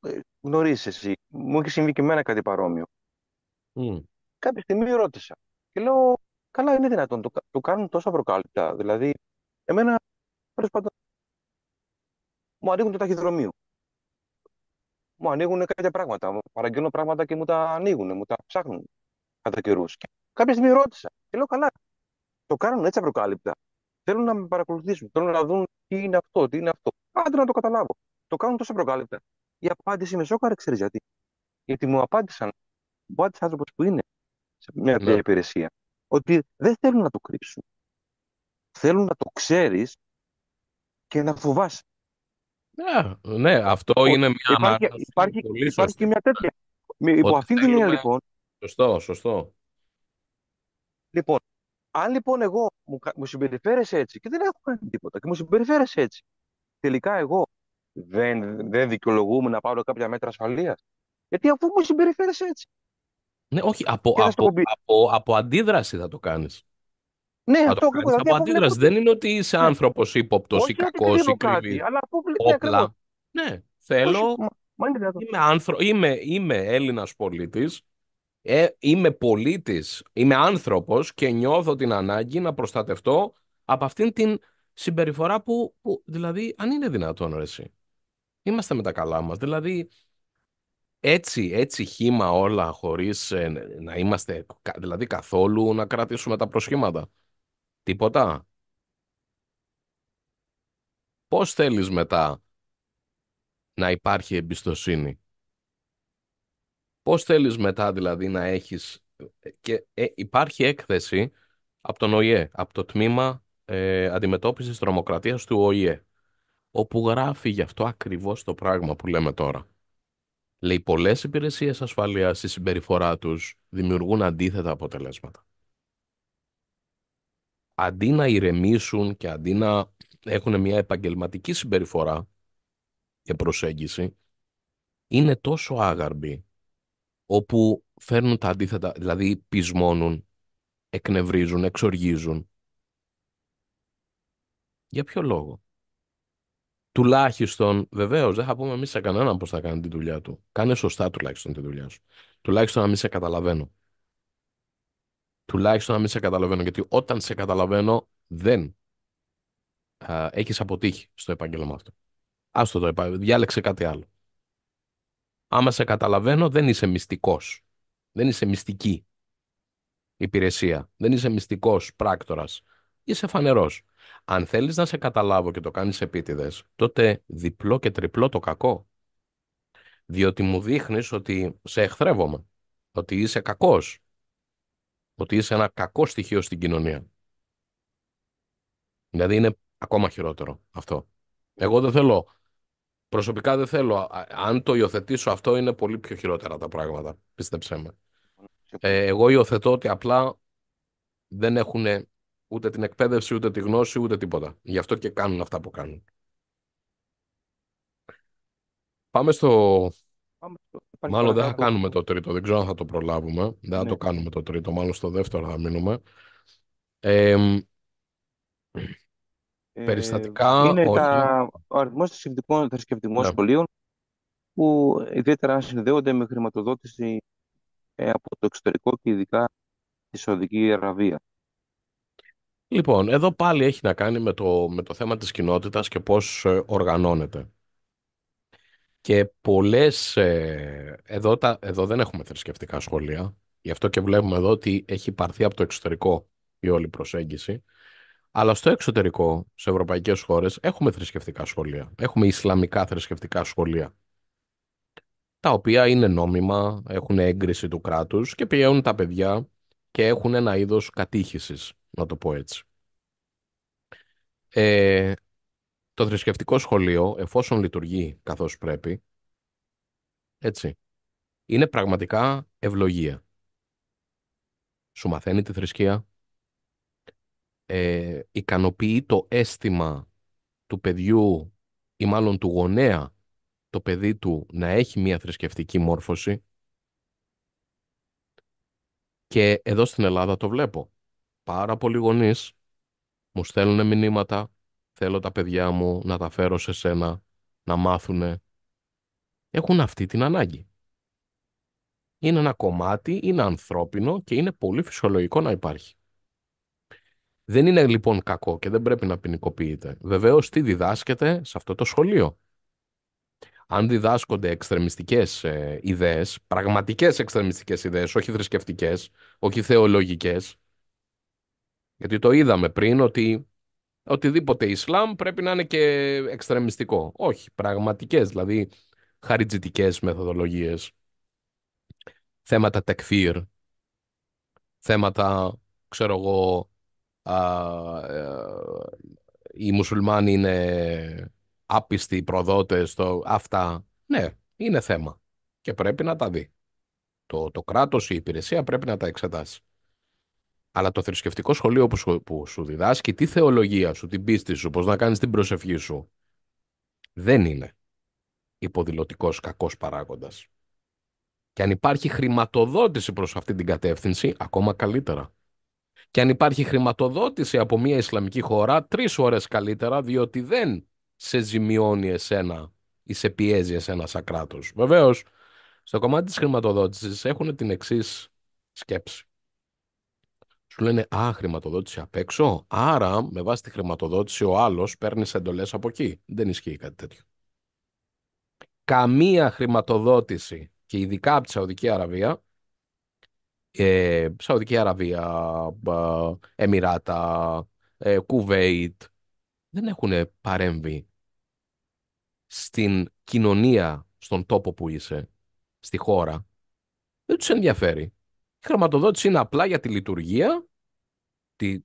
ε, γνωρίζεις εσύ, μου έχει συμβεί και εμένα κάτι παρόμοιο. Mm. Κάποια στιγμή ρώτησα και λέω, καλά είναι δυνατόν, το, το κάνουν τόσα προκάλυπτα. Δηλαδή, εμένα, τέλος μου ανοίγουν το ταχυδρομείο. Μου ανοίγουν κάποια πράγματα, μου πράγματα και μου τα ανοίγουν, μου τα ψάχνουν κατά καιρούς. κάποια στιγμή ρώτησα και λέω, καλά, το κάνουν έτσι προκάλυπτα, Θέλουν να με παρακολουθήσουν, θέλουν να δουν τι είναι αυτό, τι είναι αυτό. Άντε να το καταλάβω. Το κάνουν τόσο προκάλυπτα. Η απάντηση με σόκαρε, ξέρεις γιατί. Γιατί μου απάντησαν, ο άνθρωπος που είναι σε μια τέτοια ναι. υπηρεσία, ότι δεν θέλουν να το κρύψουν. Θέλουν να το ξέρεις και να φοβάσει. Ναι, ναι αυτό είναι μια υπάρχει, υπάρχει, υπάρχει και μια τέτοια. υπό αυτήν την έννοια λοιπόν. Σωστό, σωστό. Λοιπόν, αν λοιπόν εγώ μου, μου συμπεριφέρεσαι έτσι και δεν έχω κάνει τίποτα και μου συμπεριφέρεσαι έτσι, τελικά εγώ δεν, δεν δικαιολογούμε να πάρω κάποια μέτρα ασφαλείας. Γιατί αφού μου συμπεριφέρεσαι έτσι. Ναι, όχι, από, από, από, από, αντίδραση θα το κάνεις. Ναι, θα αυτό το από αντίδραση. Δεν είναι ότι είσαι ναι. άνθρωπος ύποπτος ή κακό ή κρυβή. Αλλά από ναι, όπλα. Ναι, θέλω. Είμαι, άνθρω... είμαι, είμαι Έλληνας πολίτης, ε, είμαι πολίτης, είμαι άνθρωπος και νιώθω την ανάγκη να προστατευτώ από αυτήν την συμπεριφορά που, που δηλαδή αν είναι δυνατόν ρε, εσύ είμαστε με τα καλά μας. Δηλαδή, έτσι, έτσι χήμα όλα χωρίς ε, να είμαστε δηλαδή καθόλου να κρατήσουμε τα προσχήματα. Τίποτα. Πώς θέλεις μετά να υπάρχει εμπιστοσύνη. Πώς θέλεις μετά δηλαδή να έχεις... Και, ε, υπάρχει έκθεση από τον ΟΗΕ, από το Τμήμα ε, Αντιμετώπισης Τρομοκρατίας του ΟΗΕ όπου γράφει γι' αυτό ακριβώς το πράγμα που λέμε τώρα. Λέει πολλές υπηρεσίες ασφαλείας στη συμπεριφορά τους δημιουργούν αντίθετα αποτελέσματα. Αντί να ηρεμήσουν και αντί να έχουν μια επαγγελματική συμπεριφορά και προσέγγιση, είναι τόσο άγαρμοι όπου φέρνουν τα αντίθετα, δηλαδή πεισμώνουν, εκνευρίζουν, εξοργίζουν. Για ποιο λόγο τουλάχιστον, βεβαίως, δεν θα πούμε εμείς σε κανέναν πώ θα κάνει τη δουλειά του. Κάνε σωστά τουλάχιστον τη δουλειά σου. Τουλάχιστον να μην σε καταλαβαίνω. Τουλάχιστον να μην σε καταλαβαίνω. Γιατί όταν σε καταλαβαίνω, δεν έχει έχεις αποτύχει στο επάγγελμα αυτό. Άστο το επάγγελμα. Διάλεξε κάτι άλλο. Άμα σε καταλαβαίνω, δεν είσαι μυστικός. Δεν είσαι μυστική υπηρεσία. Δεν είσαι μυστικός πράκτορας. Είσαι φανερός. Αν θέλεις να σε καταλάβω και το κάνεις επίτηδες, τότε διπλό και τριπλό το κακό. Διότι μου δείχνεις ότι σε εχθρεύομαι, ότι είσαι κακός, ότι είσαι ένα κακό στοιχείο στην κοινωνία. Δηλαδή είναι ακόμα χειρότερο αυτό. Εγώ δεν θέλω, προσωπικά δεν θέλω, αν το υιοθετήσω αυτό είναι πολύ πιο χειρότερα τα πράγματα, πίστεψέ με. Ε, εγώ υιοθετώ ότι απλά δεν έχουν ούτε την εκπαίδευση, ούτε τη γνώση, ούτε τίποτα. Γι' αυτό και κάνουν αυτά που κάνουν. Πάμε στο... Πάμε στο... Μάλλον δεν θα κάνουμε το τρίτο, δεν ξέρω αν θα το προλάβουμε. Δεν θα ναι. το κάνουμε το τρίτο, μάλλον στο δεύτερο θα μείνουμε. Ε, περιστατικά... Είναι τα... ο αριθμός θρησκευτικών, θρησκευτικών ναι. σχολείων που ιδιαίτερα συνδέονται με χρηματοδότηση ε, από το εξωτερικό και ειδικά τη Σαουδική Αραβία. Λοιπόν, εδώ πάλι έχει να κάνει με το, με το θέμα της κοινότητας και πώς ε, οργανώνεται. Και πολλές... Ε, εδώ, τα, εδώ δεν έχουμε θρησκευτικά σχολεία, γι' αυτό και βλέπουμε εδώ ότι έχει πάρθει από το εξωτερικό η όλη προσέγγιση. Αλλά στο εξωτερικό, σε ευρωπαϊκές χώρες, έχουμε θρησκευτικά σχολεία. Έχουμε ισλαμικά θρησκευτικά σχολεία, τα οποία είναι νόμιμα, έχουν έγκριση του κράτους και πηγαίνουν τα παιδιά και έχουν ένα είδος κατήχησης να το πω έτσι. Ε, το θρησκευτικό σχολείο, εφόσον λειτουργεί καθώς πρέπει, έτσι, είναι πραγματικά ευλογία. Σου μαθαίνει τη θρησκεία, ε, ικανοποιεί το αίσθημα του παιδιού ή μάλλον του γονέα το παιδί του να έχει μια θρησκευτική μόρφωση και εδώ στην Ελλάδα το βλέπω πάρα πολλοί γονείς. μου στέλνουν μηνύματα, θέλω τα παιδιά μου να τα φέρω σε σένα, να μάθουνε. Έχουν αυτή την ανάγκη. Είναι ένα κομμάτι, είναι ανθρώπινο και είναι πολύ φυσιολογικό να υπάρχει. Δεν είναι λοιπόν κακό και δεν πρέπει να ποινικοποιείται. Βεβαίως, τι διδάσκεται σε αυτό το σχολείο. Αν διδάσκονται εξτρεμιστικές ε, ιδέες, πραγματικές εξτρεμιστικές ιδέες, όχι θρησκευτικές, όχι θεολογικές, γιατί το είδαμε πριν ότι οτιδήποτε Ισλάμ πρέπει να είναι και εξτρεμιστικό. Όχι, πραγματικές, δηλαδή χαριτζητικές μεθοδολογίες, θέματα τεκφύρ, θέματα, ξέρω εγώ, α, ε, οι μουσουλμάνοι είναι άπιστοι προδότες, το, αυτά, ναι, είναι θέμα και πρέπει να τα δει. Το, το κράτος, η υπηρεσία πρέπει να τα εξετάσει. Αλλά το θρησκευτικό σχολείο που σου, που σου διδάσκει τη θεολογία σου, την πίστη σου, πώς να κάνεις την προσευχή σου, δεν είναι υποδηλωτικός κακός παράγοντας. Και αν υπάρχει χρηματοδότηση προς αυτή την κατεύθυνση, ακόμα καλύτερα. Και αν υπάρχει χρηματοδότηση από μια Ισλαμική χώρα, τρεις ώρες καλύτερα, διότι δεν σε ζημιώνει εσένα ή σε πιέζει εσένα σαν κράτος. Βεβαίως, στο κομμάτι της χρηματοδότησης έχουν την εξής σκέψη. Σου λένε Α, χρηματοδότηση απ' έξω. Άρα, με βάση τη χρηματοδότηση, ο άλλος παίρνει εντολές από εκεί. Δεν ισχύει κάτι τέτοιο. Καμία χρηματοδότηση και ειδικά από τη Σαουδική Αραβία, ε, Σαουδική Αραβία, Εμμυράτα, ε, Κουβέιτ, δεν έχουν παρέμβει στην κοινωνία, στον τόπο που είσαι, στη χώρα. Δεν τους ενδιαφέρει. Η χρηματοδότηση είναι απλά για τη λειτουργία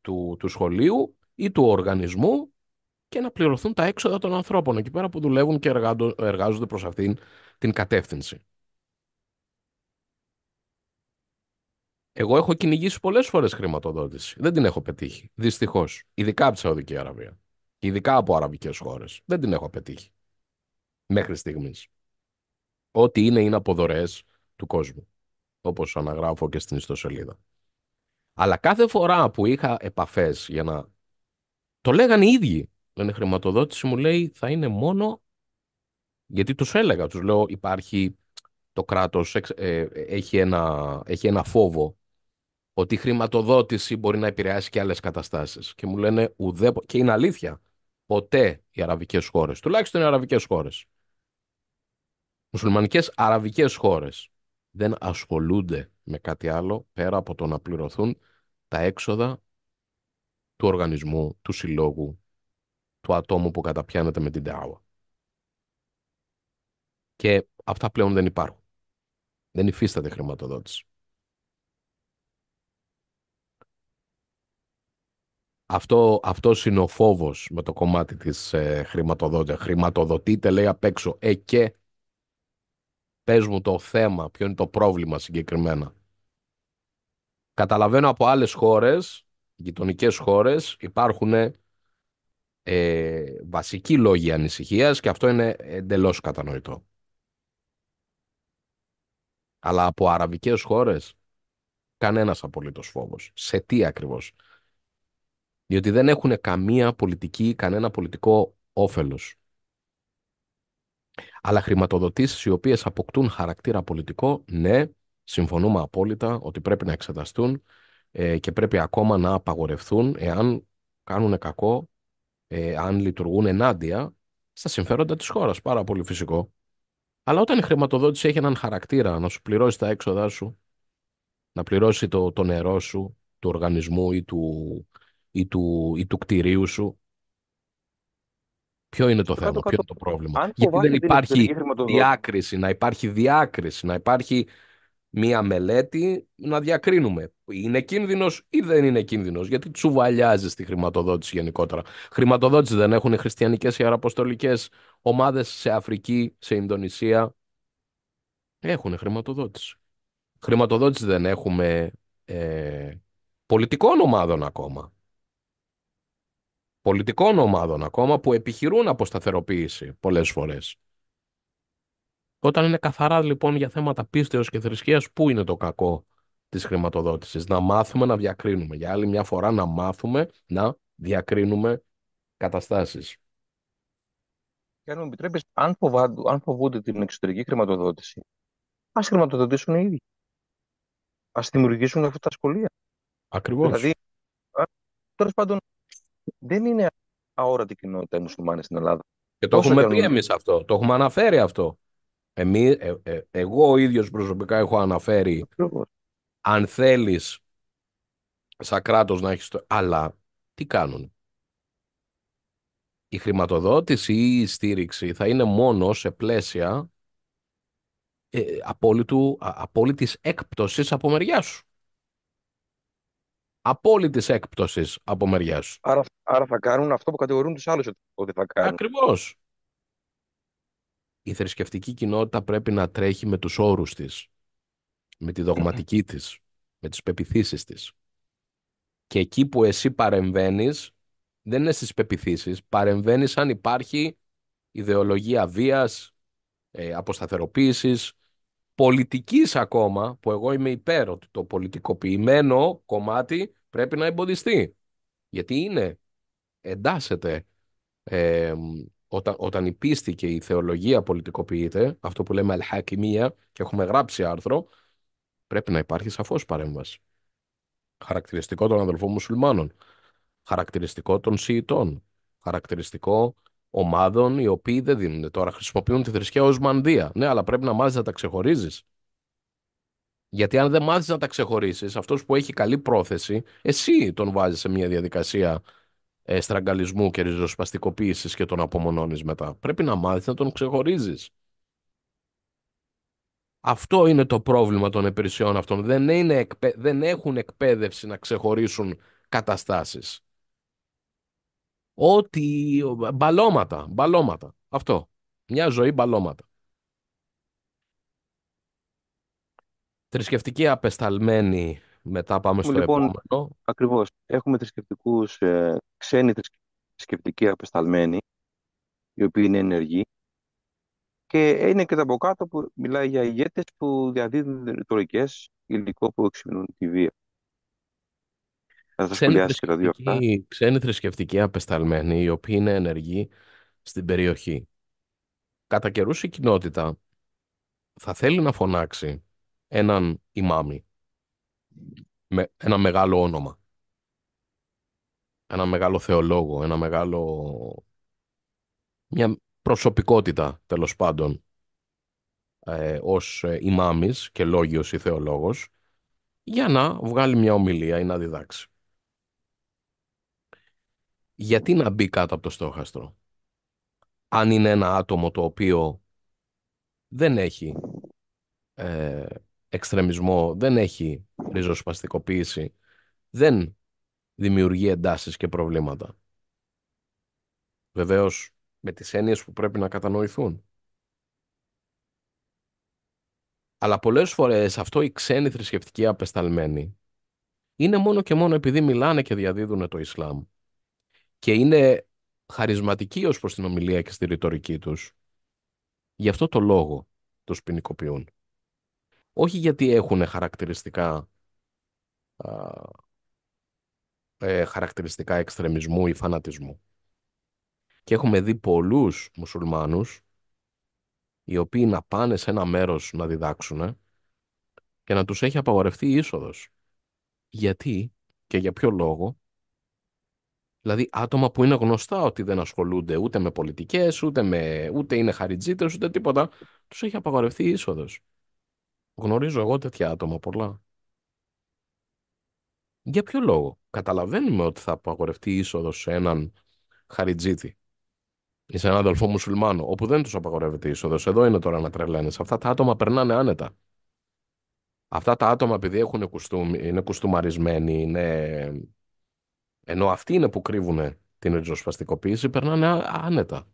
του, του σχολείου ή του οργανισμού και να πληρωθούν τα έξοδα των ανθρώπων εκεί πέρα που δουλεύουν και εργάζονται προς αυτήν την κατεύθυνση. Εγώ έχω κυνηγήσει πολλές φορές χρηματοδότηση. Δεν την έχω πετύχει, δυστυχώς. Ειδικά από τη Σαουδική Αραβία. ειδικά από αραβικές χώρες. Δεν την έχω πετύχει. Μέχρι στιγμής. Ό,τι είναι είναι από του κόσμου όπως αναγράφω και στην ιστοσελίδα. Αλλά κάθε φορά που είχα επαφές για να... Το λέγανε οι ίδιοι. Λένε χρηματοδότηση μου λέει θα είναι μόνο... Γιατί τους έλεγα, τους λέω υπάρχει το κράτος, ε, έχει, ένα, έχει ένα φόβο ότι η χρηματοδότηση μπορεί να επηρεάσει και άλλες καταστάσεις. Και μου λένε ουδέποτε... Και είναι αλήθεια. Ποτέ οι αραβικές χώρες, τουλάχιστον οι αραβικές χώρες, μουσουλμανικές αραβικές χώρες, δεν ασχολούνται με κάτι άλλο πέρα από το να πληρωθούν τα έξοδα του οργανισμού, του συλλόγου, του ατόμου που καταπιάνεται με την ΤΑΟΑ. Και αυτά πλέον δεν υπάρχουν. Δεν υφίσταται χρηματοδότηση. Αυτό, αυτός είναι ο φόβος με το κομμάτι της ε, χρηματοδότησης. Χρηματοδοτείται λέει απ' έξω. Ε, και πες μου το θέμα, ποιο είναι το πρόβλημα συγκεκριμένα. Καταλαβαίνω από άλλες χώρες, γειτονικές χώρες, υπάρχουν ε, βασικοί λόγοι ανησυχίας και αυτό είναι εντελώς κατανοητό. Αλλά από αραβικές χώρες, κανένας απολύτως φόβος. Σε τι ακριβώς. Διότι δεν έχουν καμία πολιτική, κανένα πολιτικό όφελος. Αλλά χρηματοδοτήσεις οι οποίες αποκτούν χαρακτήρα πολιτικό, ναι, συμφωνούμε απόλυτα ότι πρέπει να εξεταστούν ε, και πρέπει ακόμα να απαγορευθούν εάν κάνουν κακό, εάν αν λειτουργούν ενάντια στα συμφέροντα της χώρας. Πάρα πολύ φυσικό. Αλλά όταν η χρηματοδότηση έχει έναν χαρακτήρα να σου πληρώσει τα έξοδά σου, να πληρώσει το, νερό σου, του οργανισμού ή του, ή του, ή του κτηρίου σου, Ποιο είναι το θέμα, ποιο είναι το πρόβλημα. Γιατί δεν υπάρχει διάκριση, να υπάρχει διάκριση, να υπάρχει μία μελέτη να διακρίνουμε. Είναι κίνδυνος ή δεν είναι κίνδυνος, γιατί τσουβαλιάζει τη χρηματοδότηση γενικότερα. Χρηματοδότηση δεν έχουν οι ή αραποστολικές ομάδες σε Αφρική, σε Ινδονησία. Έχουν χρηματοδότηση. Χρηματοδότηση δεν έχουμε ε, πολιτικών ομάδων ακόμα πολιτικών ομάδων ακόμα που επιχειρούν αποσταθεροποίηση πολλές φορές. Όταν είναι καθαρά λοιπόν για θέματα πίστεως και θρησκείας, πού είναι το κακό της χρηματοδότησης. Να μάθουμε να διακρίνουμε. Για άλλη μια φορά να μάθουμε να διακρίνουμε καταστάσεις. Και αν μου επιτρέπεις, αν, αν φοβούνται την εξωτερική χρηματοδότηση, ας χρηματοδοτήσουν οι ίδιοι. Ας δημιουργήσουν αυτά τα σχολεία. Ακριβώς. Δηλαδή, πάντων, δεν είναι αόρατη κοινότητα οι μουσουλμάνοι στην Ελλάδα. Και το έχουμε πει εμείς αυτό. Το έχουμε αναφέρει αυτό. Εμείς, ε, ε, εγώ ο ίδιος προσωπικά έχω αναφέρει αν θέλεις σαν κράτος να έχεις το... Αλλά τι κάνουν. Η χρηματοδότηση ή η στήριξη θα είναι μόνο σε πλαίσια ε, απόλυτου, α, απόλυτης έκπτωσης από μεριά σου απόλυτης έκπτωσης από μεριά σου. Άρα, άρα θα κάνουν αυτό που κατηγορούν τους άλλους ότι θα κάνουν. Ακριβώς. Η θρησκευτική κοινότητα πρέπει να τρέχει με τους όρους της, με τη δογματική της, με τις πεπιθήσεις της. Και εκεί που εσύ παρεμβαίνεις, δεν είναι στις πεπιθήσεις, παρεμβαίνεις αν υπάρχει ιδεολογία βίας, ε, πολιτικής ακόμα, που εγώ είμαι υπέρ ότι το πολιτικοποιημένο κομμάτι πρέπει να εμποδιστεί. Γιατί είναι, εντάσσεται, όταν, όταν η πίστη και η θεολογία πολιτικοποιείται, αυτό που λέμε αλχακημία και έχουμε γράψει άρθρο, πρέπει να υπάρχει σαφώς παρέμβαση. Χαρακτηριστικό των αδελφών μουσουλμάνων, χαρακτηριστικό των Σιητών, χαρακτηριστικό ομάδων οι οποίοι δεν δίνουν τώρα. Χρησιμοποιούν τη θρησκεία ως μανδύα. Ναι, αλλά πρέπει να μάθεις να τα ξεχωρίζεις. Γιατί αν δεν μάθεις να τα ξεχωρίσει, αυτός που έχει καλή πρόθεση, εσύ τον βάζεις σε μια διαδικασία ε, στραγγαλισμού και ριζοσπαστικοποίησης και τον απομονώνεις μετά. Πρέπει να μάθεις να τον ξεχωρίζεις. Αυτό είναι το πρόβλημα των υπηρεσιών αυτών. Δεν, είναι, δεν έχουν εκπαίδευση να ξεχωρίσουν καταστάσεις. Ό,τι. Μπαλώματα. Μπαλώματα. Αυτό. Μια ζωή μπαλώματα. Θρησκευτική απεσταλμένη. Μετά πάμε στο λοιπόν, επόμενο. Ακριβώς. Έχουμε θρησκευτικούς, ε, ξένοι θρησκευτικοί απεσταλμένοι, οι οποίοι είναι ενεργοί. Και είναι και τα από κάτω που μιλάει για ηγέτες που διαδίδουν ρητορικέ υλικό που εξυπηρετούν τη βία. Θα τα ξένοι σχολιάσει και τα δύο είναι ενεργοί στην περιοχή. Κατά καιρούς η κοινότητα θα θέλει να φωνάξει έναν ημάμι με ένα μεγάλο όνομα. Ένα μεγάλο θεολόγο, ένα μεγάλο... μια προσωπικότητα τέλος πάντων ε, ως ε, ημάμις και λόγιος ή θεολόγος για να βγάλει μια ομιλία ή να διδάξει γιατί να μπει κάτω από το στόχαστρο. Αν είναι ένα άτομο το οποίο δεν έχει ε, εξτρεμισμό, δεν έχει ριζοσπαστικοποίηση, δεν δημιουργεί εντάσεις και προβλήματα. Βεβαίως με τις έννοιες που πρέπει να κατανοηθούν. Αλλά πολλές φορές αυτό οι ξένοι θρησκευτικοί απεσταλμένοι είναι μόνο και μόνο επειδή μιλάνε και διαδίδουν το Ισλάμ και είναι χαρισματικοί ως προς την ομιλία και στη ρητορική τους. Γι' αυτό το λόγο τους ποινικοποιούν. Όχι γιατί έχουν χαρακτηριστικά ε, χαρακτηριστικά εξτρεμισμού ή φανατισμού. Και έχουμε δει πολλούς μουσουλμάνους οι οποίοι να πάνε σε ένα μέρος να διδάξουν και να τους έχει απαγορευτεί η είσοδος. Γιατί και για ποιο λόγο Δηλαδή άτομα που είναι γνωστά ότι δεν ασχολούνται ούτε με πολιτικές ούτε, με, ούτε είναι χαριτζίτες, ούτε τίποτα, τους έχει απαγορευτεί η είσοδος. Γνωρίζω εγώ τέτοια άτομα πολλά. Για ποιο λόγο. Καταλαβαίνουμε ότι θα απαγορευτεί η είσοδος σε έναν χαριτζίτη ή σε έναν αδελφό μουσουλμάνο, όπου δεν τους απαγορεύεται η είσοδος. Εδώ είναι τώρα να τρελαίνε. Αυτά τα άτομα περνάνε άνετα. Αυτά τα άτομα επειδή έχουν κουστούμ, είναι κουστούμαρισμένοι, είναι ενώ αυτοί είναι που κρύβουν την ριζοσπαστικοποίηση, περνάνε άνετα.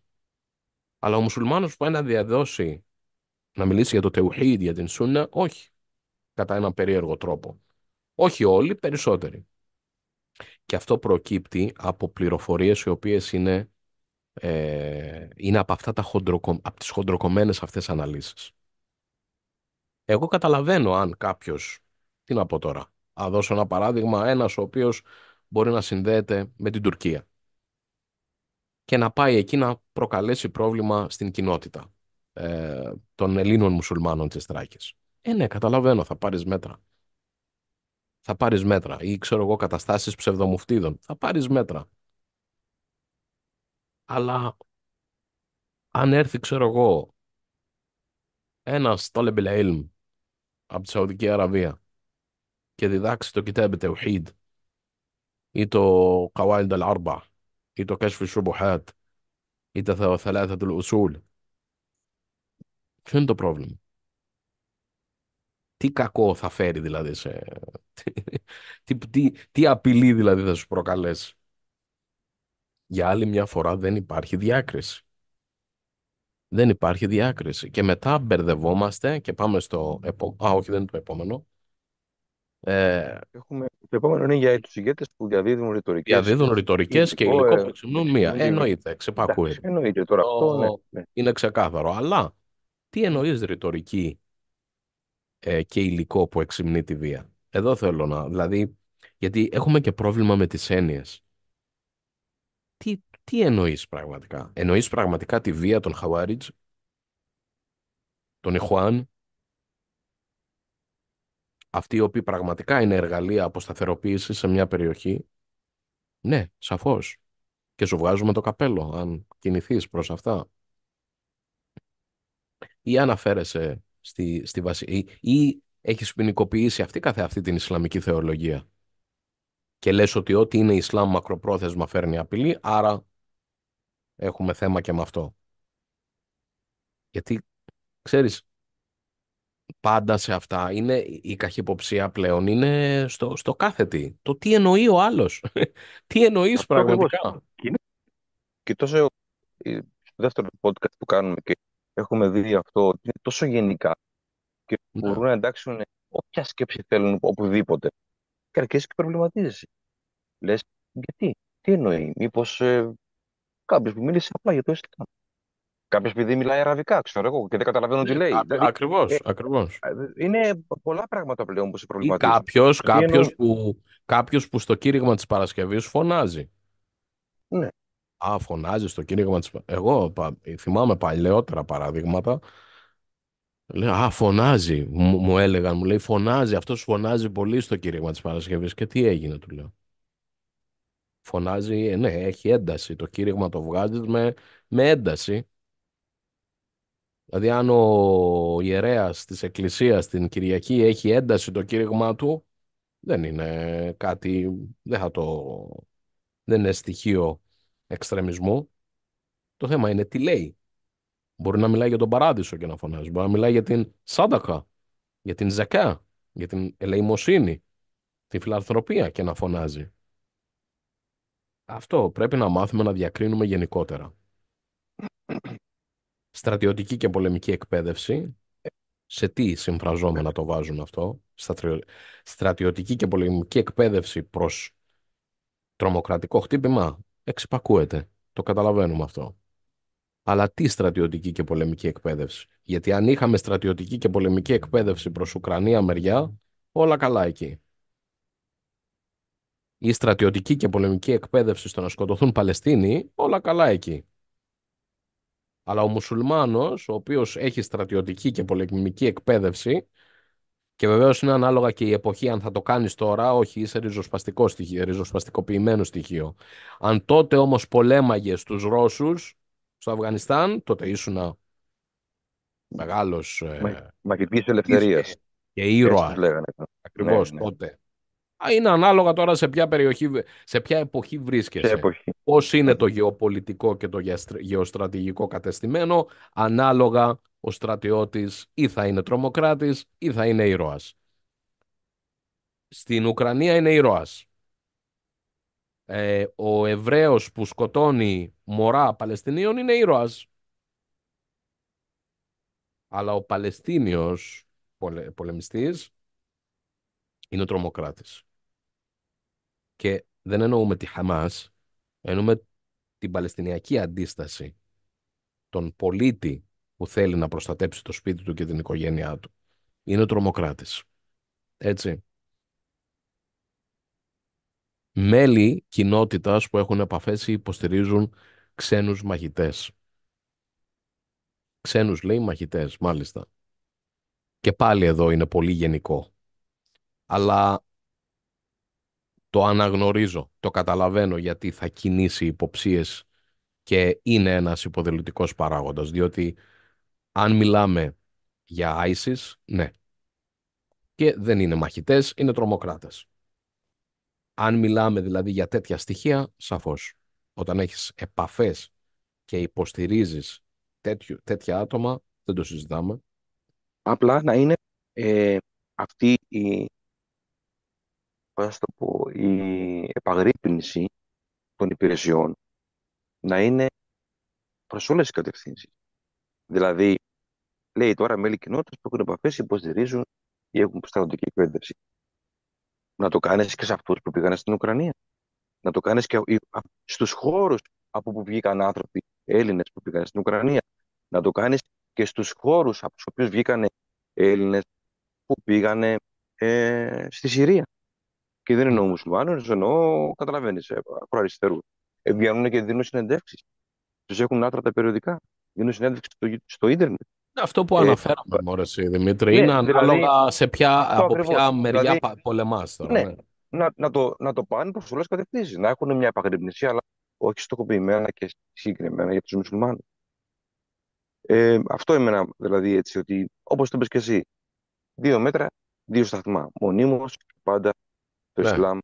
Αλλά ο μουσουλμάνος που πάει να διαδώσει, να μιλήσει για το τεουχίδ, για την Σούνα, όχι. Κατά έναν περίεργο τρόπο. Όχι όλοι, περισσότεροι. Και αυτό προκύπτει από πληροφορίες οι οποίες είναι, ε, είναι από, αυτά τα χοντροκο, από τις χοντροκομμένες αυτές αναλύσεις. Εγώ καταλαβαίνω αν κάποιος, τι να πω τώρα, θα δώσω ένα παράδειγμα, ένας ο οποίος μπορεί να συνδέεται με την Τουρκία και να πάει εκεί να προκαλέσει πρόβλημα στην κοινότητα ε, των Ελλήνων μουσουλμάνων της Τράκης. Ε, ναι, καταλαβαίνω, θα πάρεις μέτρα. Θα πάρεις μέτρα ή ξέρω εγώ καταστάσεις ψευδομουφτίδων. Θα πάρεις μέτρα. Αλλά αν έρθει, ξέρω εγώ, ένας Τόλεμπιλ από τη Σαουδική Αραβία και διδάξει το ο Τεουχίδ إيتو قواعد الأربع إيتو كشف الشبهات إيتو του الأصول Ποιο είναι το πρόβλημα. Τι κακό θα φέρει δηλαδή σε... τι, τι, απειλή δηλαδή θα σου προκαλέσει. Για άλλη μια φορά δεν υπάρχει διάκριση. Δεν υπάρχει διάκριση. Και μετά μπερδευόμαστε και πάμε στο επόμενο. Α, όχι, δεν είναι το επόμενο. Ε, Έχουμε... Το επόμενο είναι για τους ηγέτες που διαδίδουν ρητορικές. Διαδίδουν ρητορικές και υλικό που εξυμνούν μία. Εννοείται, ξεπακούει. Εννοείται τώρα το... αυτό. Ναι, ναι. Είναι ξεκάθαρο. Αλλά τι εννοείς ρητορική ε, και υλικό που εξυμνεί τη βία. Εδώ θέλω να. Δηλαδή, γιατί έχουμε και πρόβλημα με τις έννοιες. Τι, τι εννοείς πραγματικά. Εννοείς πραγματικά τη βία των Χαουάριτζ, των Ιχουάν, αυτοί οι οποίοι πραγματικά είναι εργαλεία αποσταθεροποίησης σε μια περιοχή, ναι, σαφώς. Και σου βγάζουμε το καπέλο, αν κινηθείς προς αυτά. Ή αναφέρεσαι στη, στη βασική, ή, ή έχεις ποινικοποιήσει αυτή καθε αυτή την Ισλαμική θεολογία. Και λες ότι ό,τι είναι Ισλάμ μακροπρόθεσμα φέρνει απειλή, άρα έχουμε θέμα και με αυτό. Γιατί, ξέρεις, πάντα σε αυτά. Είναι η καχυποψία πλέον είναι στο, στο κάθε τι. Το τι εννοεί ο άλλος. τι εννοείς πραγματικά. Και τόσο στο δεύτερο podcast που κάνουμε και έχουμε δει αυτό, είναι τόσο γενικά και ναι. μπορούν να εντάξουν όποια σκέψη θέλουν οπουδήποτε. Και αρκέσει και προβληματίζεσαι. Λες, γιατί, τι εννοεί, μήπως ε, κάποιος που μίλησε απλά για το Ισλάμ. Κάποιος επειδή μιλάει αραβικά, ξέρω εγώ, και δεν καταλαβαίνω τι ε, λέει. Ακριβώ, δηλαδή, ακριβώς. Ε, ε, είναι πολλά πράγματα πλέον που σε προβληματίζουν. Κάποιος κάποιος που, που στο κήρυγμα της Παρασκευής φωνάζει. Ναι. Α, φωνάζει στο κήρυγμα της. Εγώ θυμάμαι παλαιότερα παραδείγματα. Λέω, α, φωνάζει. Μου, μου έλεγαν, μου λέει, φωνάζει. Αυτός φωνάζει πολύ στο κήρυγμα της Παρασκευής. Και τι έγινε, του λέω φωνάζει, ναι, έχει ένταση. Το κήρυγμα το βγάζεις με, με ένταση. Δηλαδή αν ο ιερέας της Εκκλησίας την Κυριακή έχει ένταση το κήρυγμά του, δεν είναι κάτι, δεν, θα δεν είναι στοιχείο εξτρεμισμού. Το θέμα είναι τι λέει. Μπορεί να μιλάει για τον παράδεισο και να φωνάζει. Μπορεί να μιλάει για την σάντακα, για την ζεκα για την ελεημοσύνη, τη φιλανθρωπία και να φωνάζει. Αυτό πρέπει να μάθουμε να διακρίνουμε γενικότερα στρατιωτική και πολεμική εκπαίδευση. Σε τι συμφραζόμενα το βάζουν αυτό, στρατιωτική και πολεμική εκπαίδευση προς τρομοκρατικό χτύπημα, εξυπακούεται. Το καταλαβαίνουμε αυτό. Αλλά τι στρατιωτική και πολεμική εκπαίδευση. Γιατί αν είχαμε στρατιωτική και πολεμική εκπαίδευση προς Ουκρανία μεριά, όλα καλά εκεί. Η στρατιωτική και πολεμική εκπαίδευση στο να σκοτωθούν Παλαιστίνοι, όλα καλά εκεί. Αλλά ο μουσουλμάνος, ο οποίος έχει στρατιωτική και πολεμική εκπαίδευση και βεβαίως είναι ανάλογα και η εποχή αν θα το κάνεις τώρα, όχι είσαι ριζοσπαστικό στοιχείο, ριζοσπαστικοποιημένο στοιχείο. Αν τότε όμως πολέμαγες τους Ρώσους στο Αφγανιστάν, τότε ήσουν μεγάλος... Ε, Μαχητής ελευθερίας. Και ήρωας. Ακριβώς ναι, ναι. τότε. Είναι ανάλογα τώρα σε ποια περιοχή, σε ποια εποχή βρίσκεσαι. Εποχή. Πώς είναι το γεωπολιτικό και το γεωστρατηγικό κατεστημένο, ανάλογα ο στρατιώτης ή θα είναι τρομοκράτης ή θα είναι ήρωας. Στην Ουκρανία είναι ήρωας. Ε, ο Εβραίος που σκοτώνει μωρά Παλαιστινίων είναι ήρωας. Αλλά ο Παλαιστίνιος πολε, πολεμιστής είναι τρομοκράτης. Και δεν εννοούμε τη Χαμάς, εννοούμε την Παλαιστινιακή αντίσταση τον πολίτη που θέλει να προστατέψει το σπίτι του και την οικογένειά του. Είναι τρομοκράτης. Έτσι. Μέλη κοινότητας που έχουν επαφές ή υποστηρίζουν ξένους μαχητές. Ξένους λέει μαχητές, μάλιστα. Και πάλι εδώ είναι πολύ γενικό. Αλλά το αναγνωρίζω, το καταλαβαίνω γιατί θα κινήσει υποψίες και είναι ένας υποδελουτικός παράγοντας, διότι αν μιλάμε για ISIS, ναι. Και δεν είναι μαχητές, είναι τρομοκράτες. Αν μιλάμε δηλαδή για τέτοια στοιχεία, σαφώς. Όταν έχεις επαφές και υποστηρίζεις τέτοια άτομα, δεν το συζητάμε. Απλά να είναι ε, αυτή η πώς το πω, η επαγρύπνηση των υπηρεσιών να είναι προς όλες τις κατευθύνσεις. Δηλαδή, λέει τώρα μέλη κοινότητας που έχουν επαφές, υποστηρίζουν ή έχουν στρατιωτική εκπαίδευση. Να το κάνεις και σε αυτούς που πήγαν στην Ουκρανία. Να το κάνεις και στους χώρους από που βγήκαν άνθρωποι Έλληνες που πήγαν στην Ουκρανία. Να το κάνεις και στους χώρους από τους οποίους βγήκαν Έλληνες που πήγαν ε, στη Συρία. Και δεν εννοώ μουσουλμάνους, εννοώ, καταλαβαίνεις, ε, προαριστερούς. Ε, βγαίνουν και δίνουν συνεντεύξεις. Τους έχουν άτρα τα περιοδικά. Δίνουν συνέντευξη στο, στο ίντερνετ. Ναι, αυτό που ε, αναφέραμε, ε, μόρεση, Δημήτρη, ναι, είναι ανάλογα δηλαδή, σε ποια, από ακριβώς, ποια μεριά δηλαδή, πολεμάς τώρα. Ναι, ναι. Να, να, το, να το πάνε προς όλες κατευθύνσεις. να έχουν μια επαγρύπνηση, αλλά όχι στοχοποιημένα και συγκεκριμένα για τους μουσουλμάνους. Ε, αυτό εμένα, δηλαδή, έτσι, ότι όπως το είπες και εσύ, δύο μέτρα, δύο σταθμά, Μονίμως πάντα το ναι. Ισλάμ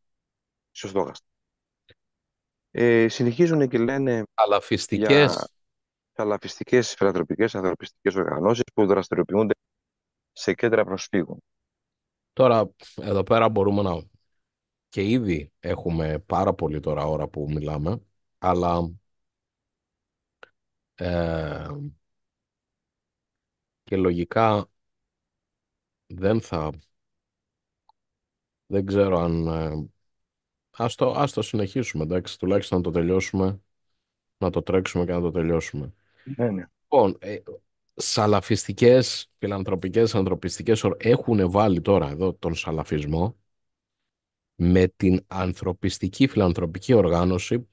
ε, συνεχίζουν και λένε Αλαφιστικές. για θαλαφιστικές, φιλανθρωπικές, ανθρωπιστικές οργανώσεις που δραστηριοποιούνται σε κέντρα προσφύγων. Τώρα, εδώ πέρα μπορούμε να... και ήδη έχουμε πάρα πολύ τώρα ώρα που μιλάμε, αλλά ε, και λογικά δεν θα δεν ξέρω αν... Ε, ας το, ας το συνεχίσουμε, εντάξει, τουλάχιστον να το τελειώσουμε, να το τρέξουμε και να το τελειώσουμε. Ναι, ναι. Λοιπόν, ε, σαλαφιστικές, φιλανθρωπικές, ανθρωπιστικές έχουν βάλει τώρα εδώ τον σαλαφισμό με την ανθρωπιστική φιλανθρωπική οργάνωση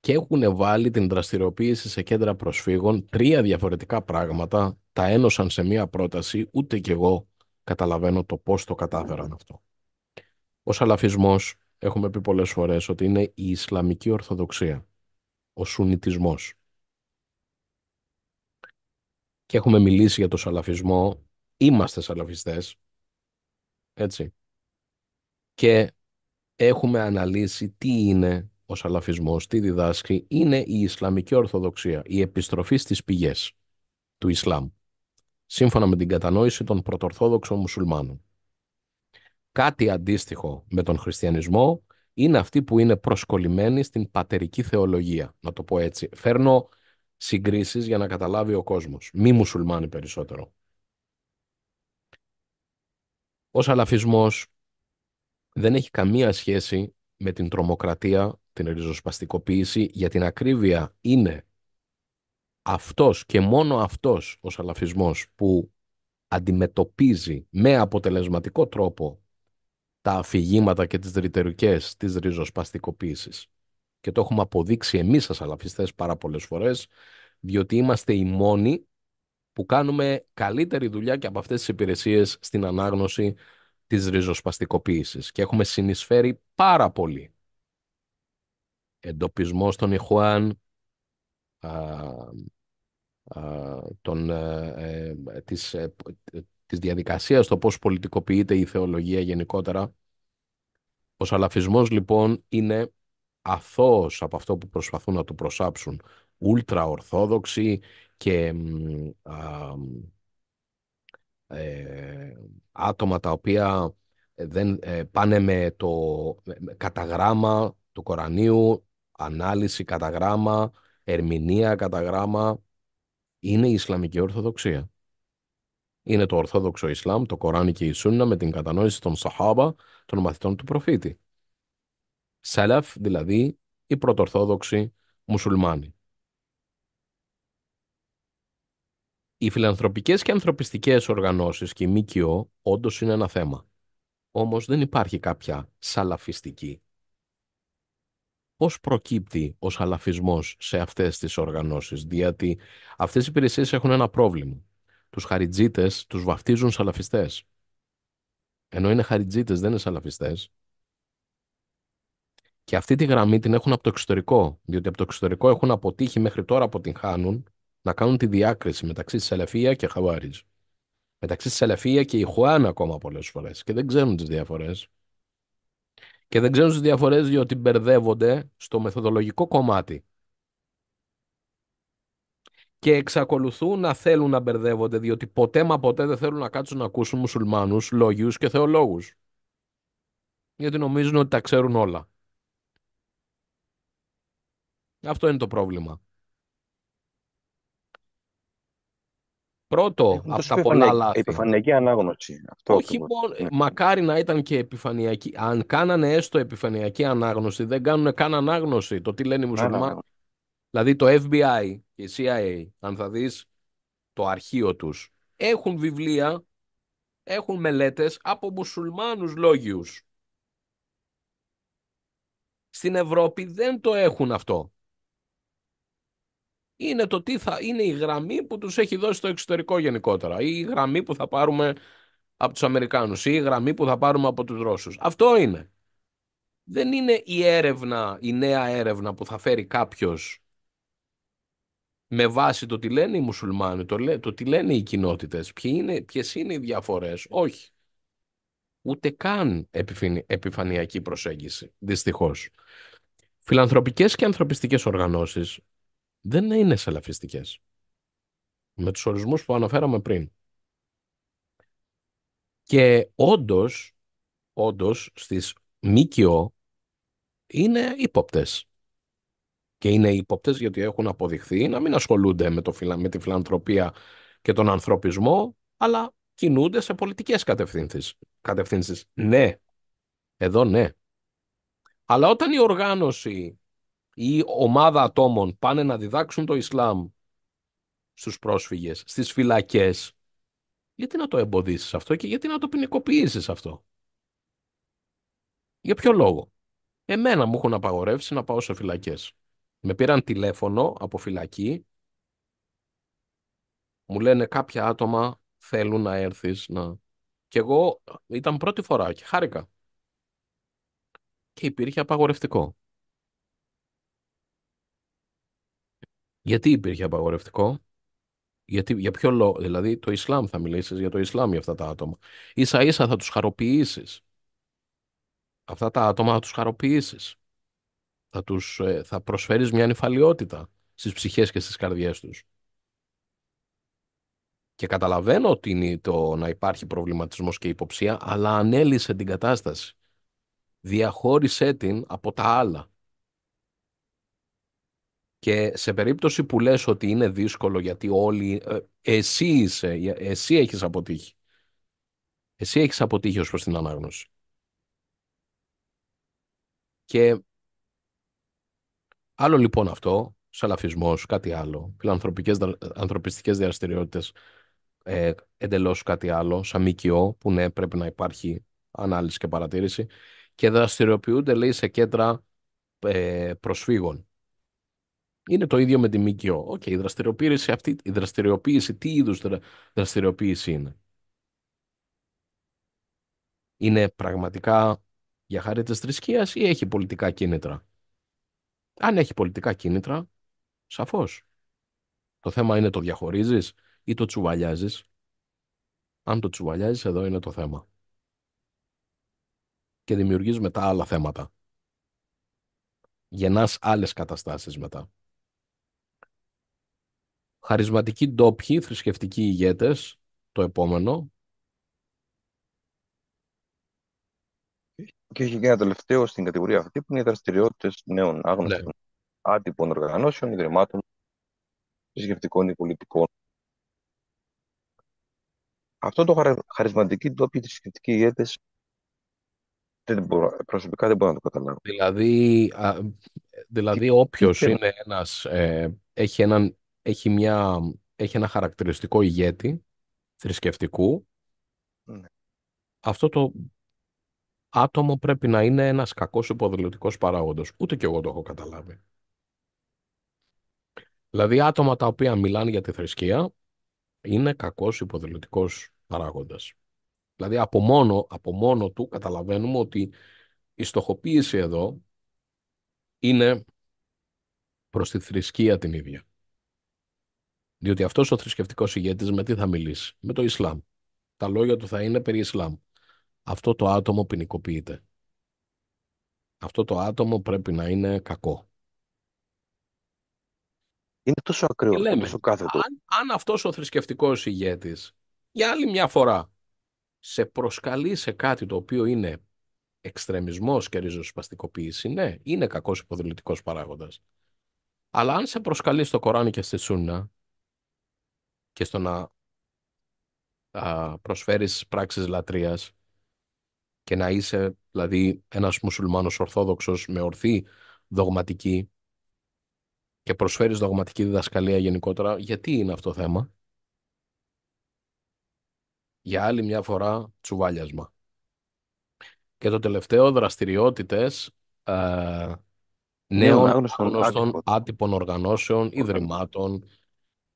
και έχουν βάλει την δραστηριοποίηση σε κέντρα προσφύγων τρία διαφορετικά πράγματα, τα ένωσαν σε μία πρόταση, ούτε κι εγώ καταλαβαίνω το πώς το κατάφεραν αυτό. Ο σαλαφισμός, έχουμε πει πολλές φορές, ότι είναι η Ισλαμική Ορθοδοξία, ο Σουνιτισμός. Και έχουμε μιλήσει για το σαλαφισμό, είμαστε σαλαφιστές, έτσι. Και έχουμε αναλύσει τι είναι ο σαλαφισμός, τι διδάσκει, είναι η Ισλαμική Ορθοδοξία, η επιστροφή στις πηγές του Ισλάμ, σύμφωνα με την κατανόηση των πρωτορθόδοξων μουσουλμάνων κάτι αντίστοιχο με τον χριστιανισμό είναι αυτοί που είναι προσκολλημένοι στην πατερική θεολογία, να το πω έτσι. Φέρνω συγκρίσεις για να καταλάβει ο κόσμος, μη μουσουλμάνοι περισσότερο. Ο σαλαφισμός δεν έχει καμία σχέση με την τρομοκρατία, την ριζοσπαστικοποίηση, για την ακρίβεια είναι αυτός και μόνο αυτός ο σαλαφισμός που αντιμετωπίζει με αποτελεσματικό τρόπο τα αφηγήματα και τις ρητερικές της ριζοσπαστικοποίησης. Και το έχουμε αποδείξει εμείς σας αλαφιστές πάρα πολλές φορές, διότι είμαστε οι μόνοι που κάνουμε καλύτερη δουλειά και από αυτές τις υπηρεσίες στην ανάγνωση της ριζοσπαστικοποίησης και έχουμε συνεισφέρει πάρα πολύ. εντοπισμό των Ιχουάν, α, α, των, ε, ε, ε, της, της διαδικασίας το πώς πολιτικοποιείται η θεολογία γενικότερα. Ο σαλαφισμός λοιπόν είναι αθώος από αυτό που προσπαθούν να του προσάψουν. Ούλτρα ορθόδοξοι και α, ε, άτομα τα οποία δεν, ε, πάνε με το καταγράμμα του Κορανίου, ανάλυση καταγράμμα, ερμηνεία καταγράμμα, είναι η Ισλαμική Ορθοδοξία είναι το Ορθόδοξο Ισλάμ, το Κοράνι και η Σούνα με την κατανόηση των Σαχάβα, των μαθητών του προφήτη. Σαλαφ δηλαδή οι πρωτορθόδοξοι μουσουλμάνοι. Οι φιλανθρωπικές και ανθρωπιστικές οργανώσεις και η ΜΚΟ όντως είναι ένα θέμα. Όμως δεν υπάρχει κάποια σαλαφιστική. Πώς προκύπτει ο σαλαφισμός σε αυτές τις οργανώσεις, διότι αυτές οι υπηρεσίες έχουν ένα πρόβλημα τους χαριτζίτες τους βαφτίζουν σαλαφιστές. Ενώ είναι χαριτζίτες, δεν είναι σαλαφιστές. Και αυτή τη γραμμή την έχουν από το εξωτερικό, διότι από το εξωτερικό έχουν αποτύχει μέχρι τώρα χάνουν να κάνουν τη διάκριση μεταξύ Σελεφία και Χαβάριτζ. Μεταξύ Σελεφία και Ιχουάν ακόμα πολλές φορές και δεν ξέρουν τις διαφορές. Και δεν ξέρουν τις διαφορές διότι μπερδεύονται στο μεθοδολογικό κομμάτι και εξακολουθούν να θέλουν να μπερδεύονται διότι ποτέ μα ποτέ δεν θέλουν να κάτσουν να ακούσουν μουσουλμάνους, λόγιους και θεολόγους. Γιατί νομίζουν ότι τα ξέρουν όλα. Αυτό είναι το πρόβλημα. Πρώτο από τα πολλά λάθη. Επιφανειακή ανάγνωση. Αυτό Όχι μόνο. Ναι. Μακάρι να ήταν και επιφανειακή. Αν κάνανε έστω επιφανειακή ανάγνωση, δεν κάνουν καν ανάγνωση το τι λένε οι μουσουλμάνοι. Δηλαδή το FBI η CIA, αν θα δεις το αρχείο τους, έχουν βιβλία, έχουν μελέτες από μουσουλμάνους λόγιους. Στην Ευρώπη δεν το έχουν αυτό. Είναι το τι θα είναι η γραμμή που τους έχει δώσει το εξωτερικό γενικότερα ή η γραμμή που θα πάρουμε από τους Αμερικάνους ή η γραμμή που θα πάρουμε από τους Ρώσους. Αυτό είναι. Δεν είναι η έρευνα, η νέα έρευνα που θα φέρει κάποιος με βάση το τι λένε οι μουσουλμάνοι, το, το τι λένε οι κοινότητες, ποιε είναι, ποιες είναι οι διαφορές. Όχι. Ούτε καν επιφανειακή προσέγγιση, δυστυχώς. Φιλανθρωπικές και ανθρωπιστικές οργανώσεις δεν είναι σελαφιστικέ Με τους ορισμούς που αναφέραμε πριν. Και όντως, όντως στις ΜΚΟ είναι ύποπτες και είναι ύποπτες γιατί έχουν αποδειχθεί να μην ασχολούνται με, το, με τη φιλανθρωπία και τον ανθρωπισμό, αλλά κινούνται σε πολιτικές κατευθύνσεις. Ναι, εδώ ναι. Αλλά όταν η οργάνωση ή ομάδα ατόμων πάνε να διδάξουν το Ισλάμ στους πρόσφυγες, στις φυλακές, γιατί να το εμποδίσεις αυτό και γιατί να το ποινικοποιήσεις αυτό. Για ποιο λόγο. Εμένα μου έχουν απαγορεύσει να πάω σε φυλακές. Με πήραν τηλέφωνο από φυλακή. Μου λένε κάποια άτομα θέλουν να έρθεις να... Και εγώ ήταν πρώτη φορά και χάρηκα. Και υπήρχε απαγορευτικό. Γιατί υπήρχε απαγορευτικό. Γιατί, για ποιο λόγο, δηλαδή το Ισλάμ θα μιλήσεις για το Ισλάμ για αυτά τα άτομα. Ίσα ίσα θα τους χαροποιήσεις. Αυτά τα άτομα θα τους χαροποιήσεις. Θα, τους, ε, θα προσφέρεις μια νυφαλιότητα στις ψυχές και στις καρδιές τους. Και καταλαβαίνω ότι είναι το να υπάρχει προβληματισμός και υποψία, αλλά ανέλησε την κατάσταση. Διαχώρισέ την από τα άλλα. Και σε περίπτωση που λες ότι είναι δύσκολο γιατί όλοι, ε, εσύ είσαι, ε, εσύ έχεις αποτύχει. Εσύ έχεις αποτύχει ως προς την ανάγνωση. Και Άλλο λοιπόν αυτό, σαλαφισμός, κάτι άλλο, φιλανθρωπικές ανθρωπιστικές διαστηριότητες, ε, εντελώς κάτι άλλο, σαν ΜΚΟ, που ναι, πρέπει να υπάρχει ανάλυση και παρατήρηση, και δραστηριοποιούνται, λέει, σε κέντρα ε, προσφύγων. Είναι το ίδιο με τη ΜΚΟ. Οκ, η δραστηριοποίηση αυτή, η δραστηριοποίηση, τι είδους δραστηριοποίηση είναι. Είναι πραγματικά για χάρη της θρησκείας ή έχει πολιτικά κίνητρα. Αν έχει πολιτικά κίνητρα, σαφώς. Το θέμα είναι το διαχωρίζεις ή το τσουβαλιάζεις. Αν το τσουβαλιάζεις, εδώ είναι το θέμα. Και δημιουργείς μετά άλλα θέματα. Γεννάς άλλες καταστάσεις μετά. Χαρισματικοί ντόπιοι, θρησκευτικοί ηγέτες, το επόμενο, και έχει και ένα τελευταίο στην κατηγορία αυτή που είναι οι δραστηριότητες νέων άγνωστων ναι. άτυπων οργανώσεων, ιδρυμάτων, θρησκευτικών ή πολιτικών. Αυτό το χαρισματική ντόπιοι θρησκευτική ηγέτες δεν προσωπικά δεν μπορώ να το καταλάβω. Δηλαδή, δηλαδή όποιος είναι ένας, ε, έχει, έναν, έχει, μια, έχει ένα χαρακτηριστικό ηγέτη θρησκευτικού, ναι. αυτό το άτομο πρέπει να είναι ένας κακός υποδηλωτικός παράγοντας. Ούτε κι εγώ το έχω καταλάβει. Δηλαδή άτομα τα οποία μιλάνε για τη θρησκεία είναι κακός υποδηλωτικός παράγοντας. Δηλαδή από μόνο, από μόνο του καταλαβαίνουμε ότι η στοχοποίηση εδώ είναι προς τη θρησκεία την ίδια. Διότι αυτός ο θρησκευτικός ηγέτης με τι θα μιλήσει, με το Ισλάμ. Τα λόγια του θα είναι περί Ισλάμ αυτό το άτομο ποινικοποιείται. Αυτό το άτομο πρέπει να είναι κακό. Είναι τόσο ακραίο, λέμε, Αν, αν αυτός ο θρησκευτικός ηγέτης για άλλη μια φορά σε προσκαλεί σε κάτι το οποίο είναι εξτρεμισμός και ριζοσπαστικοποίηση, ναι, είναι κακός υποδηλητικός παράγοντας. Αλλά αν σε προσκαλεί στο Κοράνι και στη Σούνα και στο να α, προσφέρεις πράξεις λατρείας, και να είσαι δηλαδή ένας μουσουλμάνος ορθόδοξος με ορθή δογματική και προσφέρεις δογματική διδασκαλία γενικότερα, γιατί είναι αυτό το θέμα. Για άλλη μια φορά τσουβάλιασμα. Και το τελευταίο, δραστηριότητες ε, νέων γνωστών άτυπων οργανώσεων, ιδρυμάτων,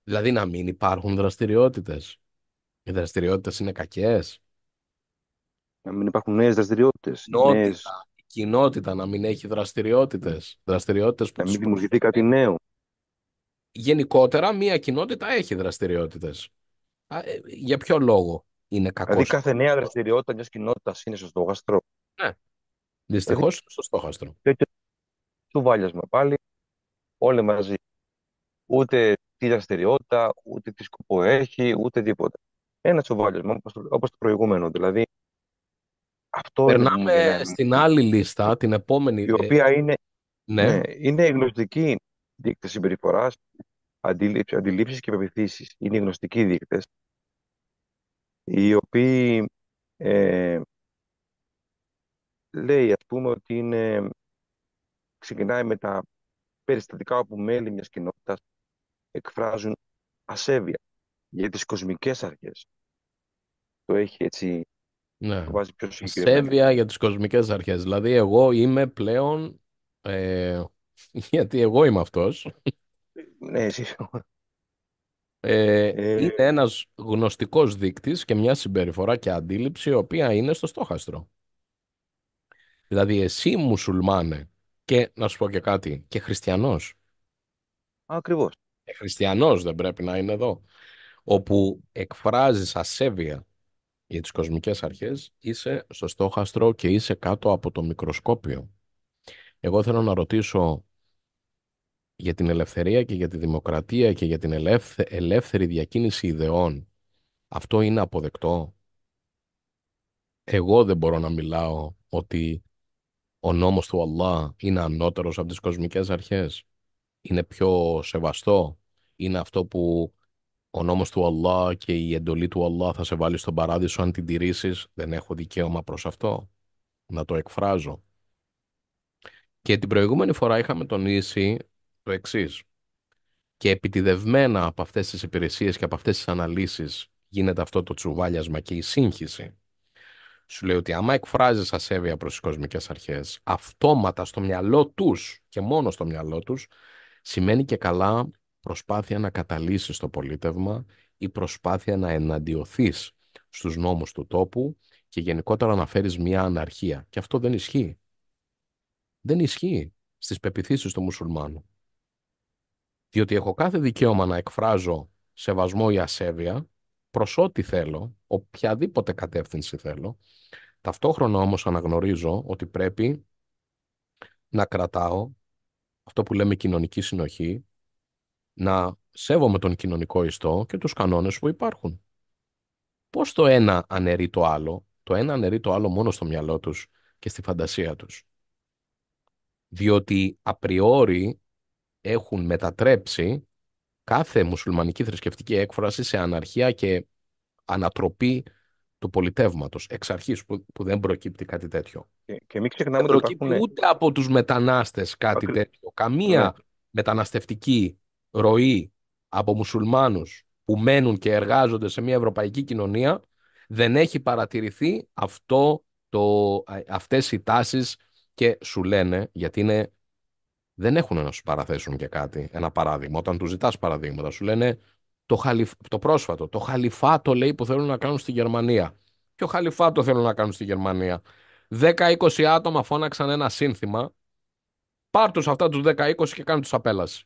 δηλαδή να μην υπάρχουν δραστηριότητες. Οι δραστηριότητες είναι κακές να μην υπάρχουν νέες δραστηριότητες. Η νέες... κοινότητα, να μην έχει δραστηριότητες. Δραστηριότητες που να μην δημιουργηθεί κάτι νέο. Γενικότερα, μία κοινότητα έχει δραστηριότητες. Ε, για ποιο λόγο είναι κακός. Δηλαδή, κάθε νέα δραστηριότητα μιας κοινότητας είναι στο στόχαστρο. Ναι. Δυστυχώς δηλαδή, στο στόχαστρο. Του βάλιασμα πάλι. Όλοι μαζί. Ούτε τι δραστηριότητα, ούτε τι σκοπό έχει, ούτε τίποτα. Ένα τσουβάλιασμα, όπως το προηγούμενο. Δηλαδή, αυτό Περνάμε ναι. στην άλλη λίστα, την επόμενη. Η ε, οποία είναι, ναι. ναι είναι η γνωστική δείκτες συμπεριφοράς, αντιλήψεις και πεπιθήσεις. Είναι οι γνωστικοί δείκτες, οι οποίοι ε, λέει, ας πούμε, ότι είναι, ξεκινάει με τα περιστατικά όπου μέλη μιας κοινότητας εκφράζουν ασέβεια για τις κοσμικές αρχές. Το έχει έτσι ναι. Σέβεια για τις κοσμικές αρχές. Δηλαδή εγώ είμαι πλέον... Ε, γιατί εγώ είμαι αυτός. Ναι, εσύ. Ε, ε, είναι ένας γνωστικός δείκτης και μια συμπεριφορά και αντίληψη η οποία είναι στο στόχαστρο. Δηλαδή εσύ μουσουλμάνε και να σου πω και κάτι και χριστιανός. Ακριβώς. Και ε, χριστιανός δεν πρέπει να είναι εδώ. Όπου εκφράζεις ασέβεια για τις κοσμικές αρχές είσαι στο στόχαστρο και είσαι κάτω από το μικροσκόπιο. Εγώ θέλω να ρωτήσω για την ελευθερία και για τη δημοκρατία και για την ελεύθερη διακίνηση ιδεών. Αυτό είναι αποδεκτό. Εγώ δεν μπορώ να μιλάω ότι ο νόμος του Αλλά είναι ανώτερος από τις κοσμικές αρχές. Είναι πιο σεβαστό. Είναι αυτό που ο νόμος του Αλλά και η εντολή του Αλλά θα σε βάλει στον παράδεισο αν την τηρήσεις, δεν έχω δικαίωμα προς αυτό, να το εκφράζω. Και την προηγούμενη φορά είχαμε τονίσει το εξής. Και επιτιδευμένα από αυτές τις υπηρεσίες και από αυτές τις αναλύσεις γίνεται αυτό το τσουβάλιασμα και η σύγχυση. Σου λέει ότι άμα εκφράζεις ασέβεια προς τις κοσμικές αρχές, αυτόματα στο μυαλό τους και μόνο στο μυαλό τους, σημαίνει και καλά προσπάθεια να καταλύσεις το πολίτευμα ή προσπάθεια να εναντιωθείς στους νόμους του τόπου και γενικότερα να φέρεις μια αναρχία. Και αυτό δεν ισχύει. Δεν ισχύει στις πεπιθήσεις του μουσουλμάνου. Διότι έχω κάθε δικαίωμα να εκφράζω σεβασμό ή ασέβεια προς ό,τι θέλω, οποιαδήποτε κατεύθυνση θέλω. Ταυτόχρονα όμως αναγνωρίζω ότι πρέπει να κρατάω αυτό που λέμε κοινωνική συνοχή, να σέβομαι τον κοινωνικό ιστό και τους κανόνες που υπάρχουν. Πώς το ένα αναιρεί το άλλο, το ένα αναιρεί το άλλο μόνο στο μυαλό τους και στη φαντασία τους. Διότι απριόρι έχουν μετατρέψει κάθε μουσουλμανική θρησκευτική έκφραση σε αναρχία και ανατροπή του πολιτεύματος εξ αρχής που, δεν προκύπτει κάτι τέτοιο. Και, και μην ξεχνάμε δεν προκύπτει ούτε από τους μετανάστες κάτι τέτοιο. Καμία ναι. μεταναστευτική ροή από μουσουλμάνους που μένουν και εργάζονται σε μια ευρωπαϊκή κοινωνία, δεν έχει παρατηρηθεί αυτό το, αυτές οι τάσεις και σου λένε, γιατί είναι, δεν έχουν να σου παραθέσουν και κάτι, ένα παράδειγμα. Όταν τους ζητάς παραδείγματα, σου λένε το, το πρόσφατο, το χαλιφάτο λέει που θέλουν να κάνουν στη Γερμανία. Ποιο χαλιφάτο θέλουν να κάνουν στη Γερμανία. 10-20 άτομα φώναξαν ένα σύνθημα, πάρ' τους αυτά τους 10-20 και κάνουν τους απέλαση.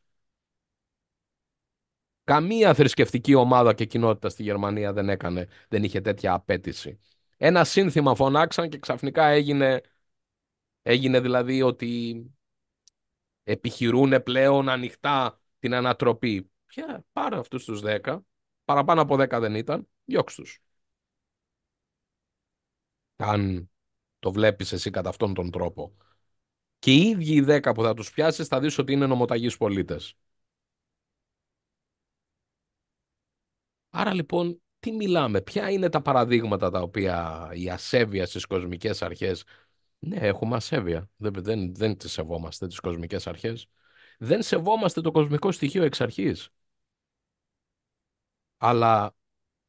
Καμία θρησκευτική ομάδα και κοινότητα στη Γερμανία δεν έκανε, δεν είχε τέτοια απέτηση. Ένα σύνθημα φωνάξαν και ξαφνικά έγινε, έγινε δηλαδή ότι επιχειρούν πλέον ανοιχτά την ανατροπή. Ποια, πάρα πάρε αυτούς τους 10, παραπάνω από 10 δεν ήταν, διώξ' τους. Αν το βλέπεις εσύ κατά αυτόν τον τρόπο. Και οι ίδιοι οι δέκα που θα τους πιάσεις θα δεις ότι είναι νομοταγείς πολίτες. Άρα λοιπόν, τι μιλάμε, ποια είναι τα παραδείγματα τα οποία η ασέβεια στις κοσμικές αρχές ναι, έχουμε ασέβεια. Δεν, δεν, τις σεβόμαστε τις κοσμικές αρχές. Δεν σεβόμαστε το κοσμικό στοιχείο εξ αρχής. Αλλά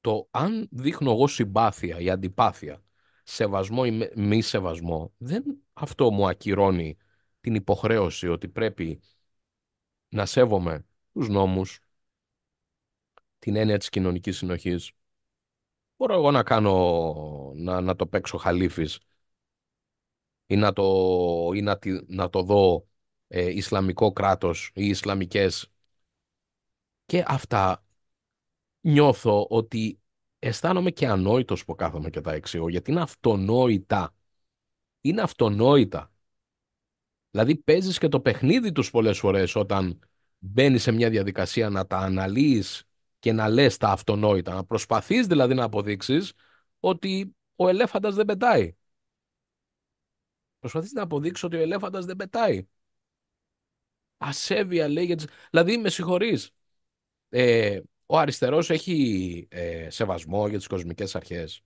το αν δείχνω εγώ συμπάθεια ή αντιπάθεια, σεβασμό ή μη σεβασμό, δεν αυτό μου ακυρώνει την υποχρέωση ότι πρέπει να σέβομαι τους νόμους, την έννοια της κοινωνικής συνοχής. Μπορώ εγώ να κάνω, να, να το παίξω χαλίφης ή να το, ή να, να το δω ε, Ισλαμικό κράτος ή Ισλαμικές. Και αυτά νιώθω ότι αισθάνομαι και ανόητος που κάθομαι και τα εξηγώ, γιατί είναι αυτονόητα. Είναι αυτονόητα. Δηλαδή παίζεις και το παιχνίδι τους πολλές φορές όταν μπαίνεις σε μια διαδικασία να τα αναλύεις και να λες τα αυτονόητα. Να προσπαθείς δηλαδή να αποδείξεις ότι ο ελέφαντας δεν πετάει. Προσπαθείς να αποδείξεις ότι ο ελέφαντας δεν πετάει. Ασέβεια λέει. Δηλαδή με συγχωρείς. Ε, ο αριστερός έχει ε, σεβασμό για τις κοσμικές αρχές.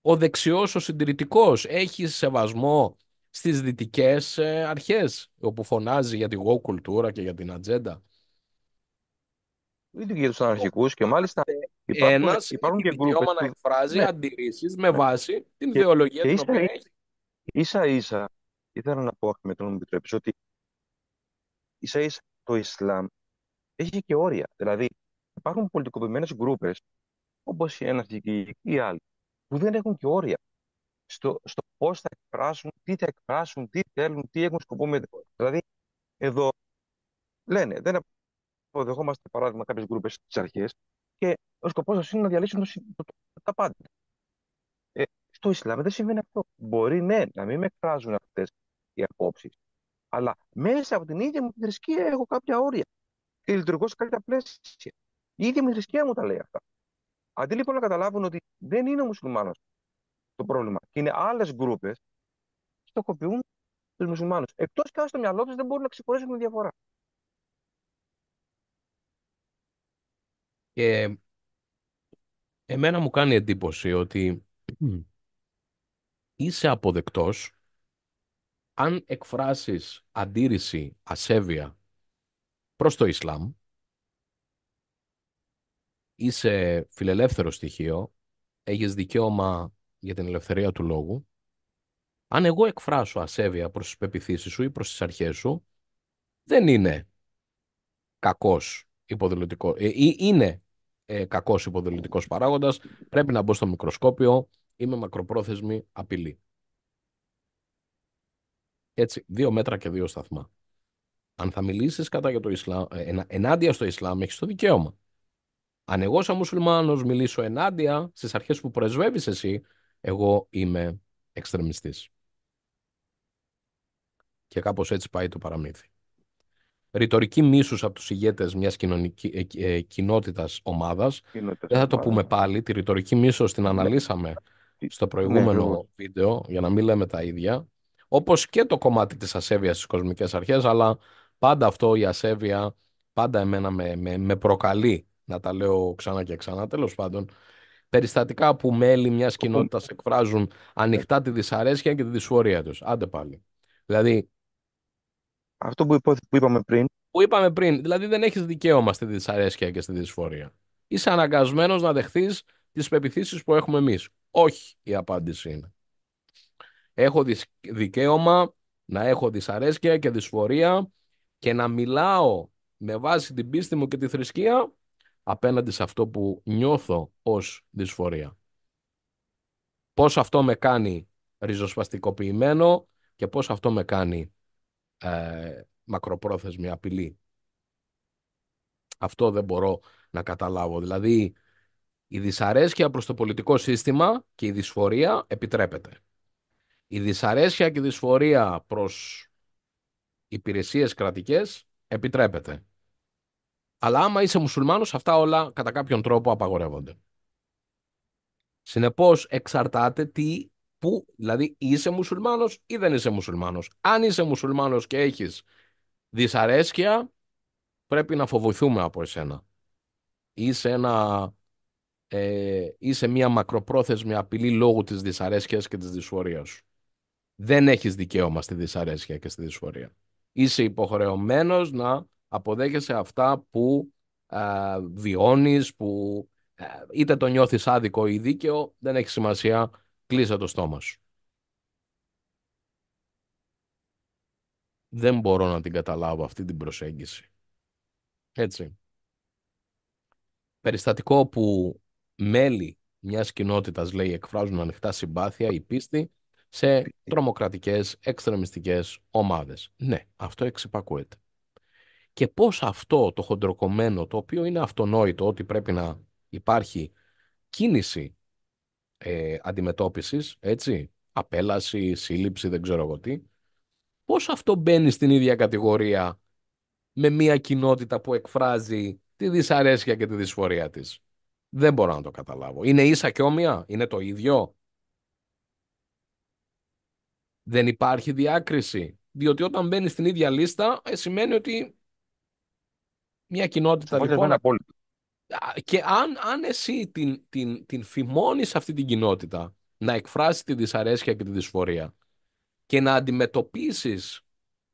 Ο δεξιός, ο συντηρητικός, έχει σεβασμό στις δυτικές ε, αρχές, όπου φωνάζει για τη γο κουλτούρα και για την ατζέντα ίδιο για του αναρχικού και μάλιστα. Ε, υπάρχουν, ένας υπάρχουν και δικαίωμα να εκφράζει ναι. αντιρρήσεις με ναι. βάση την ιδεολογία και την οποία έχει. σα ίσα, ήθελα να πω, με τον επιτρέπει, ότι ίσα ίσα το Ισλάμ έχει και όρια. Δηλαδή, υπάρχουν πολιτικοποιημένες γκρούπες, όπως οι αναρχικοί ή άλλοι, που δεν έχουν και όρια στο, στο πώς θα εκφράσουν, τι θα εκφράσουν, τι θέλουν, τι έχουν σκοπό με Δηλαδή, εδώ λένε, δεν Υποδεχόμαστε, παράδειγμα κάποιες γκρούπες στις αρχές και ο σκοπός σας είναι να διαλύσουν το, τα πάντα. Ε, στο Ισλάμ δεν συμβαίνει αυτό. Μπορεί ναι, να μην με εκφράζουν αυτές οι απόψεις, αλλά μέσα από την ίδια μου τη θρησκεία έχω κάποια όρια και λειτουργώ σε κάποια πλαίσια. Η ίδια μου θρησκεία μου τα λέει αυτά. Αντί λοιπόν να καταλάβουν ότι δεν είναι ο μουσουλμάνος το πρόβλημα και είναι άλλες γκρούπες, στοχοποιούν τους μουσουλμάνους. Εκτός και αν στο μυαλό τους δεν μπορούν να ξεχωρίσουν τη διαφορά. Και εμένα μου κάνει εντύπωση ότι είσαι αποδεκτός αν εκφράσεις αντίρρηση, ασέβεια προς το Ισλάμ, είσαι φιλελεύθερο στοιχείο, έχεις δικαίωμα για την ελευθερία του λόγου, αν εγώ εκφράσω ασέβεια προς τις πεπιθήσεις σου ή προς τις αρχές σου, δεν είναι κακός υποδηλωτικό. Ε, είναι ε, κακός υποδηλωτικό παράγοντας. Πρέπει να μπω στο μικροσκόπιο. Είμαι μακροπρόθεσμη απειλή. Έτσι, δύο μέτρα και δύο σταθμά. Αν θα μιλήσεις κατά για το ε, ενάντια στο Ισλάμ, έχεις το δικαίωμα. Αν εγώ, σαν μουσουλμάνος, μιλήσω ενάντια στις αρχές που πρεσβεύεις εσύ, εγώ είμαι εξτρεμιστής. Και κάπως έτσι πάει το παραμύθι ρητορική μίσους από τους ηγέτες μιας κοινότητα ομάδα. Ε, ε, κοινότητας ομάδας. Δεν θα το πούμε πάλι, τη ρητορική μίσου την ναι. αναλύσαμε στο ναι, προηγούμενο βίντεο, για να μην λέμε τα ίδια. Όπως και το κομμάτι της ασέβειας στις κοσμικές αρχές, αλλά πάντα αυτό η ασέβεια, πάντα εμένα με, με, με προκαλεί, να τα λέω ξανά και ξανά, τέλος πάντων, περιστατικά που μέλη μιας κοινότητας εκφράζουν ανοιχτά τη δυσαρέσκεια και τη δυσφορία τους. Άντε πάλι. Δηλαδή, αυτό που, που είπαμε πριν. Που είπαμε πριν. Δηλαδή δεν έχεις δικαίωμα στη δυσαρέσκεια και στη δυσφορία. Είσαι αναγκασμένος να δεχθείς τις πεπιθήσεις που έχουμε εμείς. Όχι, η απάντηση είναι. Έχω δικαίωμα να έχω δυσαρέσκεια και δυσφορία και να μιλάω με βάση την πίστη μου και τη θρησκεία απέναντι σε αυτό που νιώθω ως δυσφορία. Πώς αυτό με κάνει ριζοσπαστικοποιημένο και πώς αυτό με κάνει ε, μακροπρόθεσμη απειλή. Αυτό δεν μπορώ να καταλάβω. Δηλαδή, η δυσαρέσκεια προς το πολιτικό σύστημα και η δυσφορία επιτρέπεται. Η δυσαρέσκεια και η δυσφορία προς υπηρεσίες κρατικές επιτρέπεται. Αλλά άμα είσαι μουσουλμάνος, αυτά όλα κατά κάποιον τρόπο απαγορεύονται. Συνεπώς, εξαρτάται τι που, δηλαδή, είσαι μουσουλμάνος ή δεν είσαι μουσουλμάνος. Αν είσαι μουσουλμάνος και έχεις δυσαρέσκεια, πρέπει να φοβηθούμε από εσένα. Είσαι, ένα, ε, είσαι μια μακροπρόθεσμη απειλή λόγω της δυσαρέσκειας και της δυσφορίας σου. Δεν έχεις δικαίωμα στη δυσαρέσκεια και στη δυσφορία. Είσαι υποχρεωμένος να αποδέχεσαι αυτά που ε, βιώνεις, που ε, είτε το νιώθεις άδικο ή δίκαιο, δεν έχει σημασία Κλείσε το στόμα σου. Δεν μπορώ να την καταλάβω αυτή την προσέγγιση. Έτσι. Περιστατικό που μέλη μιας κοινότητας, λέει, εκφράζουν ανοιχτά συμπάθεια ή πίστη σε τρομοκρατικές, εξτρεμιστικές ομάδες. Ναι, αυτό εξυπακούεται. Και πώς αυτό το χοντροκομμένο, το οποίο είναι αυτονόητο ότι πρέπει να υπάρχει κίνηση ε, αντιμετώπισης, έτσι, απέλαση, σύλληψη, δεν ξέρω εγώ τι, πώς αυτό μπαίνει στην ίδια κατηγορία με μια κοινότητα που εκφράζει τη δυσαρέσκεια και τη δυσφορία της. Δεν μπορώ να το καταλάβω. Είναι ίσα και όμοια, είναι το ίδιο. Δεν υπάρχει διάκριση. Διότι όταν μπαίνει στην ίδια λίστα, ε, σημαίνει ότι μια κοινότητα λοιπόν και αν, αν εσύ την, την, την φημώνεις αυτή την κοινότητα να εκφράσει τη δυσαρέσκεια και τη δυσφορία και να αντιμετωπίσεις,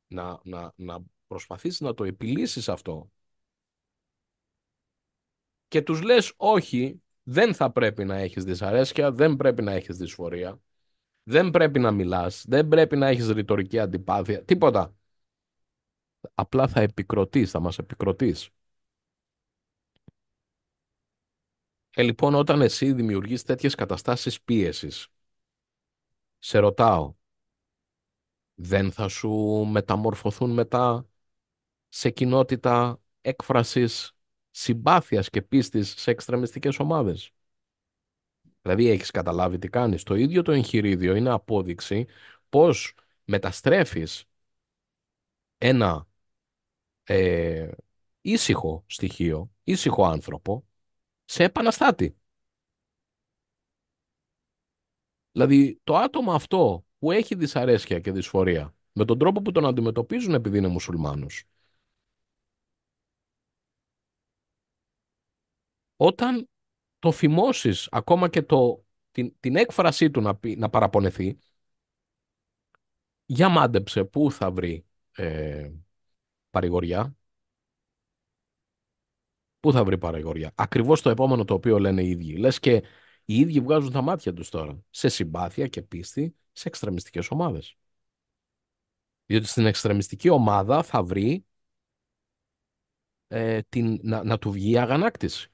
να, να, να προσπαθήσεις να το επιλύσεις αυτό και τους λες όχι, δεν θα πρέπει να έχεις δυσαρέσκεια, δεν πρέπει να έχεις δυσφορία, δεν πρέπει να μιλάς, δεν πρέπει να έχεις ρητορική αντιπάθεια, τίποτα. Απλά θα επικροτείς, θα μας επικροτείς. Ε, λοιπόν, όταν εσύ δημιουργείς τέτοιες καταστάσεις πίεσης, σε ρωτάω, δεν θα σου μεταμορφωθούν μετά σε κοινότητα έκφρασης συμπάθειας και πίστης σε εξτρεμιστικές ομάδες. Δηλαδή έχεις καταλάβει τι κάνεις. Το ίδιο το εγχειρίδιο είναι απόδειξη πώς μεταστρέφεις ένα ε, ήσυχο στοιχείο, ήσυχο άνθρωπο, σε επαναστάτη. Δηλαδή το άτομο αυτό που έχει δυσαρέσκεια και δυσφορία με τον τρόπο που τον αντιμετωπίζουν επειδή είναι μουσουλμάνος όταν το φημώσεις ακόμα και το, την, την έκφρασή του να, να παραπονεθεί για μάντεψε πού θα βρει ε, παρηγοριά Πού θα βρει παρεγόρια. Ακριβώς το επόμενο το οποίο λένε οι ίδιοι. Λες και οι ίδιοι βγάζουν τα μάτια τους τώρα σε συμπάθεια και πίστη σε εξτρεμιστικές ομάδες. Διότι στην εξτρεμιστική ομάδα θα βρει ε, την, να, να του βγει η αγανάκτηση.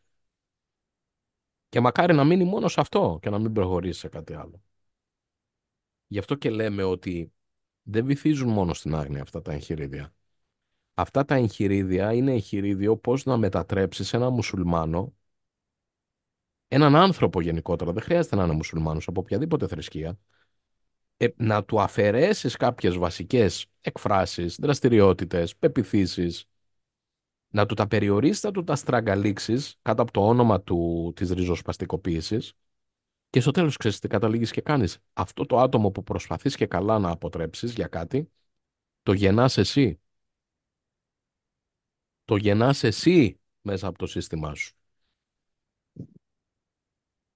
Και μακάρι να μείνει μόνος σε αυτό και να μην προχωρήσει σε κάτι άλλο. Γι' αυτό και λέμε ότι δεν βυθίζουν μόνο στην άγνοια αυτά τα εγχειρίδια αυτά τα εγχειρίδια είναι εγχειρίδιο πώς να μετατρέψεις ένα μουσουλμάνο, έναν άνθρωπο γενικότερα, δεν χρειάζεται να είναι μουσουλμάνος από οποιαδήποτε θρησκεία, ε, να του αφαιρέσεις κάποιες βασικές εκφράσεις, δραστηριότητες, πεπιθήσεις, να του τα περιορίσεις, να του τα στραγγαλίξεις κάτω από το όνομα του, της ριζοσπαστικοποίησης και στο τέλος ξέρεις τι καταλήγεις και κάνεις. Αυτό το άτομο που προσπαθείς και καλά να αποτρέψεις για κάτι, το γεννάς εσύ το γεννάς εσύ μέσα από το σύστημά σου.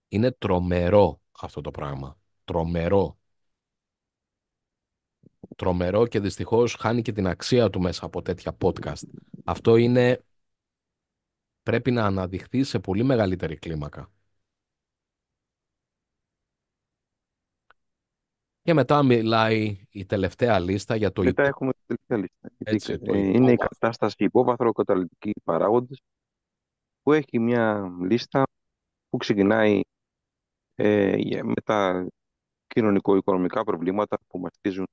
Είναι τρομερό αυτό το πράγμα. Τρομερό. Τρομερό και δυστυχώς χάνει και την αξία του μέσα από τέτοια podcast. Αυτό είναι... Πρέπει να αναδειχθεί σε πολύ μεγαλύτερη κλίμακα. Και μετά μιλάει η τελευταία λίστα για το... Μετά έχουμε την τελευταία λίστα. Έτσι, ε, είναι υπόβαθρο. η κατάσταση υπόβαθρο καταλητική παράγοντας που έχει μια λίστα που ξεκινάει ε, με τα κοινωνικο-οικονομικά προβλήματα που μαστίζουν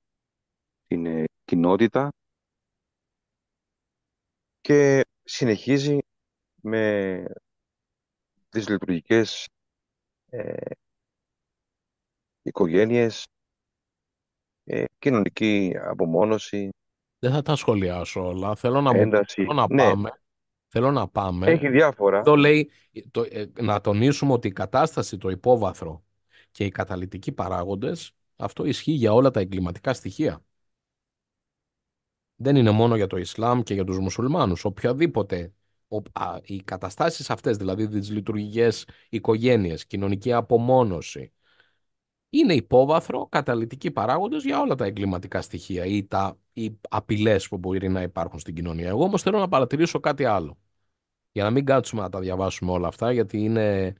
την ε, κοινότητα και συνεχίζει με τις λειτουργικές ε, οικογένειες, ε, κοινωνική απομόνωση. Δεν θα τα σχολιάσω όλα. Θέλω να, να ναι. πάμε. Θέλω να πάμε. Έχει διάφορα. Εδώ λέει ε, να τονίσουμε ότι η κατάσταση, το υπόβαθρο και οι καταλητικοί παράγοντες, αυτό ισχύει για όλα τα εγκληματικά στοιχεία. Δεν είναι μόνο για το Ισλάμ και για τους μουσουλμάνους. Οποιαδήποτε οι καταστάσεις αυτές, δηλαδή τις λειτουργικές οικογένειες, κοινωνική απομόνωση, είναι υπόβαθρο, καταλητική παράγοντα για όλα τα εγκληματικά στοιχεία ή τα απειλές που μπορεί να υπάρχουν στην κοινωνία. Εγώ όμως θέλω να παρατηρήσω κάτι άλλο. Για να μην κάτσουμε να τα διαβάσουμε όλα αυτά, γιατί είναι,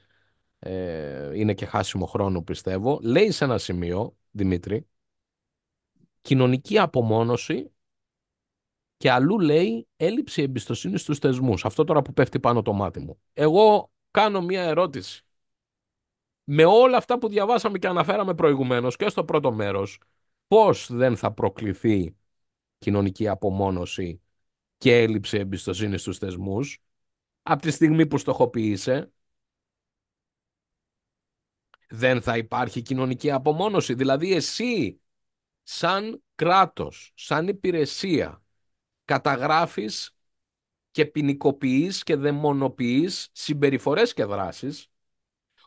ε, είναι και χάσιμο χρόνο πιστεύω. Λέει σε ένα σημείο, Δημήτρη, κοινωνική απομόνωση και αλλού λέει έλλειψη εμπιστοσύνης στους θεσμούς. Αυτό τώρα που πέφτει πάνω το μάτι μου. Εγώ κάνω μία ερώτηση με όλα αυτά που διαβάσαμε και αναφέραμε προηγουμένως και στο πρώτο μέρος, πώς δεν θα προκληθεί κοινωνική απομόνωση και έλλειψη εμπιστοσύνης στους θεσμούς από τη στιγμή που στοχοποιείσαι δεν θα υπάρχει κοινωνική απομόνωση. Δηλαδή εσύ σαν κράτος, σαν υπηρεσία καταγράφεις και ποινικοποιείς και δαιμονοποιείς συμπεριφορές και δράσεις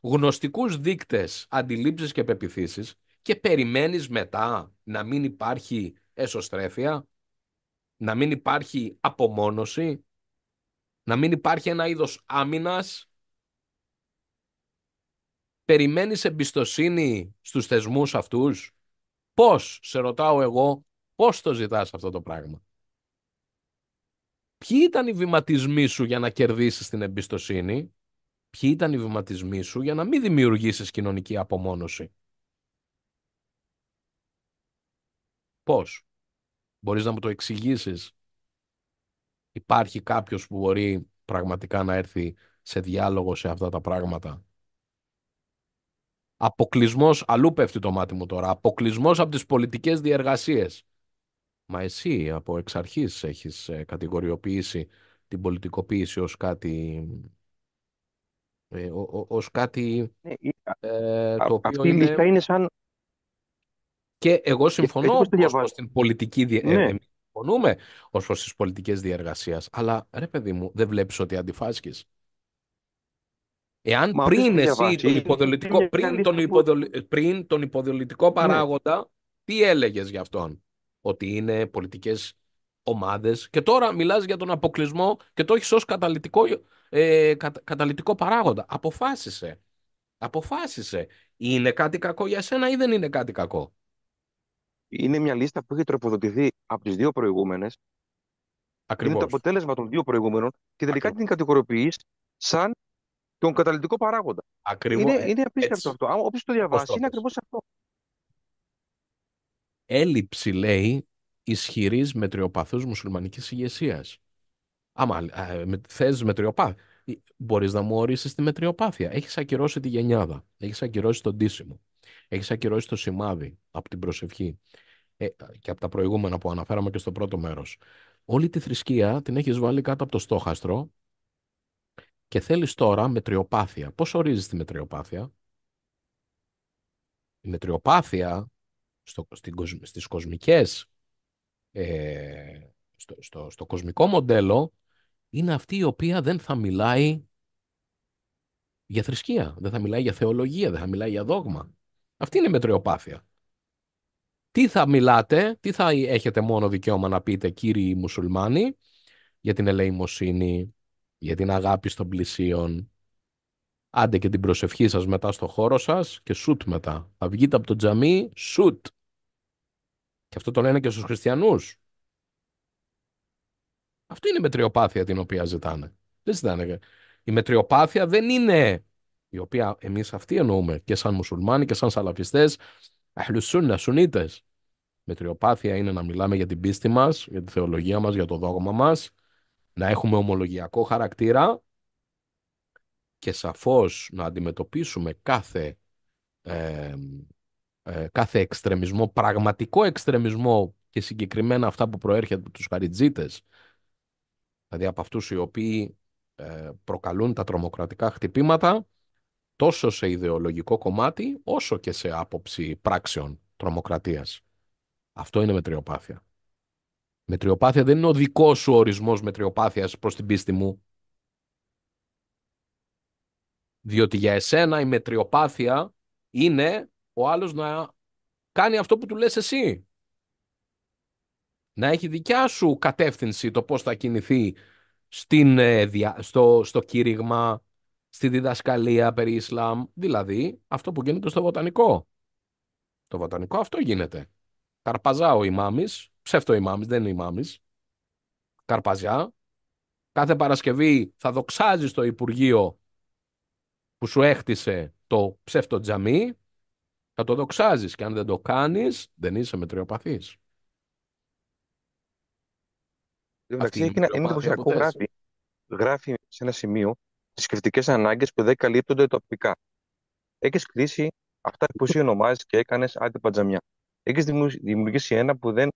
γνωστικούς δείκτες αντιλήψεις και πεπιθήσεις, και περιμένεις μετά να μην υπάρχει εσωστρέφεια, να μην υπάρχει απομόνωση, να μην υπάρχει ένα είδος άμυνας, περιμένεις εμπιστοσύνη στους θεσμούς αυτούς. Πώς, σε ρωτάω εγώ, πώς το ζητάς αυτό το πράγμα. Ποιοι ήταν οι βηματισμοί σου για να κερδίσεις την εμπιστοσύνη ποιοι ήταν οι βηματισμοί σου για να μην δημιουργήσεις κοινωνική απομόνωση. Πώς. Μπορείς να μου το εξηγήσεις. Υπάρχει κάποιος που μπορεί πραγματικά να έρθει σε διάλογο σε αυτά τα πράγματα. Αποκλεισμός, αλλού πέφτει το μάτι μου τώρα. Αποκλεισμός από τις πολιτικές διεργασίες. Μα εσύ από εξ αρχής έχεις ε, κατηγοριοποιήσει την πολιτικοποίηση ως κάτι ε, ως, κάτι ε, ε, το οποίο είναι... Και εγώ συμφωνώ ως προς την πολιτική ναι. Ε, συμφωνούμε ως προς πολιτικές διεργασίες, αλλά ρε παιδί μου δεν βλέπεις ότι αντιφάσκεις. Εάν πριν εσύ τον υποδολητικό, πριν τον, υποδολ, πριν ναι. παράγοντα, τι έλεγες για αυτόν, ότι είναι πολιτικές ομάδες. Και τώρα μιλάς για τον αποκλεισμό και το έχεις ως καταλητικό, ε, παράγοντα. Αποφάσισε. Αποφάσισε. Είναι κάτι κακό για σένα ή δεν είναι κάτι κακό. Είναι μια λίστα που έχει τροποδοτηθεί από τις δύο προηγούμενες. Ακριβώ. Είναι το αποτέλεσμα των δύο προηγούμενων και τελικά Ακριβώς. την κατηγοριοποιεί σαν τον καταλητικό παράγοντα. Ακριβώς. Είναι, ε, είναι απίστευτο αυτό. Όποιο το διαβάσει, είναι ακριβώς αυτό. Έλλειψη, λέει, ισχυρής μετριοπαθούς μουσουλμανικής ηγεσίας. Άμα ε, με, θες μετριοπάθεια, ε, μπορείς να μου ορίσεις τη μετριοπάθεια. Έχεις ακυρώσει τη γενιάδα, Έχεις ακυρώσει τον τίσιμο, Έχεις ακυρώσει το σημάδι από την προσευχή ε, και από τα προηγούμενα που αναφέραμε και στο πρώτο μέρος. Όλη τη θρησκεία την έχεις βάλει κάτω από το στόχαστρο και θέλεις τώρα μετριοπάθεια. Πώς ορίζεις τη μετριοπάθεια? Η μετριοπάθεια στο, στην, στις κοσμικές ε, στο, κοσμικό μοντέλο είναι αυτή η οποία δεν θα μιλάει για θρησκεία, δεν θα μιλάει για θεολογία, δεν θα μιλάει για δόγμα. Αυτή είναι η μετριοπάθεια. Τι θα μιλάτε, τι θα έχετε μόνο δικαίωμα να πείτε κύριοι μουσουλμάνοι για την ελεημοσύνη, για την αγάπη στον πλησίον άντε και την προσευχή σας μετά στο χώρο σας και σουτ μετά. Θα βγείτε από το τζαμί, σουτ. Και αυτό το λένε και στους χριστιανούς. Αυτή είναι η μετριοπάθεια την οποία ζητάνε. Δεν ζητάνε. Η μετριοπάθεια δεν είναι η οποία εμείς αυτή εννοούμε και σαν μουσουλμάνοι και σαν σαλαφιστές, αχλουσούνα, σουνίτες. Μετριοπάθεια είναι να μιλάμε για την πίστη μας, για τη θεολογία μας, για το δόγμα μας, να έχουμε ομολογιακό χαρακτήρα και σαφώς να αντιμετωπίσουμε κάθε ε, ε, κάθε εξτρεμισμό, πραγματικό εξτρεμισμό και συγκεκριμένα αυτά που προέρχεται από τους χαριτζίτες, δηλαδή από αυτούς οι οποίοι ε, προκαλούν τα τρομοκρατικά χτυπήματα, τόσο σε ιδεολογικό κομμάτι, όσο και σε άποψη πράξεων τρομοκρατίας. Αυτό είναι μετριοπάθεια. Μετριοπάθεια δεν είναι ο δικός σου ορισμός μετριοπάθειας προς την πίστη μου. Διότι για εσένα η μετριοπάθεια είναι ο άλλος να κάνει αυτό που του λες εσύ. Να έχει δικιά σου κατεύθυνση το πώς θα κινηθεί ε, στο, στο κήρυγμα, στη διδασκαλία περί Ισλάμ, δηλαδή αυτό που γίνεται στο βοτανικό. Το βοτανικό αυτό γίνεται. Καρπαζά ο ημάμις, ψεύτο ημάμις, δεν είναι ημάμις, καρπαζιά. Κάθε Παρασκευή θα δοξάζεις το Υπουργείο που σου έχτισε το ψεύτο τζαμί θα το δοξάζεις και αν δεν το κάνεις δεν είσαι μετριοπαθής. Εντάξει, είναι, είναι εντυπωσιακό. Γράφει, γράφει σε ένα σημείο τις κριτικές ανάγκες που δεν καλύπτονται τοπικά. Έχεις κλείσει αυτά που εσύ ονομάζεις και έκανες άντε παντζαμιά. Έχεις δημιουργήσει ένα που δεν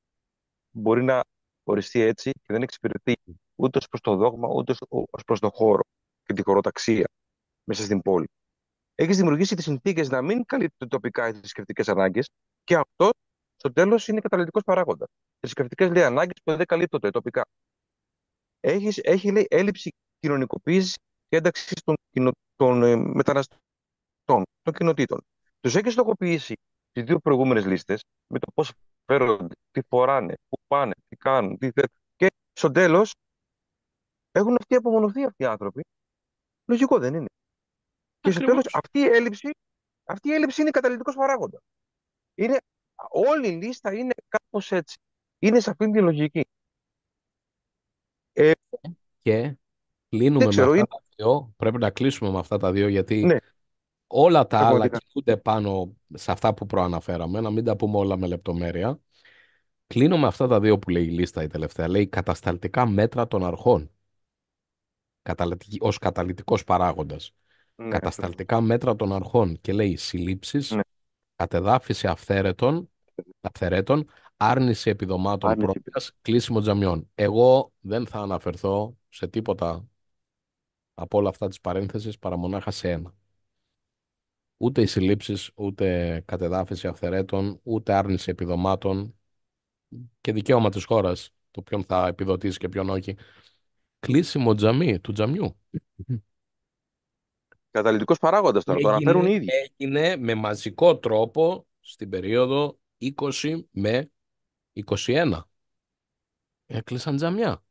μπορεί να οριστεί έτσι και δεν εξυπηρετεί ούτε ως προς το δόγμα, ούτε ως προς το χώρο και τη χωροταξία μέσα στην πόλη έχεις δημιουργήσει τις συνθήκες να μην καλύπτουν τοπικά οι θρησκευτικές ανάγκες και αυτός στο τέλος είναι καταλητικό παράγοντας. Θρησκευτικές λέει ανάγκες που δεν καλύπτονται τοπικά. Έχεις, έχει λέει έλλειψη κοινωνικοποίησης και ένταξης των, των ε, μεταναστών, των κοινοτήτων. Τους έχεις στοχοποιήσει τις δύο προηγούμενες λίστες με το πώς φέρονται, τι φοράνε, πού πάνε, τι κάνουν, τι θέλουν. Και στο τέλος έχουν αυτοί απομονωθεί αυτοί οι άνθρωποι. Λογικό δεν είναι. Και στο τέλος αυτή η έλλειψη, αυτή η έλλειψη είναι καταλητικό παράγοντας. Είναι, όλη η λίστα είναι κάπως έτσι. Είναι σε αυτήν τη λογική. Ε, και κλείνουμε με αυτά τα δύο. Πρέπει να κλείσουμε με αυτά τα δύο γιατί ναι. όλα τα άλλα κοιτούνται πάνω σε αυτά που προαναφέραμε. Να μην τα πούμε όλα με λεπτομέρεια. Κλείνω με αυτά τα δύο που λέει η λίστα η τελευταία. Λέει κατασταλτικά μέτρα των αρχών. ω Ως καταλυτικός παράγοντας. Ναι, κατασταλτικά μέτρα των αρχών και λέει συλλήψεις, ναι. κατεδάφιση αυθαίρετων, αυθαιρέτων, άρνηση επιδομάτων άρνηση. κλείσιμο τζαμιών. Εγώ δεν θα αναφερθώ σε τίποτα από όλα αυτά τις παρένθεσεις παρά μονάχα σε ένα. Ούτε οι συλλήψεις, ούτε κατεδάφιση αυθαιρέτων, ούτε άρνηση επιδομάτων και δικαίωμα της χώρας, το ποιον θα επιδοτήσει και ποιον όχι. Κλείσιμο τζαμί, του τζαμιού. Καταλητικός παράγοντας τώρα, το αναφέρουν ήδη. Έγινε με μαζικό τρόπο στην περίοδο 20 με 21. Έκλεισαν τζαμιά.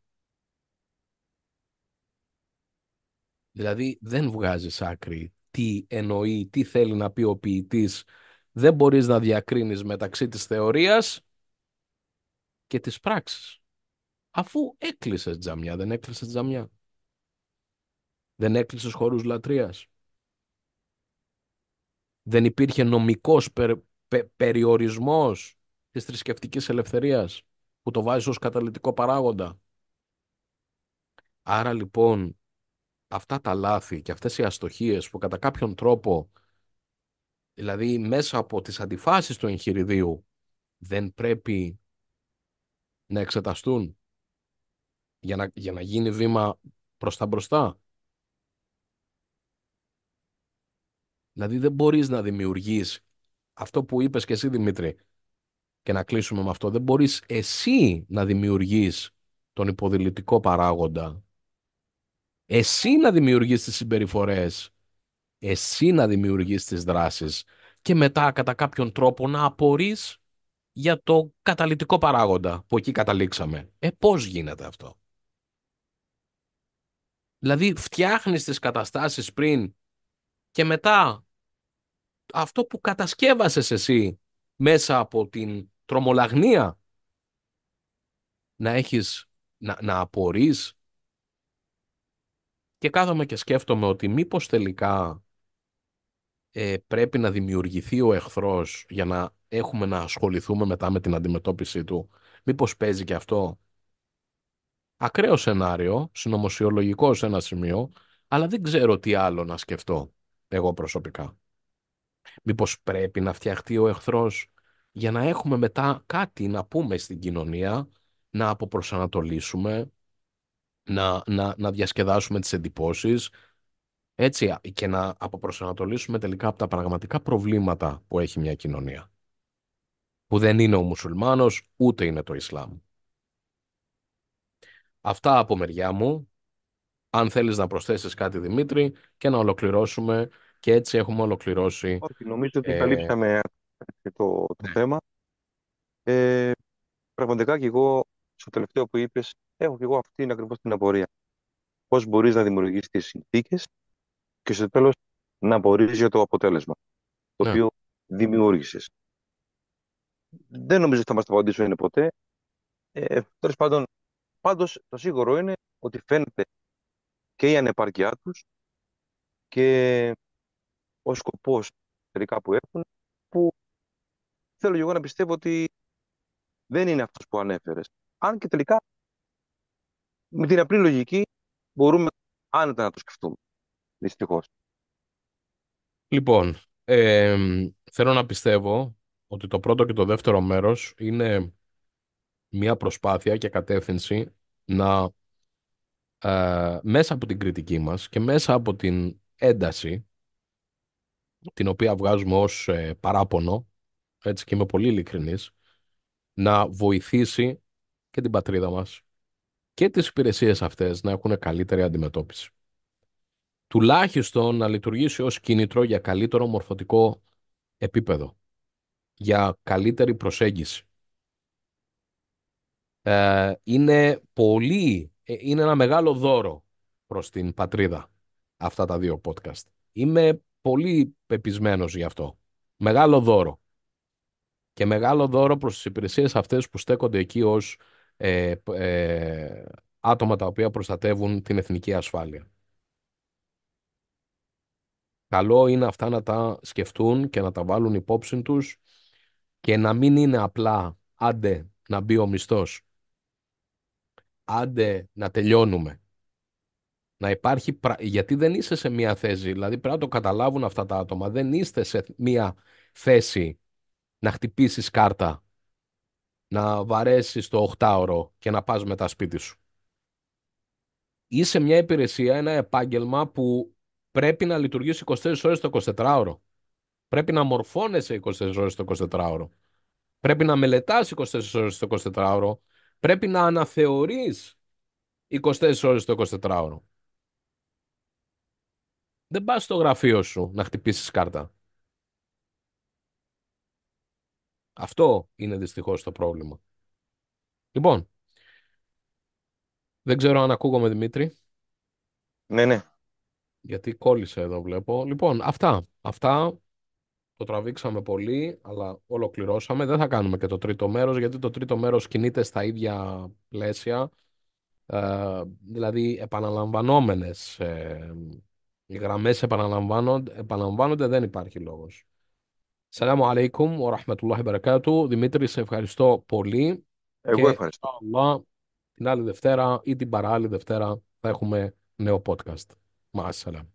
Δηλαδή δεν βγάζεις άκρη τι εννοεί, τι θέλει να πει ο ποιητής. Δεν μπορείς να διακρίνεις μεταξύ της θεωρίας και της πράξης. Αφού έκλεισες τζαμιά, δεν έκλεισες τζαμιά. Δεν έκλεισες χορούς λατρείας δεν υπήρχε νομικός πε, περιορισμός της θρησκευτικής ελευθερίας που το βάζει ως καταλητικό παράγοντα. Άρα λοιπόν αυτά τα λάθη και αυτές οι αστοχίες που κατά κάποιον τρόπο δηλαδή μέσα από τις αντιφάσεις του εγχειριδίου δεν πρέπει να εξεταστούν για να, για να γίνει βήμα προς τα μπροστά. Δηλαδή δεν μπορείς να δημιουργείς αυτό που είπες και εσύ Δημήτρη και να κλείσουμε με αυτό. Δεν μπορείς εσύ να δημιουργείς τον υποδηλητικό παράγοντα. Εσύ να δημιουργείς τις συμπεριφορές. Εσύ να δημιουργείς τις δράσεις. Και μετά κατά κάποιον τρόπο να απορείς για το καταλητικό παράγοντα που εκεί καταλήξαμε. Ε, πώς γίνεται αυτό. Δηλαδή φτιάχνεις τις καταστάσεις πριν και μετά αυτό που κατασκεύασες εσύ μέσα από την τρομολαγνία να έχεις, να, να απορείς και κάθομαι και σκέφτομαι ότι μήπως τελικά ε, πρέπει να δημιουργηθεί ο εχθρός για να έχουμε να ασχοληθούμε μετά με την αντιμετώπιση του. Μήπως παίζει και αυτό. Ακραίο σενάριο, συνωμοσιολογικό σε ένα σημείο, αλλά δεν ξέρω τι άλλο να σκεφτώ εγώ προσωπικά. Μήπως πρέπει να φτιαχτεί ο εχθρός για να έχουμε μετά κάτι να πούμε στην κοινωνία, να αποπροσανατολίσουμε, να, να, να διασκεδάσουμε τις εντυπώσεις, έτσι και να αποπροσανατολίσουμε τελικά από τα πραγματικά προβλήματα που έχει μια κοινωνία. Που δεν είναι ο μουσουλμάνος, ούτε είναι το Ισλάμ. Αυτά από μεριά μου αν θέλεις να προσθέσεις κάτι Δημήτρη και να ολοκληρώσουμε και έτσι έχουμε ολοκληρώσει. Όχι, νομίζω ότι ε... καλύψαμε το, το ναι. θέμα. Ε, πραγματικά και εγώ στο τελευταίο που είπες έχω και εγώ αυτήν ακριβώς την απορία. Πώς μπορείς να δημιουργήσεις τις συνθήκες και στο τέλος να μπορείς για το αποτέλεσμα το ναι. οποίο δημιούργησες. Δεν νομίζω ότι θα μας το απαντήσω ποτέ. Ε, πάντως το σίγουρο είναι ότι φαίνεται και η ανεπάρκειά τους και ο σκοπός τελικά που έχουν που θέλω εγώ να πιστεύω ότι δεν είναι αυτός που ανέφερες. Αν και τελικά με την απλή λογική μπορούμε άνετα να το σκεφτούμε. Δυστυχώς. Λοιπόν, θέλω να πιστεύω ότι το πρώτο και το δεύτερο μέρος είναι μια προσπάθεια και κατεύθυνση να ε, μέσα από την κριτική μας και μέσα από την ένταση την οποία βγάζουμε ως ε, παράπονο, έτσι και είμαι πολύ ειλικρινής, να βοηθήσει και την πατρίδα μας και τις υπηρεσίες αυτές να έχουν καλύτερη αντιμετώπιση. Τουλάχιστον να λειτουργήσει ως κίνητρο για καλύτερο μορφωτικό επίπεδο, για καλύτερη προσέγγιση. Ε, είναι πολύ ε, είναι ένα μεγάλο δώρο προς την πατρίδα αυτά τα δύο podcast. Είμαι πολύ πεπισμένος γι' αυτό. Μεγάλο δώρο. Και μεγάλο δώρο προς τις υπηρεσίες αυτές που στέκονται εκεί ως ε, ε άτομα τα οποία προστατεύουν την εθνική ασφάλεια. Καλό είναι αυτά να τα σκεφτούν και να τα βάλουν υπόψη τους και να μην είναι απλά άντε να μπει ο μισθός άντε να τελειώνουμε. Να υπάρχει, γιατί δεν είσαι σε μία θέση, δηλαδή πρέπει να το καταλάβουν αυτά τα άτομα. Δεν είστε σε μία θέση να χτυπήσεις κάρτα, να βαρέσεις το οχτάωρο και να πας μετά σπίτι σου. Είσαι μια υπηρεσία, ένα επάγγελμα που πρέπει να λειτουργήσει 24 ώρες το 24ωρο. Πρέπει να μορφώνεσαι 24 ώρες το 24ωρο. Πρέπει να μελετάς 24 ώρες το 24ωρο πρέπει να αναθεωρείς 24 ώρες το 24ωρο. Δεν πας στο γραφείο σου να χτυπήσεις κάρτα. Αυτό είναι δυστυχώς το πρόβλημα. Λοιπόν, δεν ξέρω αν ακούγομαι Δημήτρη. Ναι, ναι. Γιατί κόλλησε εδώ βλέπω. Λοιπόν, αυτά. Αυτά το τραβήξαμε πολύ, αλλά ολοκληρώσαμε. Δεν θα κάνουμε και το τρίτο μέρος, γιατί το τρίτο μέρος κινείται στα ίδια πλαίσια, ε, δηλαδή επαναλαμβανόμενες ε, οι γραμμές επαναλαμβάνονται, επαναλαμβάνονται, δεν υπάρχει λόγος. Σαλάμου αλέικουμ, ο Ραχματουλάχη Μπαρακάτου. Δημήτρη, σε ευχαριστώ πολύ. Εγώ και, ευχαριστώ. Allah, την άλλη Δευτέρα ή την παράλληλη Δευτέρα θα έχουμε νέο podcast. Μα